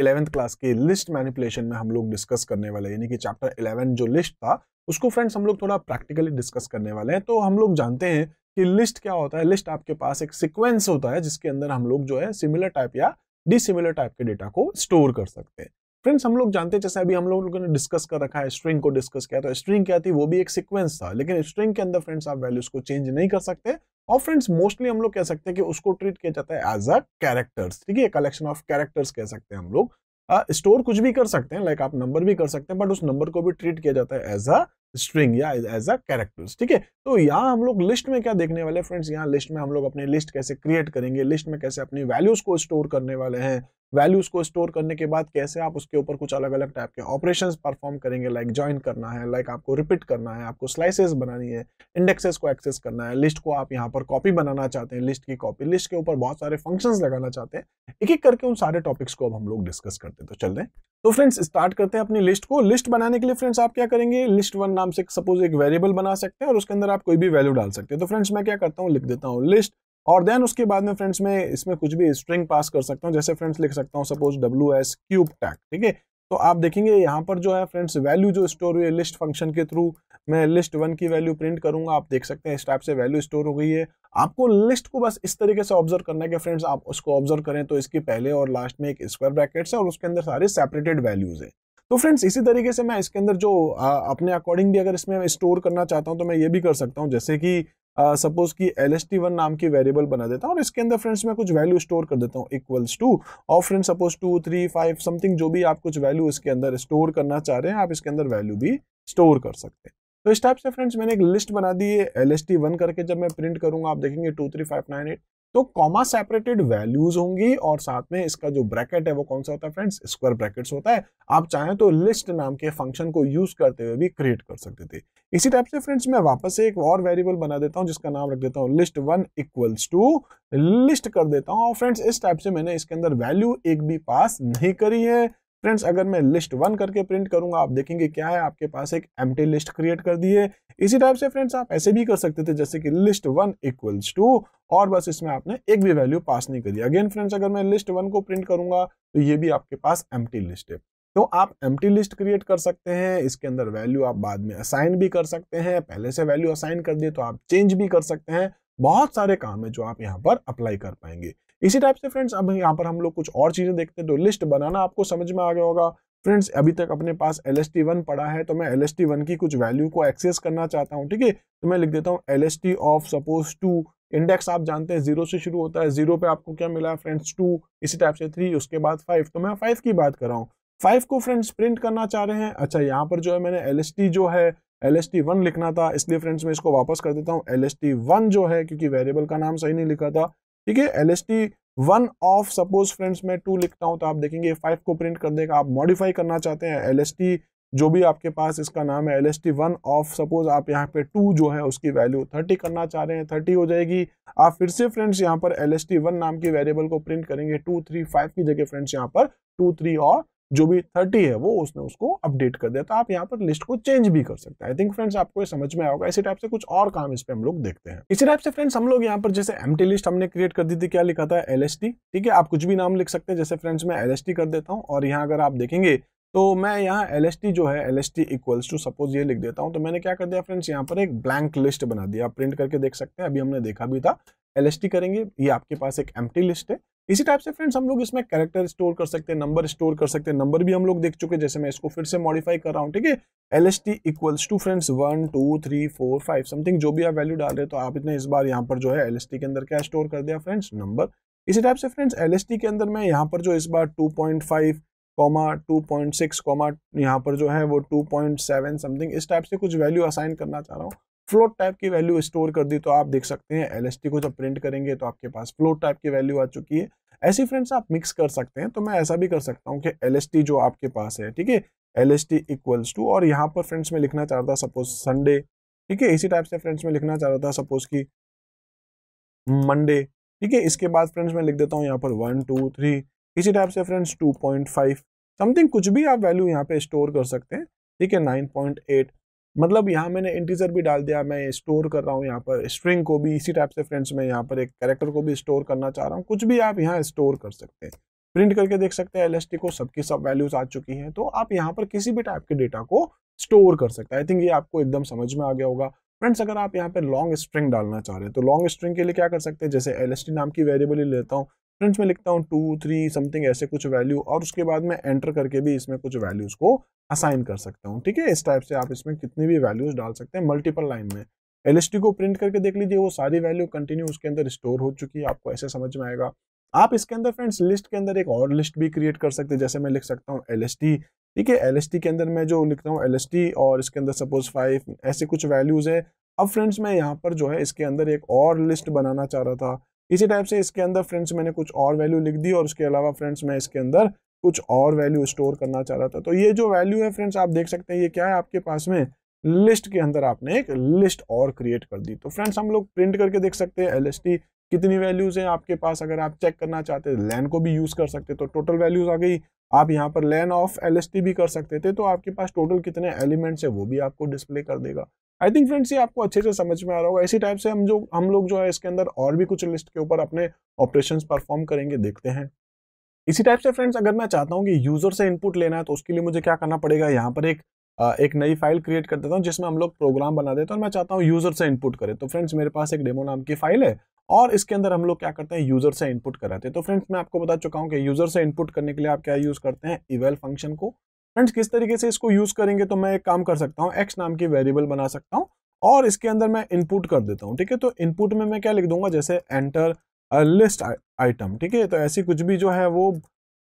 इलेवेंथ क्लास की लिस्ट मैनिपुलेशन में हम लोग डिस्कस करने वाले यानी कि चैप्टर इलेवन जो लिस्ट था उसको फ्रेंड्स हम लोग थोड़ा प्रैक्टिकली डिस्कस करने वाले हैं तो हम लोग जानते हैं कि लिस्ट क्या होता है लिस्ट आपके पास एक सिक्वेंस होता है जिसके अंदर हम लोग जो है सिमिलर टाइप या डिसिमिलर टाइप के डेटा को स्टोर कर सकते हैं फ्रेंड्स हम लोग जानते हैं जैसे अभी हम लोगों ने डिस्कस कर रखा है स्ट्रिंग को डिस्कस किया था स्ट्रिंग क्या थी वो भी एक सीक्वेंस था लेकिन स्ट्रिंग के अंदर फ्रेंड्स आप वैल्यूज को चेंज नहीं कर सकते और फ्रेंड्स मोस्टली हम लोग कह सकते हैं कि उसको ट्रीट किया जाता है एज अ कैरेक्टर्स ठीक है कलेक्शन ऑफ कैरेक्टर्स कह सकते हैं हम लोग स्टोर uh, कुछ भी कर सकते हैं लाइक like आप नंबर भी कर सकते हैं बट उस नंबर को भी ट्रीट किया जाता है एज अ स्ट्रिंग या एज अ कैरेक्टर्स ठीक है तो यहाँ हम लोग लिस्ट में क्या देखने वाले फ्रेंड्स यहाँ लिस्ट में हम लोग अपनी लिस्ट कैसे क्रिएट करेंगे लिस्ट में कैसे अपनी वैल्यूज को स्टोर करने वाले हैं वैल्यूज को स्टोर करने के बाद कैसे आप उसके ऊपर कुछ अलग अलग टाइप के ऑपरेशन परफॉर्म करेंगे लाइक like ज्वाइन करना है लाइक like आपको रिपीट करना है आपको स्लाइसेस बनानी है इंडेक्सेस को एक्सेस करना है लिस्ट को आप यहाँ पर कॉपी बनाना चाहते हैं लिस्ट की कॉपी लिस्ट के ऊपर बहुत सारे फंक्शन लगाना चाहते हैं एक एक करके उन सारे टॉपिक्स को अब हम लोग डिस्कस करते हैं तो चल रहे तो फ्रेंड्स स्टार्ट करते हैं अपनी लिस्ट को लिस्ट बनाने के लिए फ्रेंड्स आप क्या करेंगे लिस्ट वन नाम से सपोज एक वेरिएबल बना सकते हैं और उसके अंदर आप कोई भी वैल्यू डाल सकते हैं तो फ्रेंड्स मैं क्या करता हूँ लिख देता हूँ लिस्ट और देन उसके बाद में फ्रेंड्स में इसमें कुछ भी स्ट्रिंग पास कर सकता हूँ जैसे फ्रेंड्स लिख सकता हूँ suppose W S cube tech ठीक है तो आप देखेंगे यहाँ पर जो है फ्रेंड्स वैल्यू जो स्टोर हुई है लिस्ट फंक्शन के थ्रू मैं लिस्ट वन की वैल्यू प्रिंट करूंगा आप देख सकते हैं इस टाइप से वैल्यू स्टोर हो गई है आपको लिस्ट को बस इस तरीके से ऑब्जर्व करना है कि फ्रेंड्स आप उसको ऑब्जर्व करें तो इसके पहले और लास्ट में एक स्क्वायर ब्रैकेट्स है और उसके अंदर सारे सेपरेटेड वैल्यूज है तो फ्रेंड्स इसी तरीके से मैं इसके अंदर जो आ, अपने अकॉर्डिंग भी अगर इसमें स्टोर करना चाहता हूँ तो मैं ये भी कर सकता हूँ जैसे कि सपोज uh, की एल एस टी वन नाम की वेरिएबल बना देता हूँ और इसके अंदर फ्रेंड्स मैं कुछ वैल्यू स्टोर कर देता हूँ इक्वल्स टू और friends suppose two three five something जो भी आप कुछ वैल्यू इसके अंदर स्टोर करना चाह रहे हैं आप इसके अंदर वैल्यू भी स्टोर कर सकते हैं तो इस टाइप से फ्रेंड्स मैंने एक लिस्ट बना दी है एल एस वन करके जब मैं प्रिंट करूंगा आप देखेंगे two three five nine eight तो कॉमा सेपरेटेड वैल्यूज होंगी और साथ में इसका जो ब्रैकेट है वो कौन सा होता है फ्रेंड्स स्क्वायर ब्रैकेट्स होता है आप चाहें तो लिस्ट नाम के फंक्शन को यूज करते हुए भी क्रिएट कर सकते थे इसी टाइप से फ्रेंड्स मैं वापस से एक और वेरिएबल बना देता हूँ जिसका नाम रख देता हूँ list one equals to list कर देता हूँ और फ्रेंड्स इस टाइप से मैंने इसके अंदर वैल्यू एक भी पास नहीं करी है फ्रेंड्स अगर मैं लिस्ट वन करके प्रिंट करूंगा आप देखेंगे क्या है आपके पास एक एम लिस्ट क्रिएट कर दी है इसी टाइप से फ्रेंड्स आप ऐसे भी कर सकते थे जैसे कि लिस्ट वन इक्वल्स टू और बस इसमें आपने एक भी वैल्यू पास नहीं करी अगेन फ्रेंड्स अगर मैं लिस्ट वन को प्रिंट करूंगा तो ये भी आपके पास एम लिस्ट है तो आप एम लिस्ट क्रिएट कर सकते हैं इसके अंदर वैल्यू आप बाद में असाइन भी कर सकते हैं पहले से वैल्यू असाइन कर दिए तो आप चेंज भी कर सकते हैं बहुत सारे काम है जो आप यहाँ पर अप्लाई कर पाएंगे इसी टाइप से फ्रेंड्स अब यहाँ पर हम लोग कुछ और चीज़ें देखते हैं तो लिस्ट बनाना आपको समझ में आ गया होगा फ्रेंड्स अभी तक अपने पास एल एस टी वन पड़ा है तो मैं एल एस टी वन की कुछ वैल्यू को एक्सेस करना चाहता हूँ ठीक है तो मैं लिख देता हूँ L S T of suppose two index आप जानते हैं जीरो से शुरू होता है जीरो पे आपको क्या मिला फ्रेंड्स टू इसी टाइप से थ्री उसके बाद फाइव तो मैं फाइव की बात कर रहा हूँ फाइव को फ्रेंड्स प्रिंट करना चाह रहे हैं अच्छा यहाँ पर जो है मैंने एल जो है एल एस लिखना था इसलिए फ्रेंड्स मैं इसको वापस कर देता हूँ एल एस जो है क्योंकि वेरिएबल का नाम सही नहीं लिखा था ठीक है L S T one of suppose friends मैं टू लिखता हूँ तो आप देखेंगे फाइव को प्रिंट कर देगा आप मॉडिफाई करना चाहते हैं एल एस टी जो भी आपके पास इसका नाम है L S T one of suppose आप यहाँ पे टू जो है उसकी वैल्यू थर्टी करना चाह रहे हैं थर्टी हो जाएगी आप फिर से फ्रेंड्स यहाँ पर एल एस टी वन नाम की वेरिएबल को प्रिंट करेंगे टू थ्री फाइव की जगह फ्रेंड्स यहाँ पर टू थ्री और जो भी थर्टी है वो उसने उसको अपडेट कर दिया तो आप यहाँ पर लिस्ट को चेंज भी कर सकते हैं आई थिंक फ्रेंड्स आपको ये समझ में आएगा इसी टाइप से कुछ और काम इस पर हम लोग देखते हैं इसी टाइप से फ्रेंड्स हम लोग यहाँ पर जैसे एम लिस्ट हमने क्रिएट कर दी थी क्या लिखा था एल ठीक है आप कुछ भी नाम लिख सकते हैं जैसे फ्रेंड्स मैं एल कर देता हूँ और यहाँ अगर आप देखेंगे तो मैं यहाँ एल जो है एल इक्वल्स टू सपोज ये लिख देता हूँ तो मैंने क्या कर दिया फ्रेंड्स यहाँ पर एक ब्लैंक लिस्ट बना दिया आप प्रिंट करके देख सकते हैं अभी हमने देखा भी था एल करेंगे ये आपके पास एक एम लिस्ट है इसी टाइप से फ्रेंड्स हम लोग इसमें कैरेक्टर स्टोर कर सकते हैं नंबर स्टोर कर सकते हैं नंबर भी हम लोग देख चुके हैं जैसे मैं इसको फिर से मॉडिफाई कर रहा हूँ ठीक है L S T equals to friends one two three four five something जो भी आप वैल्यू डाल रहे हो तो आप इतने इस बार यहाँ पर जो है एल एस टी के अंदर क्या स्टोर कर दिया फ्रेंड्स नंबर इसी टाइप से फ्रेंड्स एल एस टी के अंदर मैं यहाँ पर जो इस बार two point five comma two point six comma यहाँ पर जो है वो टू पॉइंट सेवन समथिंग इस टाइप से कुछ वैल्यू असाइन करना चाह रहा हूँ फ्लोट टाइप की वैल्यू स्टोर कर दी तो आप देख सकते हैं एल को जब प्रिंट करेंगे तो आपके पास फ्लोट टाइप की वैल्यू आ चुकी है ऐसी फ्रेंड्स आप मिक्स कर सकते हैं तो मैं ऐसा भी कर सकता हूँ कि एल जो आपके पास है ठीक है L S T equals to और यहाँ पर फ्रेंड्स में लिखना चाह रहा था सपोज संडे ठीक है इसी टाइप से फ्रेंड्स में लिखना चाह रहा था सपोज कि मंडे ठीक है इसके बाद फ्रेंड्स मैं लिख देता हूँ यहाँ पर वन टू थ्री इसी टाइप से फ्रेंड्स 2.5 समथिंग कुछ भी आप वैल्यू यहाँ पे स्टोर कर सकते हैं ठीक है 9.8 मतलब यहाँ मैंने इंटीजर भी डाल दिया मैं स्टोर कर रहा हूँ यहाँ पर स्ट्रिंग को भी इसी टाइप से फ्रेंड्स मैं यहाँ पर एक कैरेक्टर को भी स्टोर करना चाह रहा हूँ कुछ भी आप यहाँ स्टोर कर सकते हैं प्रिंट करके देख सकते हैं एल को सबकी सब वैल्यूज आ चुकी हैं तो आप यहाँ पर किसी भी टाइप के डेटा को स्टोर कर सकते हैं आई थिंक ये आपको एकदम समझ में आ गया होगा फ्रेंड्स अगर आप यहाँ पे लॉन्ग स्ट्रिंग डालना चाह रहे हैं तो लॉन्ग स्ट्रिंग के लिए क्या कर सकते हैं जैसे एल नाम की वेरिएबल ही लेता हूँ फ्रेंड्स मैं लिखता हूँ टू थ्री समथिंग ऐसे कुछ वैल्यू और उसके बाद मैं एंटर करके भी इसमें कुछ वैल्यूज़ को असाइन कर सकता हूँ ठीक है इस टाइप से आप इसमें कितनी भी वैल्यूज़ डाल सकते हैं मल्टीपल लाइन में एल को प्रिंट करके देख लीजिए वो सारी वैल्यू कंटिन्यू उसके अंदर स्टोर हो चुकी है आपको ऐसे समझ में आएगा आप इसके अंदर फ्रेंड्स लिस्ट के अंदर एक और लिस्ट भी क्रिएट कर सकते हैं जैसे मैं लिख सकता हूँ एल ठीक है एल के अंदर मैं जो लिखता हूँ एल और इसके अंदर सपोज फाइव ऐसे कुछ वैल्यूज़ है अब फ्रेंड्स मैं यहाँ पर जो है इसके अंदर एक और लिस्ट बनाना चाह रहा था इसी टाइप से इसके अंदर फ्रेंड्स मैंने कुछ और वैल्यू लिख दी और उसके अलावा फ्रेंड्स मैं इसके अंदर कुछ और वैल्यू स्टोर करना चाह रहा था तो ये जो वैल्यू है फ्रेंड्स आप देख सकते हैं ये क्या है आपके पास में लिस्ट के अंदर आपने एक लिस्ट और क्रिएट कर दी तो फ्रेंड्स हम लोग प्रिंट करके देख सकते हैं एल कितनी वैल्यूज़ हैं आपके पास अगर आप चेक करना चाहते हैं लैन को भी यूज़ कर सकते तो टोटल वैल्यूज़ आ गई आप यहाँ पर लैन ऑफ एल भी कर सकते थे तो आपके पास टोटल कितने एलिमेंट्स है वो भी आपको डिस्प्ले कर देगा आई थिंक फ्रेंड्स ये आपको अच्छे से समझ में आ रहा होगा इसी टाइप से हम जो हम लोग जो है इसके अंदर और भी कुछ लिस्ट के ऊपर अपने ऑपरेशन परफॉर्म करेंगे देखते हैं इसी टाइप से फ्रेंड्स अगर मैं चाहता हूँ कि यूज़र से इनपुट लेना है तो उसके लिए मुझे क्या करना पड़ेगा यहाँ पर एक एक नई फाइल क्रिएट कर देता हूँ जिसमें हम लोग प्रोग्राम बना देते हैं और मैं चाहता हूँ यूज़र से इनपुट करें तो फ्रेंड्स मेरे पास एक डेमो नाम की फाइल है और इसके अंदर हम लोग क्या करते हैं यूज़र से इनपुट कराते हैं तो फ्रेंड्स मैं आपको बता चुका हूँ कि यूज़र से इनपुट करने के लिए आप क्या यूज़ करते हैं इवेल फंक्शन को फ्रेंड्स किस तरीके से इसको यूज़ करेंगे तो मैं एक काम कर सकता हूँ एक्स नाम की वेरिएबल बना सकता हूँ और इसके अंदर मैं इनपुट कर देता हूँ ठीक है तो इनपुट में मैं क्या लिख दूंगा जैसे एंटर लिस्ट आइटम ठीक है तो ऐसी कुछ भी जो है वो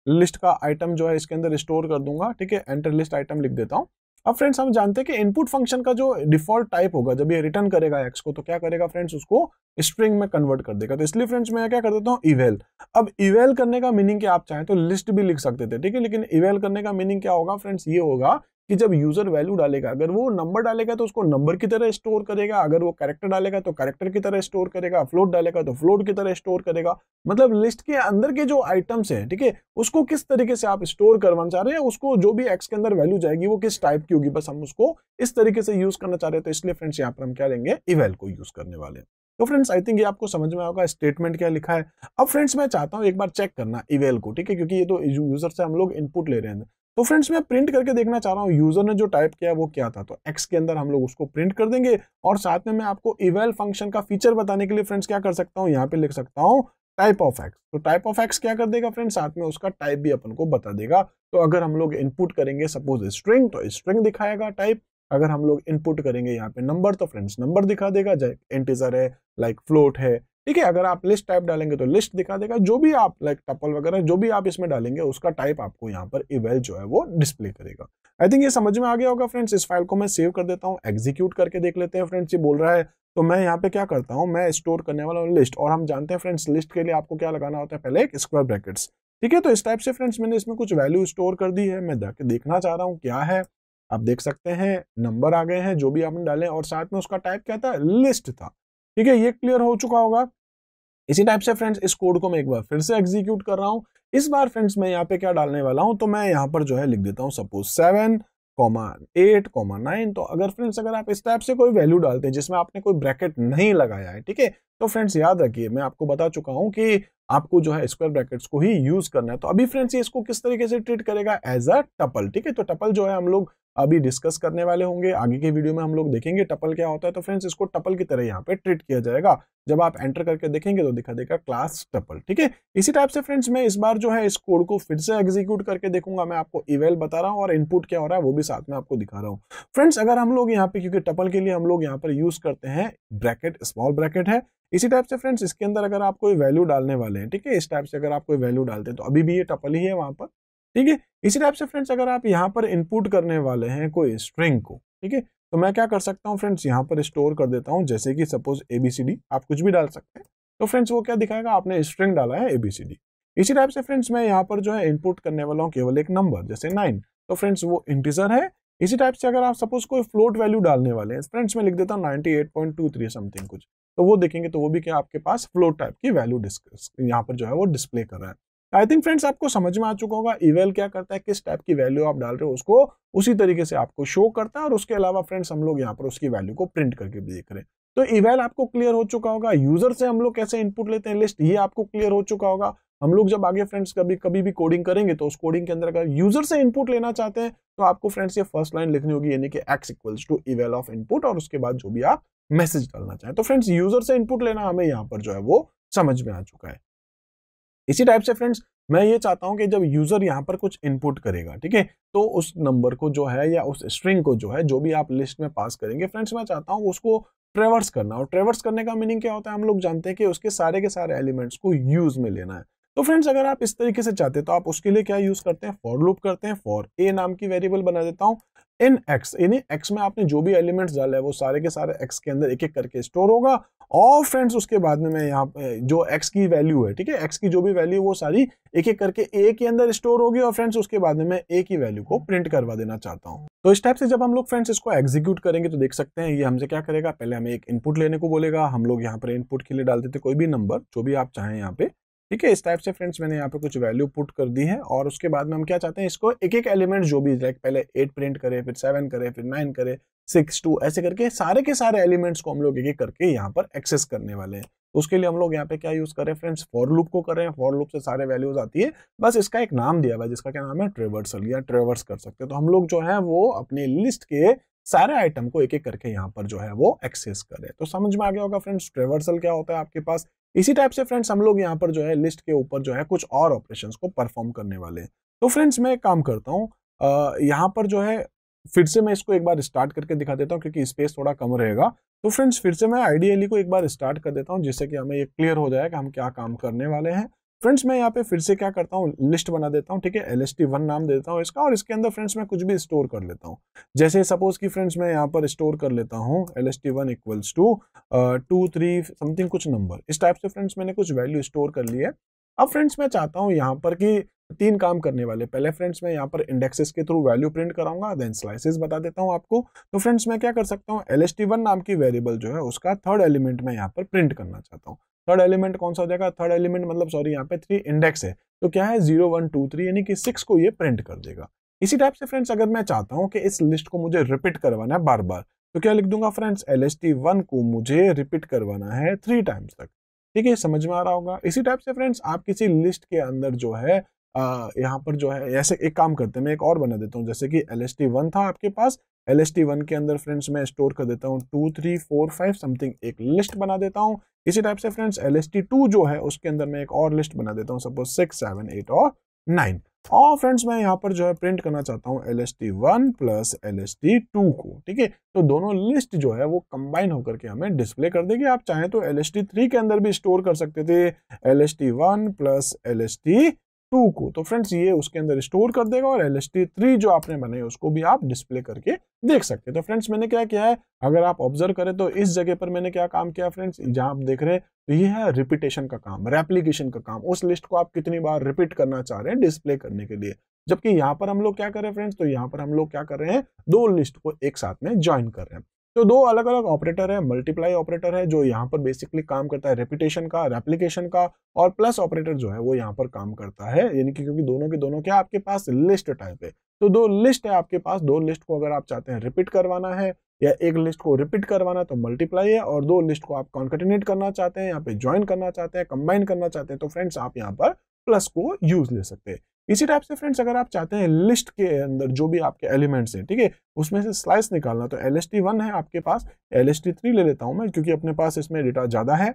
लिस्ट का आइटम जो है इसके अंदर स्टोर कर दूंगा ठीक है एंटर लिस्ट आइटम लिख देता हूँ अब फ्रेंड्स हम जानते हैं कि इनपुट फंक्शन का जो डिफॉल्ट टाइप होगा जब ये रिटर्न करेगा एक्स को तो क्या करेगा फ्रेंड्स उसको स्ट्रिंग में कन्वर्ट कर देगा तो इसलिए फ्रेंड्स मैं क्या कर देता हूँ इवेल अब इवेल करने का मीनिंग क्या आप चाहें तो लिस्ट भी लिख सकते थे ठीक है लेकिन इवेल करने का मीनिंग क्या होगा फ्रेंड्स ये होगा कि जब यूजर वैल्यू डालेगा अगर वो नंबर डालेगा तो उसको नंबर की तरह स्टोर करेगा अगर वो कैरेक्टर डालेगा तो कैरेक्टर की तरह स्टोर करेगा फ्लोट डालेगा तो फ्लोट की तरह स्टोर करेगा मतलब लिस्ट के अंदर के जो आइटम्स हैं ठीक है उसको किस तरीके से आप स्टोर करवाना चाह रहे हैं उसको जो भी एक्स के अंदर वैल्यू जाएगी वो किस टाइप की होगी बस हम उसको इस तरीके से यूज करना चाह रहे हैं तो इसलिए फ्रेंड्स यहाँ पर हम क्या लेंगे इवेल को यूज करने वाले तो फ्रेंड्स आई थिंक ये आपको समझ में आएगा स्टेटमेंट क्या लिखा है अब फ्रेंड्स मैं चाहता हूँ एक बार चेक करना इवेल को ठीक है क्योंकि ये तो यूजर से हम लोग इनपुट ले रहे हैं तो फ्रेंड्स मैं प्रिंट करके देखना चाह रहा हूँ यूजर ने जो टाइप किया वो क्या था तो एक्स के अंदर हम लोग उसको प्रिंट कर देंगे और साथ में मैं आपको इवेल फंक्शन का फीचर बताने के लिए फ्रेंड्स क्या कर सकता हूँ यहाँ पे लिख सकता हूँ टाइप ऑफ एक्स तो टाइप ऑफ एक्स क्या कर देगा फ्रेंड्स साथ में उसका टाइप भी अपन को बता देगा तो अगर हम लोग इनपुट करेंगे सपोज स्ट्रिंग तो स्ट्रिंग दिखाएगा टाइप अगर हम लोग इनपुट करेंगे यहाँ पे नंबर तो फ्रेंड्स नंबर दिखा देगा इंटीजर है लाइक like फ्लोट है ठीक है अगर आप लिस्ट टाइप डालेंगे तो लिस्ट दिखा देगा जो भी आप लाइक टपल वगैरह जो भी आप इसमें डालेंगे उसका टाइप आपको यहाँ पर इवेल जो है वो डिस्प्ले करेगा आई थिंक ये समझ में आ गया होगा फ्रेंड्स इस फाइल को मैं सेव कर देता हूँ एग्जीक्यूट करके देख लेते हैं फ्रेंड्स ये बोल रहा है तो मैं यहाँ पे क्या करता हूँ मैं स्टोर करने वाला हूँ लिस्ट और हम जानते हैं फ्रेंड्स लिस्ट के लिए आपको क्या लगाना होता है पहले एक स्क्वायर ब्रैकेट्स ठीक है तो इस टाइप से फ्रेंड्स मैंने इसमें कुछ वैल्यू स्टोर कर दी है मैं जाके देखना चाह रहा हूँ क्या है आप देख सकते हैं नंबर आ गए हैं जो भी आपने डाले और साथ में उसका टाइप क्या था लिस्ट था ठीक है ये क्लियर हो चुका होगा इसी टाइप से फ्रेंड्स इस कोड को मैं एक बार फिर से एग्जीक्यूट कर रहा हूँ इस बार फ्रेंड्स मैं यहाँ पे क्या डालने वाला हूँ तो मैं यहाँ पर जो है लिख देता हूँ suppose seven comma eight comma nine तो अगर फ्रेंड्स अगर आप इस टाइप से कोई वैल्यू डालते हैं जिसमें आपने कोई ब्रैकेट नहीं लगाया है ठीक है तो फ्रेंड्स याद रखिए मैं आपको बता चुका हूँ कि आपको जो है स्क्वायर ब्रैकेट्स को ही यूज करना है तो अभी फ्रेंड्स ये इसको किस तरीके से ट्रीट करेगा एज अ टपल ठीक है तो टपल जो है हम लोग अभी डिस्कस करने वाले होंगे आगे के वीडियो में हम लोग देखेंगे टपल क्या होता है तो फ्रेंड्स इसको टपल की तरह यहाँ पे ट्रीट किया जाएगा जब आप एंटर करके देखेंगे तो दिखा देगा क्लास टपल ठीक है इसी टाइप से फ्रेंड्स मैं इस बार जो है इस कोड को फिर से एग्जीक्यूट करके देखूंगा मैं आपको इवेल बता रहा हूँ और इनपुट क्या हो रहा है वो भी साथ में आपको दिखा रहा हूँ फ्रेंड्स अगर हम लोग यहाँ पे क्योंकि टपल के लिए हम लोग यहाँ पर यूज करते हैं ब्रैकेट स्मॉल ब्रैकेट है इसी टाइप से फ्रेंड्स इसके अंदर अगर आप कोई वैल्यू डालने वाले हैं ठीक है इस टाइप से अगर आप कोई वैल्यू डालते हैं तो अभी भी ये टपल ही है वहां पर ठीक है इसी टाइप से फ्रेंड्स अगर आप यहाँ पर इनपुट करने वाले हैं कोई स्ट्रिंग को ठीक है तो मैं क्या कर सकता हूँ फ्रेंड्स यहाँ पर स्टोर कर देता हूँ जैसे कि सपोज एबीसीडी आप कुछ भी डाल सकते हैं तो फ्रेंड्स वो क्या दिखाएगा आपने स्ट्रिंग डाला है एबीसीडी इसी टाइप से फ्रेंड्स मैं यहाँ पर जो है इनपुट करने वाला हूँ केवल एक नंबर जैसे नाइन तो फ्रेंड्स वो इंटीजर है इसी टाइप से अगर आप सपोज कोई फ्लोट वैल्यू डालने वाले हैं फ्रेंड्स मैं लिख देता हूँ नाइनटी समथिंग कुछ तो वो देखेंगे तो वो भी क्या आपके पास फ्लोट टाइप की वैल्यू डिस्कस यहाँ पर जो है वो डिस्प्ले कर रहा है आई थिंक फ्रेंड्स आपको समझ में आ चुका होगा इवेल क्या करता है किस टाइप की वैल्यू आप डाल रहे हो उसको उसी तरीके से आपको शो करता है और उसके अलावा फ्रेंड्स हम लोग यहाँ पर उसकी वैल्यू को प्रिंट करके देख रहे हैं तो इवेल आपको क्लियर हो चुका होगा यूजर से हम लोग कैसे इनपुट लेते हैं लिस्ट ये आपको क्लियर हो चुका होगा हम लोग जब आगे फ्रेंड्स कभी कभी भी कोडिंग करेंगे तो उस कोडिंग के अंदर अगर यूजर से इनपुट लेना चाहते हैं तो आपको फ्रेंड्स ये फर्स्ट लाइन लिखनी होगी यानी कि X equals to eval of input और उसके बाद जो भी आप मैसेज डालना चाहें तो फ्रेंड्स यूजर से इनपुट लेना हमें यहाँ पर जो है वो समझ में आ चुका है इसी टाइप से फ्रेंड्स मैं ये चाहता हूँ कि जब यूज़र यहाँ पर कुछ इनपुट करेगा ठीक है तो उस नंबर को जो है या उस स्ट्रिंग को जो है जो भी आप लिस्ट में पास करेंगे फ्रेंड्स मैं चाहता हूँ उसको ट्रेवर्स करना और ट्रेवर्स करने का मीनिंग क्या होता है हम लोग जानते हैं कि उसके सारे के सारे एलिमेंट्स को यूज़ में लेना है तो फ्रेंड्स अगर आप इस तरीके से चाहते हैं तो आप उसके लिए क्या यूज़ करते हैं फॉर लूप करते हैं फॉर ए नाम की वेरिएबल बना देता हूँ इन एक्स यानी एक्स में आपने जो भी एलिमेंट्स डाले है वो सारे के सारे एक्स के अंदर एक एक करके स्टोर होगा और फ्रेंड्स उसके बाद में मैं यहाँ पे जो एक्स की वैल्यू है ठीक है एक्स की जो भी वैल्यू वो सारी एक एक करके ए के अंदर स्टोर होगी और फ्रेंड्स उसके बाद में मैं ए की वैल्यू को प्रिंट करवा देना चाहता हूँ तो इस टाइप से जब हम लोग फ्रेंड्स इसको एग्जीक्यूट करेंगे तो देख सकते हैं ये हमसे क्या करेगा पहले हमें एक इनपुट लेने को बोलेगा हम लोग यहाँ पर इनपुट के लिए डाल देते कोई भी नंबर जो भी आप चाहें यहाँ पे ठीक है इस टाइप से फ्रेंड्स मैंने यहाँ पे कुछ वैल्यू पुट कर दी है और उसके बाद में हम क्या चाहते हैं इसको एक एक एलिमेंट जो भी लाइक पहले एट प्रिंट करे फिर सेवन करे फिर नाइन करे सिक्स टू ऐसे करके सारे के सारे एलिमेंट्स को हम लोग एक एक करके यहाँ पर एक्सेस करने वाले हैं तो उसके लिए हम लोग यहाँ पे क्या यूज करें फ्रेंड्स फॉर लूप को करें फॉर लूप से सारे वैल्यूज आती है बस इसका एक नाम दिया हुआ है जिसका क्या नाम है ट्रेवर्सल या ट्रेवर्स कर सकते हैं तो हम लोग जो है वो अपने लिस्ट के सारे आइटम को एक एक करके यहाँ पर जो है वो एक्सेस करें तो समझ में आ गया होगा फ्रेंड्स ट्रेवर्सल क्या होता है आपके पास इसी टाइप से फ्रेंड्स हम लोग यहाँ पर जो है लिस्ट के ऊपर जो है कुछ और ऑपरेशन को परफॉर्म करने वाले हैं तो फ्रेंड्स मैं एक काम करता हूँ यहाँ पर जो है फिर से मैं इसको एक बार स्टार्ट करके दिखा देता हूँ क्योंकि स्पेस थोड़ा कम रहेगा तो फ्रेंड्स फिर से मैं आईडीएलई को एक बार स्टार्ट कर देता हूँ जिससे कि हमें ये क्लियर हो जाए कि हम क्या काम करने वाले हैं फ्रेंड्स मैं यहाँ पे फिर से क्या करता हूँ लिस्ट बना देता हूँ ठीक है एल एस टी वन नाम देता हूँ इसका और इसके अंदर फ्रेंड्स मैं कुछ भी स्टोर कर लेता हूँ जैसे सपोज कि फ्रेंड्स मैं यहाँ पर स्टोर कर लेता हूँ L S T one equals to two three something कुछ नंबर इस टाइप से फ्रेंड्स मैंने कुछ वैल्यू स्टोर कर ली है अब फ्रेंड्स मैं चाहता हूँ यहाँ पर कि तीन काम करने वाले पहले फ्रेंड्स मैं यहाँ पर इंडेक्सेस के थ्रू वैल्यू प्रिंट कराऊंगा देन स्लाइसेस बता देता हूँ आपको तो फ्रेंड्स मैं क्या कर सकता हूँ एल एस टी वन नाम की वेरिएबल जो है उसका थर्ड एलिमेंट मैं यहाँ पर प्रिंट करना चाहता हूँ थर्ड एलिमेंट कौन सा हो जाएगा थर्ड एलिमेंट मतलब सॉरी यहाँ पे थ्री इंडेक्स है तो क्या है जीरो वन टू थ्री यानी कि सिक्स को ये प्रिंट कर देगा इसी टाइप से फ्रेंड्स अगर मैं चाहता हूँ कि इस लिस्ट को मुझे रिपीट करवाना है बार बार तो क्या लिख दूंगा friends L S T one को मुझे रिपीट करवाना है थ्री टाइम्स तक ठीक है समझ में आ रहा होगा इसी टाइप से फ्रेंड्स आप किसी लिस्ट के अंदर जो है यहाँ पर जो है ऐसे एक काम करते हैं मैं एक और बना देता हूँ जैसे कि एल एस टी वन था आपके पास एल एस टी वन के अंदर फ्रेंड्स मैं स्टोर कर देता हूँ two three four five something एक लिस्ट बना देता हूँ इसी टाइप से friends L S T two जो है उसके अंदर मैं एक और लिस्ट बना देता हूँ सपोज सिक्स सेवन एट और नाइन और फ्रेंड्स मैं यहाँ पर जो है प्रिंट करना चाहता हूँ L S T one plus L S T two को ठीक है तो दोनों लिस्ट जो है वो कंबाइन होकर के हमें डिस्प्ले कर देगी आप चाहें तो एल एस टी थ्री के अंदर भी स्टोर कर सकते थे L S T one plus L S T two को तो फ्रेंड्स ये उसके अंदर स्टोर कर देगा और एल एस टी थ्री जो आपने बनाई उसको भी आप डिस्प्ले करके देख सकते हैं तो फ्रेंड्स मैंने क्या किया है अगर आप ऑब्जर्व करें तो इस जगह पर मैंने क्या काम किया फ्रेंड्स जहां आप देख रहे हैं तो ये है रिपीटेशन का काम रेप्लीकेशन का काम उस लिस्ट को आप कितनी बार रिपीट करना चाह रहे हैं डिस्प्ले करने के लिए जबकि यहाँ पर हम लोग क्या कर रहे हैं फ्रेंड्स तो यहाँ पर हम लोग क्या कर रहे हैं दो लिस्ट को एक साथ में ज्वाइन कर रहे हैं तो दो अलग अलग ऑपरेटर है मल्टीप्लाई ऑपरेटर है जो यहाँ पर बेसिकली काम करता है रेपिटेशन का रेप्लीकेशन का और प्लस ऑपरेटर जो है वो यहाँ पर काम करता है यानी कि क्योंकि दोनों के दोनों क्या आपके पास लिस्ट टाइप है तो दो लिस्ट है आपके पास दो लिस्ट को अगर आप चाहते हैं रिपीट करवाना है या एक लिस्ट को रिपीट करवाना तो मल्टीप्लाई है और दो लिस्ट को आप कॉन्कटिनेट करना चाहते हैं यहाँ पे ज्वाइन करना चाहते हैं कंबाइन करना चाहते हैं तो फ्रेंड्स आप यहाँ पर प्लस को यूज ले सकते हैं इसी टाइप से फ्रेंड्स अगर आप चाहते हैं लिस्ट के अंदर जो भी आपके एलिमेंट्स हैं ठीक है उसमें से स्लाइस निकालना तो एल एस टी वन है आपके पास एल एस टी थ्री ले लेता हूं मैं क्योंकि अपने पास इसमें डेटा ज़्यादा है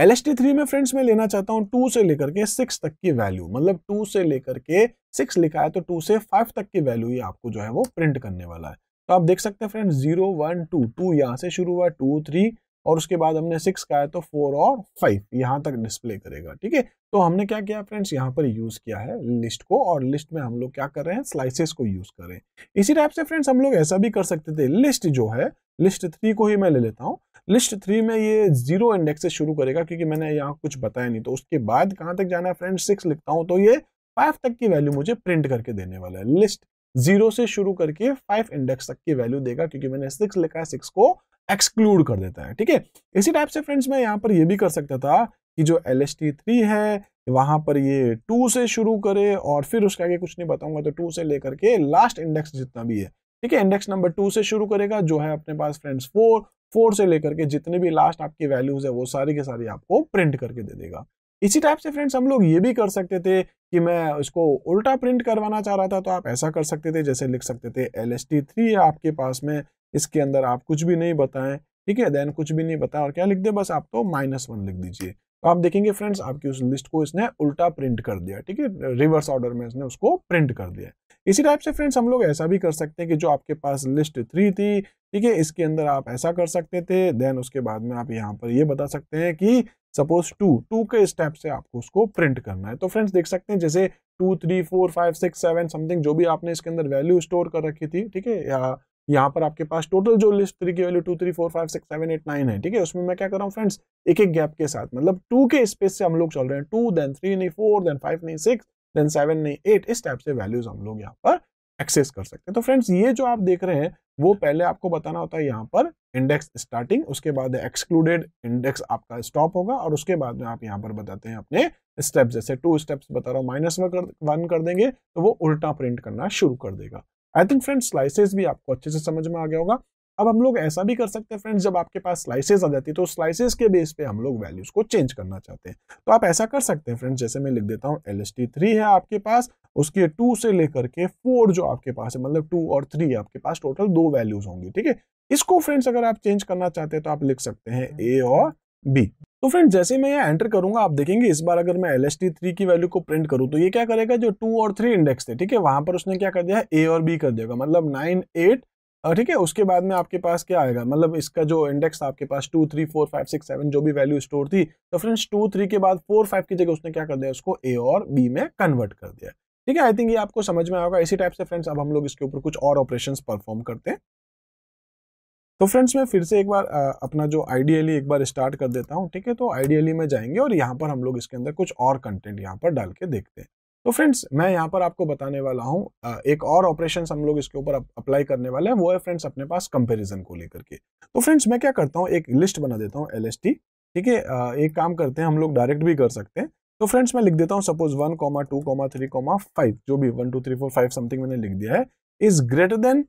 एल एस टी थ्री में फ्रेंड्स मैं लेना चाहता हूँ टू से लेकर के सिक्स तक की वैल्यू मतलब टू से लेकर के सिक्स लिखा है तो टू से फाइव तक की वैल्यू ये आपको जो है वो प्रिंट करने वाला है तो आप देख सकते हैं friends zero one two two यहाँ से शुरू हुआ टू थ्री और उसके बाद हमने सिक्स का है तो फोर और फाइव यहाँ तक डिस्प्ले करेगा ठीक है तो हमने क्या किया फ्रेंड्स यहाँ पर यूज़ किया है लिस्ट को और लिस्ट में हम लोग क्या कर रहे हैं स्लाइसेस को यूज़ कर रहे हैं इसी टाइप से फ्रेंड्स हम लोग ऐसा भी कर सकते थे लिस्ट जो है लिस्ट थ्री को ही मैं ले लेता हूँ लिस्ट थ्री में ये जीरो इंडेक्स से शुरू करेगा क्योंकि मैंने यहाँ कुछ बताया नहीं तो उसके बाद कहाँ तक जाना है फ्रेंड्स सिक्स लिखता हूँ तो ये फाइव तक की वैल्यू मुझे प्रिंट करके देने वाला है लिस्ट जीरो से शुरू करके फाइव इंडेक्स तक की वैल्यू देगा क्योंकि मैंने सिक्स लिखा है सिक्स को एक्सक्लूड कर देता है ठीक है इसी टाइप से फ्रेंड्स मैं यहाँ पर ये भी कर सकता था कि जो एल एस टी थ्री है वहां पर ये टू से शुरू करे और फिर उसके आगे कुछ नहीं बताऊंगा तो टू से लेकर के लास्ट इंडेक्स जितना भी है ठीक है इंडेक्स नंबर टू से शुरू करेगा जो है अपने पास फ्रेंड्स फोर फोर से लेकर के जितने भी लास्ट आपकी वैल्यूज है वो सारी के सारी आपको प्रिंट करके दे देगा इसी टाइप से फ्रेंड्स हम लोग ये भी कर सकते थे कि मैं इसको उल्टा प्रिंट करवाना चाह रहा था तो आप ऐसा कर सकते थे जैसे लिख सकते थे एल एस टी थ्री आपके पास में इसके अंदर आप कुछ भी नहीं बताएं ठीक है देन कुछ भी नहीं बताएं और क्या लिख दे बस आप तो माइनस वन लिख दीजिए तो आप देखेंगे फ्रेंड्स आपकी उस लिस्ट को इसने उल्टा प्रिंट कर दिया ठीक है रिवर्स ऑर्डर में इसने उसको प्रिंट कर दिया इसी टाइप से फ्रेंड्स हम लोग ऐसा भी कर सकते हैं कि जो आपके पास लिस्ट थ्री थी ठीक है इसके अंदर आप ऐसा कर सकते थे देन उसके बाद में आप यहाँ पर ये बता सकते हैं कि सपोज टू टू के स्टेप से आपको उसको प्रिंट करना है तो फ्रेंड्स देख सकते हैं जैसे two three four five six seven something जो भी आपने इसके अंदर वैल्यू स्टोर कर रखी थी ठीक है या यहाँ पर आपके पास टोटल जो लिस्ट थ्री की value two three four five six seven eight nine है ठीक है उसमें मैं क्या कर रहा हूँ फ्रेंड्स एक एक गैप के साथ मतलब टू के स्पेस से हम लोग चल रहे हैं टू देन थ्री नहीं फोर देन फाइव नहीं सिक्स देन सेवन नहीं एट इस टाइप से वैल्यूज हम लोग यहाँ पर एक्सेस कर सकते हैं तो फ्रेंड्स ये जो आप देख रहे हैं वो पहले आपको बताना होता है यहाँ पर इंडेक्स स्टार्टिंग उसके बाद एक्सक्लूडेड इंडेक्स आपका स्टॉप होगा और उसके बाद में आप यहाँ पर बताते हैं अपने स्टेप्स जैसे टू स्टेप्स बता रहा हूँ माइनस में कर वन कर देंगे तो वो उल्टा प्रिंट करना शुरू कर देगा आई थिंक फ्रेंड्स स्लाइसेस भी आपको अच्छे से समझ में आ गया होगा अब हम लोग ऐसा भी कर सकते हैं फ्रेंड्स जब आपके पास स्लाइसेस आ जाती है तो स्लाइसेस के बेस पे हम लोग वैल्यूज को चेंज करना चाहते हैं तो आप ऐसा कर सकते हैं फ्रेंड्स जैसे मैं लिख देता हूँ एल एस टी थ्री है आपके पास उसके टू से लेकर के फोर जो आपके पास है मतलब टू और थ्री आपके पास टोटल दो वैल्यूज होंगी ठीक है इसको फ्रेंड्स अगर आप चेंज करना चाहते हैं तो आप लिख सकते हैं ए और बी तो फ्रेंड जैसे मैं यहाँ एंटर करूंगा आप देखेंगे इस बार अगर मैं एल एस थ्री की वैल्यू को प्रिंट करूँ तो ये क्या करेगा जो टू और थ्री इंडेक्स थे ठीक है वहां पर उसने क्या कर दिया ए और बी कर देगा मतलब नाइन एट ठीक है उसके बाद में आपके पास क्या आएगा मतलब इसका जो इंडेक्स आपके पास two three four five six seven जो भी वैल्यू स्टोर थी तो फ्रेंड्स टू थ्री के बाद फोर फाइव की जगह उसने क्या कर दिया उसको ए और बी में कन्वर्ट कर दिया ठीक है आई थिंक ये आपको समझ में आएगा इसी टाइप से फ्रेंड्स अब हम लोग इसके ऊपर कुछ और ऑपरेशन परफॉर्म करते हैं तो फ्रेंड्स मैं फिर से एक बार अपना जो आइडियली एक बार स्टार्ट कर देता हूँ ठीक है तो आइडियली में जाएंगे और यहाँ पर हम लोग इसके अंदर कुछ और कंटेंट यहाँ पर डाल के देखते हैं तो फ्रेंड्स मैं यहाँ पर आपको बताने वाला हूँ एक और ऑपरेशन हम लोग इसके ऊपर अप्लाई करने वाले हैं वो है फ्रेंड्स अपने पास कंपेरिजन को लेकर के तो फ्रेंड्स मैं क्या करता हूँ एक लिस्ट बना देता हूँ एल ठीक है एक काम करते हैं हम लोग डायरेक्ट भी कर सकते हैं तो फ्रेंड्स मैं लिख देता हूँ suppose one comma two comma three comma five जो भी one two three four five something मैंने लिख दिया है इज ग्रेटर देन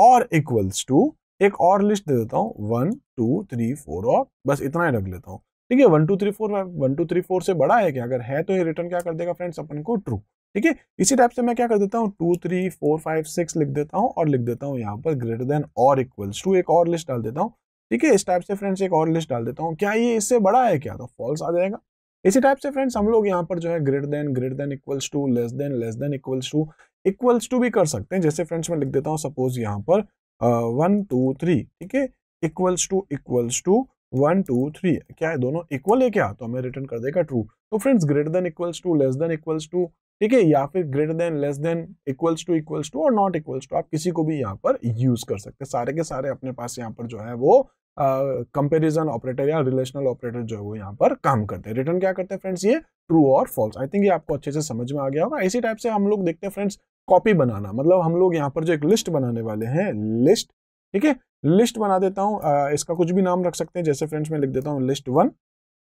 और इक्वल्स टू एक और लिस्ट दे देता हूँ वन टू थ्री फोर और बस इतना ही रख लेता हूँ ठीक है one two three four one two three four से बड़ा है क्या अगर है तो ये रिटर्न क्या कर देगा फ्रेंड्स अपन को ट्रू ठीक है इसी टाइप से मैं क्या कर देता हूँ two three four five six लिख देता हूँ और लिख देता हूँ यहाँ पर ग्रेटर देन और इक्वल्स टू एक और लिस्ट डाल देता हूँ ठीक है इस टाइप से फ्रेंड्स एक और लिस्ट डाल देता हूँ क्या ये इससे बड़ा है क्या तो फॉल्स आ जाएगा इसी टाइप से फ्रेंड्स हम लोग यहाँ पर जो है greater than greater than equals to less than less than equals to equals to भी कर सकते हैं जैसे फ्रेंड्स मैं लिख देता हूँ सपोज यहाँ पर वन टू थ्री ठीक है equals to equals to one two three क्या है दोनों इक्वल है क्या तो हमें रिटर्न कर देगा ट्रू तो friends greater than equals to less than equals to ठीक है या फिर greater than less than equals to equals to और नॉट इक्वल्स टू आप किसी को भी यहाँ पर यूज कर सकते हैं सारे के सारे अपने पास यहाँ पर जो है वो कंपेरिजन ऑपरेटर या रिलेशनल ऑपरेटर जो है वो यहाँ पर काम करते हैं रिटर्न क्या करते हैं फ्रेंड्स ये ट्रू और फॉल्स आई थिंक ये आपको अच्छे से समझ में आ गया होगा इसी टाइप से हम लोग देखते हैं फ्रेंड्स कॉपी बनाना मतलब हम लोग यहाँ पर जो एक लिस्ट बनाने वाले हैं लिस्ट ठीक है लिस्ट बना देता हूँ इसका कुछ भी नाम रख सकते हैं जैसे फ्रेंड्स मैं लिख देता हूँ लिस्ट वन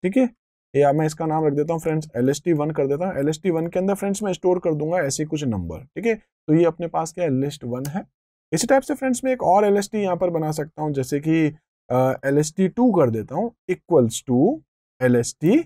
ठीक है या मैं इसका नाम रख देता हूँ friends L S T one कर देता हूँ एल एस टी वन के अंदर फ्रेंड्स मैं स्टोर कर दूंगा ऐसे कुछ नंबर ठीक है तो ये अपने पास क्या है लिस्ट वन है इसी टाइप से फ्रेंड्स मैं एक और एल एस टी यहाँ पर बना सकता हूँ जैसे कि एल एस टी टू कर देता हूं equals to L S T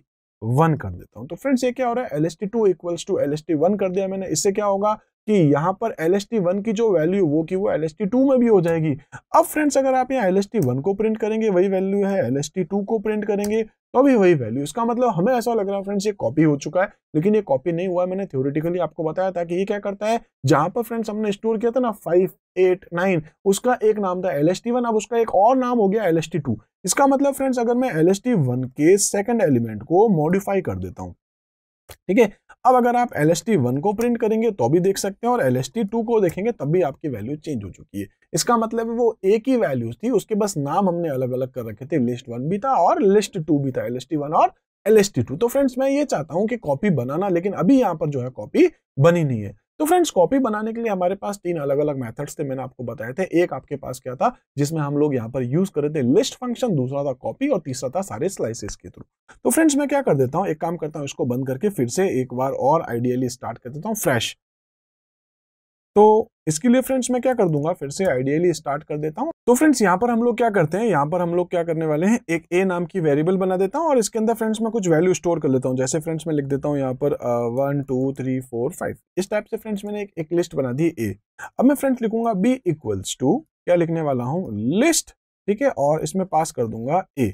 one कर देता हूं तो फ्रेंड्स ये क्या हो रहा है L S T two equals to L S T one कर दिया मैंने इससे क्या होगा कि यहाँ पर एल एस टी वन की जो वैल्यू वो की वो एल एस टी टू में भी हो जाएगी अब फ्रेंड्स अगर आप यहाँ एल एस टी वन को प्रिंट करेंगे वही वैल्यू है एल एस टी टू को प्रिंट करेंगे तो भी वही वैल्यू इसका मतलब हमें ऐसा लग रहा है फ्रेंड्स ये कॉपी हो चुका है लेकिन ये कॉपी नहीं हुआ है मैंने थ्योरेटिकली आपको बताया था कि ये क्या करता है जहां पर फ्रेंड्स हमने स्टोर किया था ना फाइव एट नाइन उसका एक नाम था एल एस टी वन अब उसका एक और नाम हो गया एल एस टी टू इसका मतलब फ्रेंड्स अगर मैं एल एस टी वन के सेकेंड एलिमेंट को मॉडिफाई कर देता हूँ ठीक है अब अगर आप एल एस टी वन को प्रिंट करेंगे तो भी देख सकते हैं और एल एस टी टू को देखेंगे तब भी आपकी वैल्यू चेंज हो चुकी है इसका मतलब वो एक ही वैल्यूज थी उसके बस नाम हमने अलग अलग कर रखे थे लिस्ट वन भी था और लिस्ट टू भी था एल एस टी वन और एल एस टी टू तो फ्रेंड्स मैं ये चाहता हूँ कि कॉपी बनाना लेकिन अभी यहाँ पर जो है कॉपी बनी नहीं है तो फ्रेंड्स कॉपी बनाने के लिए हमारे पास तीन अलग अलग मेथड्स थे मैंने आपको बताए थे एक आपके पास क्या था जिसमें हम लोग यहाँ पर यूज करे थे लिस्ट फंक्शन दूसरा था कॉपी और तीसरा था सारे स्लाइसेस के थ्रू तो फ्रेंड्स मैं क्या कर देता हूँ एक काम करता हूँ इसको बंद करके फिर से एक बार और आइडियली स्टार्ट कर देता हूँ फ्रेश तो इसके लिए फ्रेंड्स मैं क्या कर दूंगा फिर से आइडियली स्टार्ट कर देता हूँ तो फ्रेंड्स यहाँ पर हम लोग क्या करते हैं यहाँ पर हम लोग क्या करने वाले हैं एक ए नाम की वेरिएबल बना देता हूँ और इसके अंदर फ्रेंड्स मैं कुछ वैल्यू स्टोर कर लेता हूँ जैसे फ्रेंड्स मैं लिख देता हूँ यहाँ पर one two three four five इस टाइप से फ्रेंड्स मैंने एक, एक लिस्ट बना दी ए अब मैं फ्रेंड्स लिखूंगा बी इक्वल्स टू क्या लिखने वाला हूँ लिस्ट ठीक है और इसमें पास कर दूंगा ए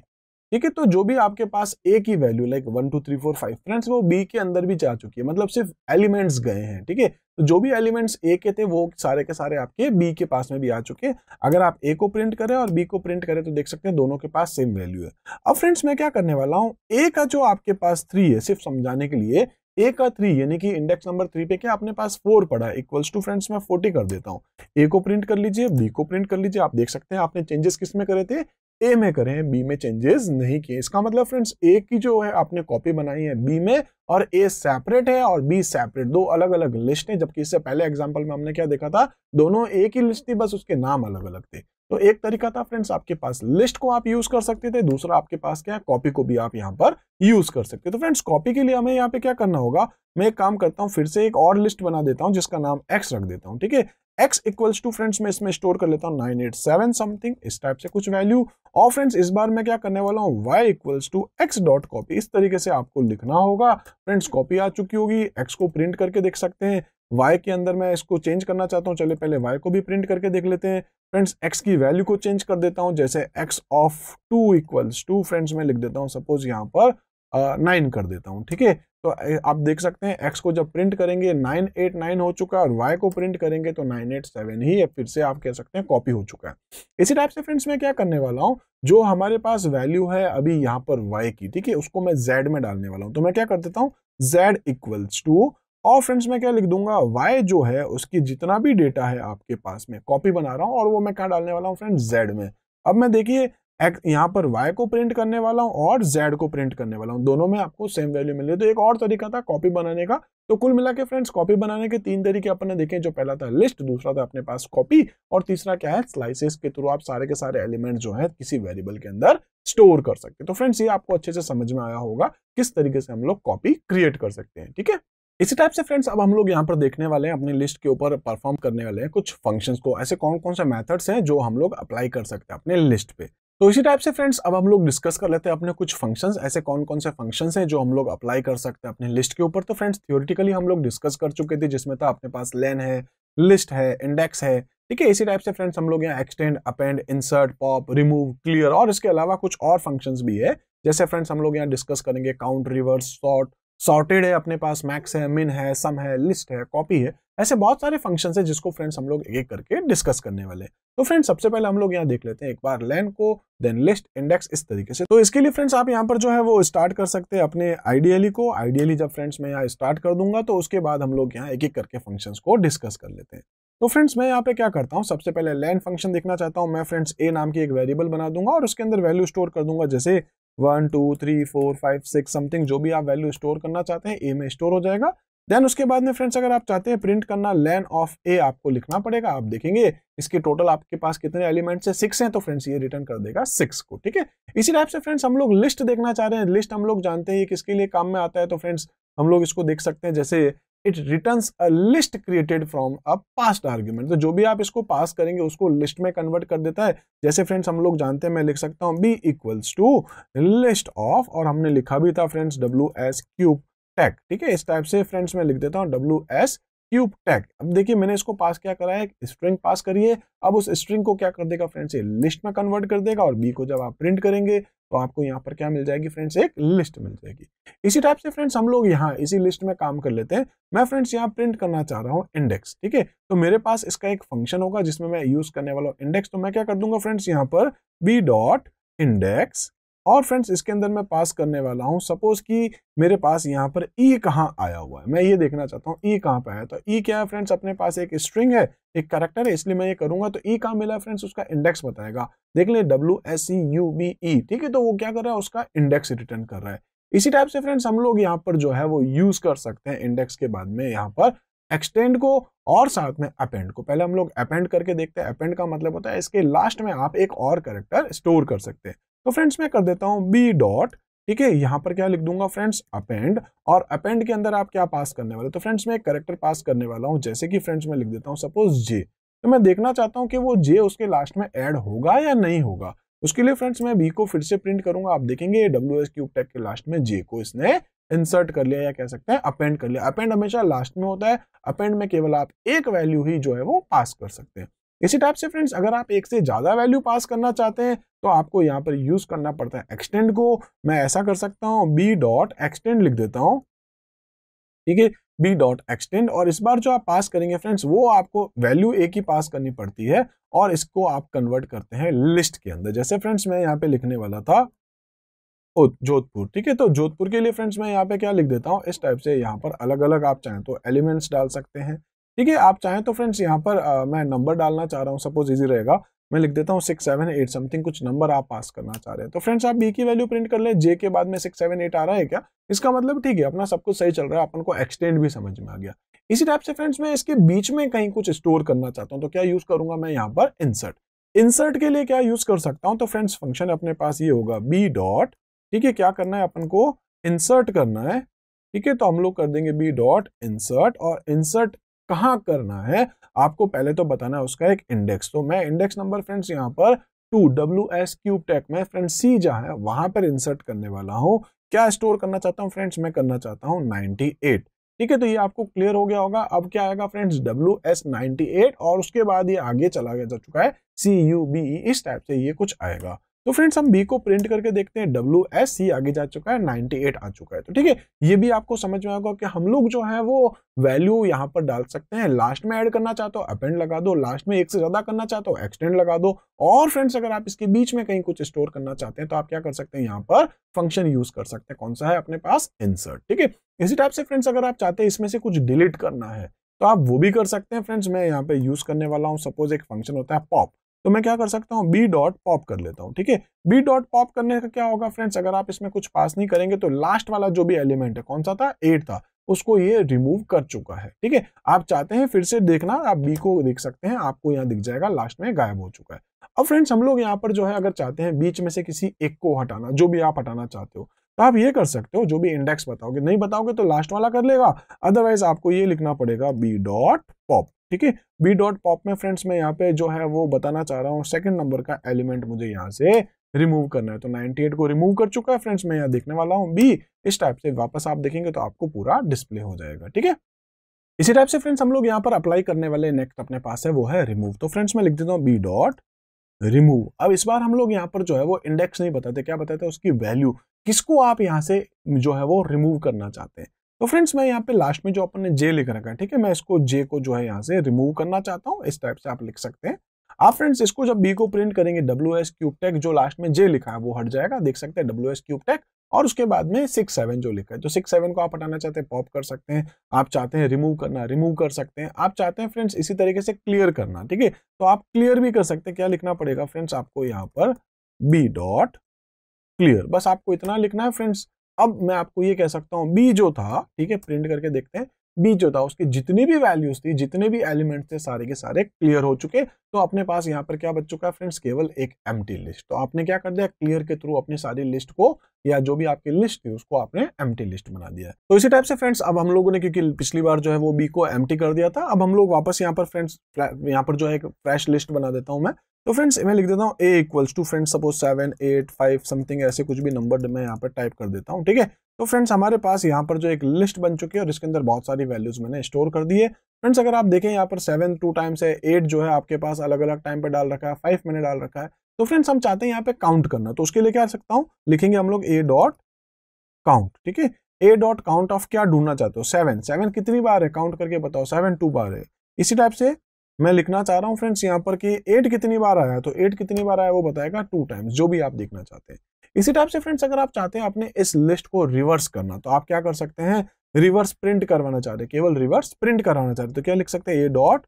ठीक है तो जो भी आपके पास ए की value like one two three four five friends वो बी के अंदर भी जा चुकी है मतलब सिर्फ एलिमेंट्स गए हैं ठीक है तो जो भी एलिमेंट्स ए के थे वो सारे के सारे आपके बी के पास में भी आ चुके हैं अगर आप ए को प्रिंट करें और बी को प्रिंट करें तो देख सकते हैं दोनों के पास सेम वैल्यू है अब फ्रेंड्स मैं क्या करने वाला हूँ ए का जो आपके पास थ्री है सिर्फ समझाने के लिए ए का थ्री यानी कि इंडेक्स नंबर थ्री पे क्या अपने पास फोर पड़ा है इक्वल्स टू फ्रेंड्स मैं फोर्टी कर देता हूँ ए को प्रिंट कर लीजिए बी को प्रिंट कर लीजिए आप देख सकते हैं आपने चेंजेस किस में करे थे ए में करें बी में चेंजेस नहीं किए इसका मतलब फ्रेंड्स ए की जो है आपने कॉपी बनाई है बी में और ए सेपरेट है और बी सेपरेट दो अलग अलग लिस्ट है जबकि इससे पहले एग्जाम्पल में हमने क्या देखा था दोनों ए की लिस्ट थी बस उसके नाम अलग अलग थे तो एक तरीका था फ्रेंड्स आपके पास लिस्ट को आप यूज कर सकते थे दूसरा आपके पास क्या है कॉपी को भी आप यहाँ पर यूज कर सकते तो फ्रेंड्स कॉपी के लिए हमें यहाँ पे क्या करना होगा मैं एक काम करता हूँ फिर से एक और लिस्ट बना देता हूँ जिसका नाम एक्स रख देता हूँ ठीक है एक्स इक्वल्स टू फ्रेंड्स मैं इसमें स्टोर कर लेता हूँ नाइन एट सेवन समथिंग इस टाइप से कुछ वैल्यू और फ्रेंड्स इस बार मैं क्या करने वाला हूँ Y equals to X dot copy इस तरीके से आपको लिखना होगा फ्रेंड्स कॉपी आ चुकी होगी एक्स को प्रिंट करके देख सकते हैं वाई के अंदर मैं इसको चेंज करना चाहता हूँ चले पहले वाई को भी प्रिंट करके देख लेते हैं फ्रेंड्स एक्स की वैल्यू को चेंज कर देता हूँ जैसे X of two equals to friends मैं लिख देता हूँ सपोज यहाँ पर नाइन कर देता हूँ ठीक है तो आप देख सकते हैं एक्स को जब प्रिंट करेंगे नाइन एट नाइन हो चुका है और वाई को प्रिंट करेंगे तो नाइन एट सेवन ही फिर से आप कह सकते हैं कॉपी हो चुका है इसी टाइप से फ्रेंड्स मैं क्या करने वाला हूँ जो हमारे पास वैल्यू है अभी यहाँ पर वाई की ठीक है उसको मैं जेड में डालने वाला हूँ तो मैं क्या कर देता हूँ जेड इक्वल्स टू और फ्रेंड्स मैं क्या लिख दूंगा वाई जो है उसकी जितना भी डेटा है आपके पास में कॉपी बना रहा हूँ और वो मैं कहाँ डालने वाला हूँ फ्रेंड जेड में अब मैं देखिए यहाँ पर y को प्रिंट करने वाला हूँ और z को प्रिंट करने वाला हूँ दोनों में आपको सेम वैल्यू मिल रही है तो एक और तरीका था कॉपी बनाने का तो कुल मिला के फ्रेंड्स कॉपी बनाने के तीन तरीके अपन ने देखे जो पहला था लिस्ट दूसरा था अपने पास कॉपी और तीसरा क्या है स्लाइसेस के थ्रू आप सारे के सारे एलिमेंट जो है किसी वेरिएबल के अंदर स्टोर कर सकते तो फ्रेंड्स ये आपको अच्छे से समझ में आया होगा किस तरीके से हम लोग कॉपी क्रिएट कर सकते हैं ठीक है इसी टाइप से फ्रेंड्स अब हम लोग यहाँ पर देखने वाले हैं अपनी लिस्ट के ऊपर परफॉर्म करने वाले हैं कुछ फंक्शंस को ऐसे कौन कौन से मेथड्स हैं जो हम लोग अप्लाई कर सकते हैं अपने लिस्ट पे तो इसी टाइप से फ्रेंड्स अब हम लोग डिस्कस कर लेते हैं अपने कुछ फंक्शंस ऐसे कौन कौन से फंक्शंस हैं जो हम लोग अप्लाई कर सकते हैं अपने लिस्ट के ऊपर तो फ्रेंड्स थियोरिटिकली हम लोग डिस्कस कर चुके थे जिसमें था अपने पास लेन है लिस्ट है इंडेक्स है ठीक है इसी टाइप से फ्रेंड्स हम लोग यहाँ extend append insert pop remove clear और इसके अलावा कुछ और फंक्शन भी है जैसे फ्रेंड्स हम लोग यहाँ डिस्कस करेंगे काउंट रिवर्स शॉर्ट सॉर्टेड है अपने पास मैक्स है मिन है सम है लिस्ट है कॉपी है ऐसे बहुत सारे फंक्शन है जिसको फ्रेंड्स हम लोग एक एक करके डिस्कस करने वाले हैं तो फ्रेंड्स सबसे पहले हम लोग यहाँ देख लेते हैं एक बार लेन को देन लिस्ट इंडेक्स इस तरीके से तो इसके लिए फ्रेंड्स आप यहाँ पर जो है वो स्टार्ट कर सकते हैं अपने आइडियली को आइडियली जब फ्रेंड्स मैं यहाँ स्टार्ट कर दूंगा तो उसके बाद हम लोग यहाँ एक एक करके फंक्शन को डिस्कस कर लेते हैं तो फ्रेंड्स मैं यहाँ पे क्या करता हूँ सबसे पहले लैन फंक्शन देखना चाहता हूँ मैं फ्रेंड्स ए नाम की एक वेरिएबल बना दूंगा और उसके अंदर वैल्यू स्टोर कर दूंगा जैसे one two three four five six something जो भी आप वैल्यू स्टोर करना चाहते हैं ए में स्टोर हो जाएगा देन उसके बाद में फ्रेंड्स अगर आप चाहते हैं प्रिंट करना लेन ऑफ ए आपको लिखना पड़ेगा आप देखेंगे इसके टोटल आपके पास कितने एलिमेंट्स है सिक्स हैं तो फ्रेंड्स ये रिटर्न कर देगा सिक्स को ठीक है इसी टाइप से फ्रेंड्स हम लोग लिस्ट देखना चाह रहे हैं लिस्ट हम लोग जानते हैं ये किसके लिए काम में आता है तो फ्रेंड्स हम लोग इसको देख सकते हैं जैसे it returns a list created from a passed argument तो जो भी आप इसको पास करेंगे उसको लिस्ट में कन्वर्ट कर देता है जैसे फ्रेंड्स हम लोग जानते हैं मैं लिख सकता हूँ B equals to list of और हमने लिखा भी था friends W S cube tech ठीक है इस टाइप से फ्रेंड्स मैं लिख देता हूँ डब्ल्यू एस क्यूब टैग अब देखिए मैंने इसको पास क्या करा है स्ट्रिंग पास करिए अब उस स्ट्रिंग को क्या कर देगा फ्रेंड्स ये लिस्ट में कन्वर्ट कर देगा और बी को जब आप प्रिंट करेंगे तो आपको यहाँ पर क्या मिल जाएगी फ्रेंड्स एक लिस्ट मिल जाएगी इसी टाइप से फ्रेंड्स हम लोग यहाँ इसी लिस्ट में काम कर लेते हैं मैं फ्रेंड्स यहाँ प्रिंट करना चाह रहा हूँ इंडेक्स ठीक है तो मेरे पास इसका एक फंक्शन होगा जिसमें मैं यूज करने वाला हूँ इंडेक्स तो मैं क्या कर दूंगा फ्रेंड्स यहाँ पर बी डॉट इंडेक्स और फ्रेंड्स इसके अंदर मैं पास करने वाला हूँ सपोज कि मेरे पास यहाँ पर ई e कहाँ आया हुआ है मैं ये देखना चाहता हूँ ई e कहाँ पर आया तो ई e क्या है फ्रेंड्स अपने पास एक स्ट्रिंग है एक करेक्टर है इसलिए मैं ये करूंगा तो ई कहाँ मिला फ्रेंड्स उसका इंडेक्स बताएगा देख लें W S C U B E ठीक है तो वो क्या कर रहा है उसका इंडेक्स रिटर्न कर रहा है इसी टाइप से फ्रेंड्स हम लोग यहाँ पर जो है वो यूज कर सकते हैं इंडेक्स के बाद में यहाँ पर एक्सटेंड को और साथ में अपेंड को पहले हम लोग अपेंड करके देखते हैं अपेंड का मतलब होता है इसके लास्ट में आप एक और करेक्टर स्टोर कर सकते हैं तो फ्रेंड्स मैं कर देता हूँ बी डॉट ठीक है यहाँ पर क्या लिख दूंगा फ्रेंड्स अपेंड और अपेंड के अंदर आप क्या पास करने वाले तो फ्रेंड्स मैं एक करेक्टर पास करने वाला हूँ जैसे कि फ्रेंड्स मैं लिख देता हूँ सपोज जे तो मैं देखना चाहता हूँ कि वो जे उसके लास्ट में एड होगा या नहीं होगा उसके लिए फ्रेंड्स मैं बी को फिर से प्रिंट करूंगा आप देखेंगे डब्ल्यू एस क्यूब टैग के लास्ट में जे को इसने इंसर्ट कर लिया या कह सकते हैं अपेंड कर लिया अपेंड हमेशा लास्ट में होता है अपेंड में केवल आप एक वैल्यू ही जो है वो पास कर सकते हैं इसी टाइप से फ्रेंड्स अगर आप एक से ज़्यादा वैल्यू पास करना चाहते हैं तो आपको यहाँ पर यूज करना पड़ता है एक्सटेंड को मैं ऐसा कर सकता हूँ बी डॉट एक्सटेंड लिख देता हूँ ठीक है बी डॉट एक्सटेंड और इस बार जो आप पास करेंगे फ्रेंड्स वो आपको वैल्यू एक ही पास करनी पड़ती है और इसको आप कन्वर्ट करते हैं लिस्ट के अंदर जैसे फ्रेंड्स मैं यहाँ पे लिखने वाला था जोधपुर ठीक है तो जोधपुर के लिए फ्रेंड्स मैं यहाँ पे क्या लिख देता हूँ इस टाइप से यहाँ पर अलग अलग आप चाहें तो एलिमेंट्स डाल सकते हैं ठीक है आप चाहें तो फ्रेंड्स यहाँ पर आ, मैं नंबर डालना चाह रहा हूँ सपोज इजी रहेगा मैं लिख देता हूँ सिक्स सेवन एट समथिंग कुछ नंबर आप पास करना चाह रहे हैं तो फ्रेंड्स आप बी की वैल्यू प्रिंट कर लें जे के बाद में सिक्स सेवन एट आ रहा है क्या इसका मतलब ठीक है अपना सब कुछ सही चल रहा है अपन को एक्सटेंड भी समझ में आ गया इसी टाइप से फ्रेंड्स मैं इसके बीच में कहीं कुछ स्टोर करना चाहता हूँ तो क्या यूज करूंगा मैं यहाँ पर इंसर्ट इंसर्ट के लिए क्या यूज कर सकता हूँ तो फ्रेंड्स फंक्शन अपने पास ये होगा बी डॉट ठीक है क्या करना है अपन को इंसर्ट करना है ठीक है तो हम लोग कर देंगे बी डॉट इंसर्ट और इंसर्ट कहाँ करना है आपको पहले तो बताना है उसका एक इंडेक्स तो मैं इंडेक्स नंबर फ्रेंड्स यहाँ पर two W S cube tech में फ्रेंड्स सी जहाँ है वहां पर इंसर्ट करने वाला हूँ क्या स्टोर करना चाहता हूँ फ्रेंड्स मैं करना चाहता हूँ 98 ठीक है तो ये आपको क्लियर हो गया होगा अब क्या आएगा friends W S ninety eight और उसके बाद ये आगे चला गया जा चुका है सी यू बी इस टाइप से ये कुछ आएगा तो फ्रेंड्स हम बी को प्रिंट करके देखते हैं डब्ल्यू एस सी आगे जा चुका है 98 आ चुका है तो ठीक है ये भी आपको समझ में आएगा कि हम लोग जो है वो वैल्यू यहाँ पर डाल सकते हैं लास्ट में ऐड करना चाहते हो अपेंड लगा दो लास्ट में एक से ज्यादा करना चाहते हो एक्सटेंड लगा दो और फ्रेंड्स अगर आप इसके बीच में कहीं कुछ स्टोर करना चाहते हैं तो आप क्या कर सकते हैं यहाँ पर फंक्शन यूज कर सकते हैं कौन सा है अपने पास इंसर्ट ठीक है इसी टाइप से फ्रेंड्स अगर आप चाहते हैं इसमें से कुछ डिलीट करना है तो आप वो भी कर सकते हैं फ्रेंड्स मैं यहाँ पे यूज करने वाला हूँ सपोज एक फंक्शन होता है पॉप तो मैं क्या कर सकता हूँ बी डॉट पॉप कर लेता हूँ ठीक है बी डॉट पॉप करने का क्या होगा फ्रेंड्स अगर आप इसमें कुछ पास नहीं करेंगे तो लास्ट वाला जो भी एलिमेंट है कौन सा था एट था उसको ये रिमूव कर चुका है ठीक है आप चाहते हैं फिर से देखना आप बी को देख सकते हैं आपको यहाँ दिख जाएगा लास्ट में गायब हो चुका है अब फ्रेंड्स हम लोग यहाँ पर जो है अगर चाहते हैं बीच में से किसी एक को हटाना जो भी आप हटाना चाहते हो तो आप ये कर सकते हो जो भी इंडेक्स बताओगे नहीं बताओगे तो लास्ट वाला कर लेगा अदरवाइज आपको ये लिखना पड़ेगा बी डॉट पॉप ठीक है बी डॉट पॉप में फ्रेंड्स मैं यहाँ पे जो है वो बताना चाह रहा हूँ सेकंड नंबर का एलिमेंट मुझे यहाँ से रिमूव करना है तो 98 को रिमूव कर चुका है फ्रेंड्स मैं यहाँ देखने वाला हूँ बी इस टाइप से वापस आप देखेंगे तो आपको पूरा डिस्प्ले हो जाएगा ठीक है इसी टाइप से फ्रेंड्स हम लोग यहाँ पर अप्लाई करने वाले नेक्स्ट अपने पास है वो है रिमूव तो फ्रेंड्स मैं लिख देता हूँ बी डॉट रिमूव अब इस बार हम लोग यहाँ पर जो है वो इंडेक्स नहीं बताते क्या बताते उसकी वैल्यू किसको आप यहाँ से जो है वो रिमूव करना चाहते हैं तो फ्रेंड्स मैं यहाँ पे लास्ट में जो अपन ने जे लिख रखा है ठीक है मैं इसको जे को जो है यहाँ से रिमूव करना चाहता हूँ इस टाइप से आप लिख सकते हैं आप फ्रेंड्स इसको जब बी को प्रिंट करेंगे डब्ल्यू एस क्यूब टेक जो लास्ट में जे लिखा है वो हट जाएगा देख सकते हैं डब्ल्यू एस क्यूब टेक और उसके बाद में सिक्स सेवन जो लिखा है तो सिक्स सेवन को आप हटाना चाहते हैं पॉप कर सकते हैं आप चाहते हैं रिमूव करना रिमूव कर सकते हैं आप चाहते हैं फ्रेंड्स इसी तरीके से क्लियर करना ठीक है तो आप क्लियर भी कर सकते हैं क्या लिखना पड़ेगा फ्रेंड्स आपको यहाँ पर बी डॉट क्लियर बस आपको इतना लिखना है फ्रेंड्स अब मैं आपको ये कह सकता हूँ बी जो था ठीक है प्रिंट करके देखते हैं बी जो था उसकी जितनी भी वैल्यूज थी जितने भी एलिमेंट थे सारे के सारे क्लियर हो चुके तो अपने पास यहाँ पर क्या बच चुका है फ्रेंड्स केवल एक एम लिस्ट तो आपने क्या कर दिया क्लियर के थ्रू अपनी सारी लिस्ट को या जो भी आपकी लिस्ट थी उसको आपने एम लिस्ट बना दिया तो इसी टाइप से फ्रेंड्स अब हम लोगों ने क्योंकि पिछली बार जो है वो बी को एम कर दिया था अब हम लोग वापस यहाँ पर फ्रेंड्स यहाँ पर जो है एक फ्रेश लिस्ट बना देता हूँ मैं तो फ्रेंड्स मैं लिख देता हूँ A equals to friends suppose seven eight five something ऐसे कुछ भी नंबर मैं यहाँ पर टाइप कर देता हूँ ठीक है तो फ्रेंड्स हमारे पास यहाँ पर जो एक लिस्ट बन चुकी है और इसके अंदर बहुत सारी वैल्यूज मैंने स्टोर कर दी है फ्रेंड्स अगर आप देखें यहाँ पर सेवन टू टाइम्स है एट जो है आपके पास अलग अलग टाइम पर डाल रखा है फाइव मैंने डाल रखा है तो फ्रेंड्स हम चाहते हैं यहाँ पे काउंट करना तो उसके लिए क्या सकता हूँ लिखेंगे हम लोग ए डॉट काउंट ठीक है ए डॉट काउंट ऑफ क्या ढूंढना चाहते हो सेवन सेवन कितनी बार है काउंट करके बताओ सेवन टू बार है इसी टाइप से मैं लिखना चाह रहा हूँ फ्रेंड्स यहाँ पर कि एट कितनी बार आया तो एट कितनी बार आया वो बताएगा टू टाइम्स जो भी आप देखना चाहते हैं इसी टाइप से फ्रेंड्स अगर आप चाहते हैं अपने इस लिस्ट को रिवर्स करना तो आप क्या कर सकते हैं रिवर्स प्रिंट करवाना चाह रहे केवल रिवर्स प्रिंट कराना चाह रहे तो क्या लिख सकते हैं ए डॉट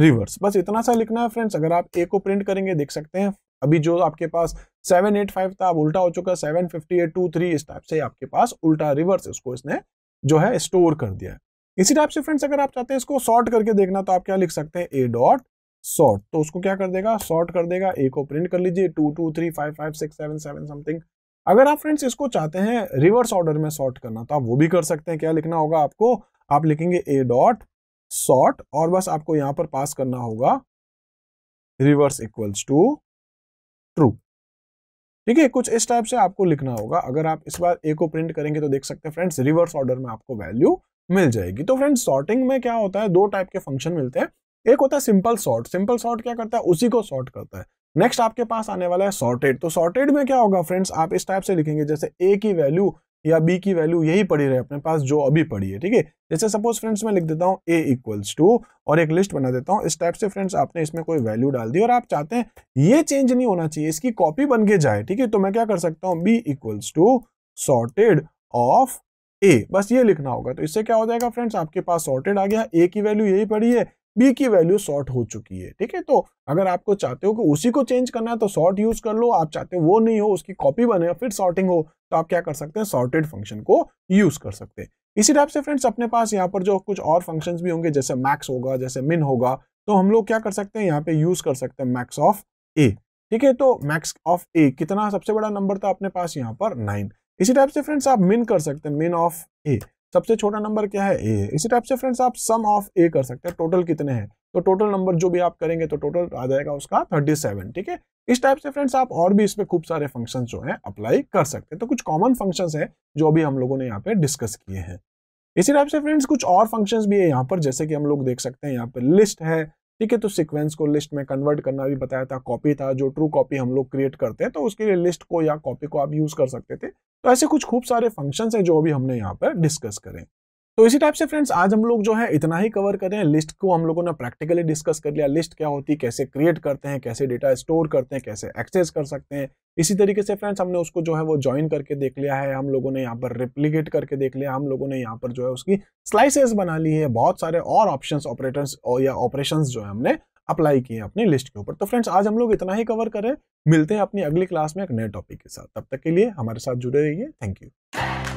रिवर्स बस इतना सा लिखना है फ्रेंड्स अगर आप ए को प्रिंट करेंगे देख सकते हैं अभी जो आपके पास 785 था अब उल्टा हो चुका है seven fifty eight two three इस टाइप से आपके पास उल्टा रिवर्स इसको इसने जो है स्टोर कर दिया है इसी टाइप से फ्रेंड्स अगर आप चाहते हैं इसको सॉर्ट करके देखना तो आप क्या लिख सकते हैं ए डॉट सॉर्ट तो उसको क्या कर देगा सॉर्ट कर देगा ए को प्रिंट कर लीजिए two two three five five six seven seven something अगर आप फ्रेंड्स इसको चाहते हैं रिवर्स ऑर्डर में सॉर्ट करना तो आप वो भी कर सकते हैं क्या लिखना होगा आपको आप लिखेंगे ए डॉट सॉर्ट और बस आपको यहां पर पास करना होगा रिवर्स इक्वल्स टू ट्रू ठीक है कुछ इस टाइप से आपको लिखना होगा अगर आप इस बार ए को प्रिंट करेंगे तो देख सकते हैं फ्रेंड्स रिवर्स ऑर्डर में आपको वैल्यू मिल जाएगी तो फ्रेंड्स सॉर्टिंग में क्या होता है दो टाइप के फंक्शन मिलते हैं एक होता है सिंपल सॉर्ट सिंपल सॉर्ट क्या करता है उसी को सॉर्ट करता है नेक्स्ट आपके पास आने वाला है सॉर्टेड तो सॉर्टेड में क्या होगा फ्रेंड्स आप इस टाइप से लिखेंगे जैसे ए की वैल्यू या बी की वैल्यू यही पड़ी रहे अपने पास जो अभी पड़ी है ठीक है जैसे सपोज फ्रेंड्स मैं लिख देता हूँ ए इक्वल्स टू और एक लिस्ट बना देता हूँ इस टाइप से फ्रेंड्स आपने इसमें कोई वैल्यू डाल दी और आप चाहते हैं ये चेंज नहीं होना चाहिए इसकी कॉपी बन के जाए ठीक है तो मैं क्या कर सकता हूँ B equals to sorted of A बस ये लिखना होगा तो इससे क्या हो जाएगा फ्रेंड्स आपके पास सॉर्टेड आ गया ए की वैल्यू यही पड़ी है बी की वैल्यू शॉर्ट हो चुकी है ठीक है तो अगर आपको चाहते हो कि उसी को चेंज करना है तो शॉर्ट यूज कर लो आप चाहते हो वो नहीं हो उसकी कॉपी बने फिर शॉर्टिंग हो तो आप क्या कर सकते हैं शॉर्टेड फंक्शन को यूज कर सकते हैं इसी टाइप से फ्रेंड्स अपने पास यहाँ पर जो कुछ और फंक्शन भी होंगे जैसे मैक्स होगा जैसे मिन होगा तो हम लोग क्या कर सकते हैं यहाँ पे यूज कर सकते हैं मैक्स ऑफ ए ठीक है तो मैक्स ऑफ ए कितना सबसे बड़ा नंबर था अपने पास यहाँ पर नाइन इसी टाइप से फ्रेंड्स आप मिन कर सकते हैं मिन ऑफ ए सबसे छोटा नंबर क्या है ए है इसी टाइप से फ्रेंड्स आप सम ऑफ ए कर सकते हैं टोटल कितने हैं तो टोटल नंबर जो भी आप करेंगे तो टोटल आ जाएगा उसका थर्टी सेवन ठीक है इस टाइप से फ्रेंड्स आप और भी इसमें खूब सारे फंक्शन जो हैं अप्लाई कर सकते हैं तो कुछ कॉमन फंक्शन है जो अभी हम लोगों ने यहाँ पे डिस्कस किए हैं इसी टाइप से फ्रेंड्स कुछ और फंक्शन भी है यहाँ पर जैसे कि हम लोग देख सकते हैं यहाँ पर लिस्ट है ठीक है तो सिक्वेंस को लिस्ट में कन्वर्ट करना भी बताया था कॉपी था जो ट्रू कॉपी हम लोग क्रिएट करते हैं तो उसके लिए लिस्ट को या कॉपी को आप यूज कर सकते थे तो ऐसे कुछ खूब सारे फंक्शन है जो अभी हमने यहाँ पर डिस्कस करें तो इसी टाइप से फ्रेंड्स आज हम लोग जो है इतना ही कवर करें लिस्ट को हम लोगों ने प्रैक्टिकली डिस्कस कर लिया लिस्ट क्या होती है कैसे क्रिएट करते हैं कैसे डेटा स्टोर करते हैं कैसे एक्सेस कर सकते हैं इसी तरीके से फ्रेंड्स हमने उसको जो है वो ज्वाइन करके देख लिया है हम लोगों ने यहाँ पर रिप्लीकेट करके देख लिया हम लोगों ने यहाँ पर जो है उसकी स्लाइसेस बना ली है बहुत सारे और ऑप्शन ऑपरेटर्स या ऑपरेशन जो है हमने अप्लाई किए अपने लिस्ट के ऊपर तो फ्रेंड्स आज हम लोग इतना ही कवर करें मिलते हैं अपनी अगली क्लास में एक नए टॉपिक के साथ तब तक के लिए हमारे साथ जुड़े रहिए थैंक यू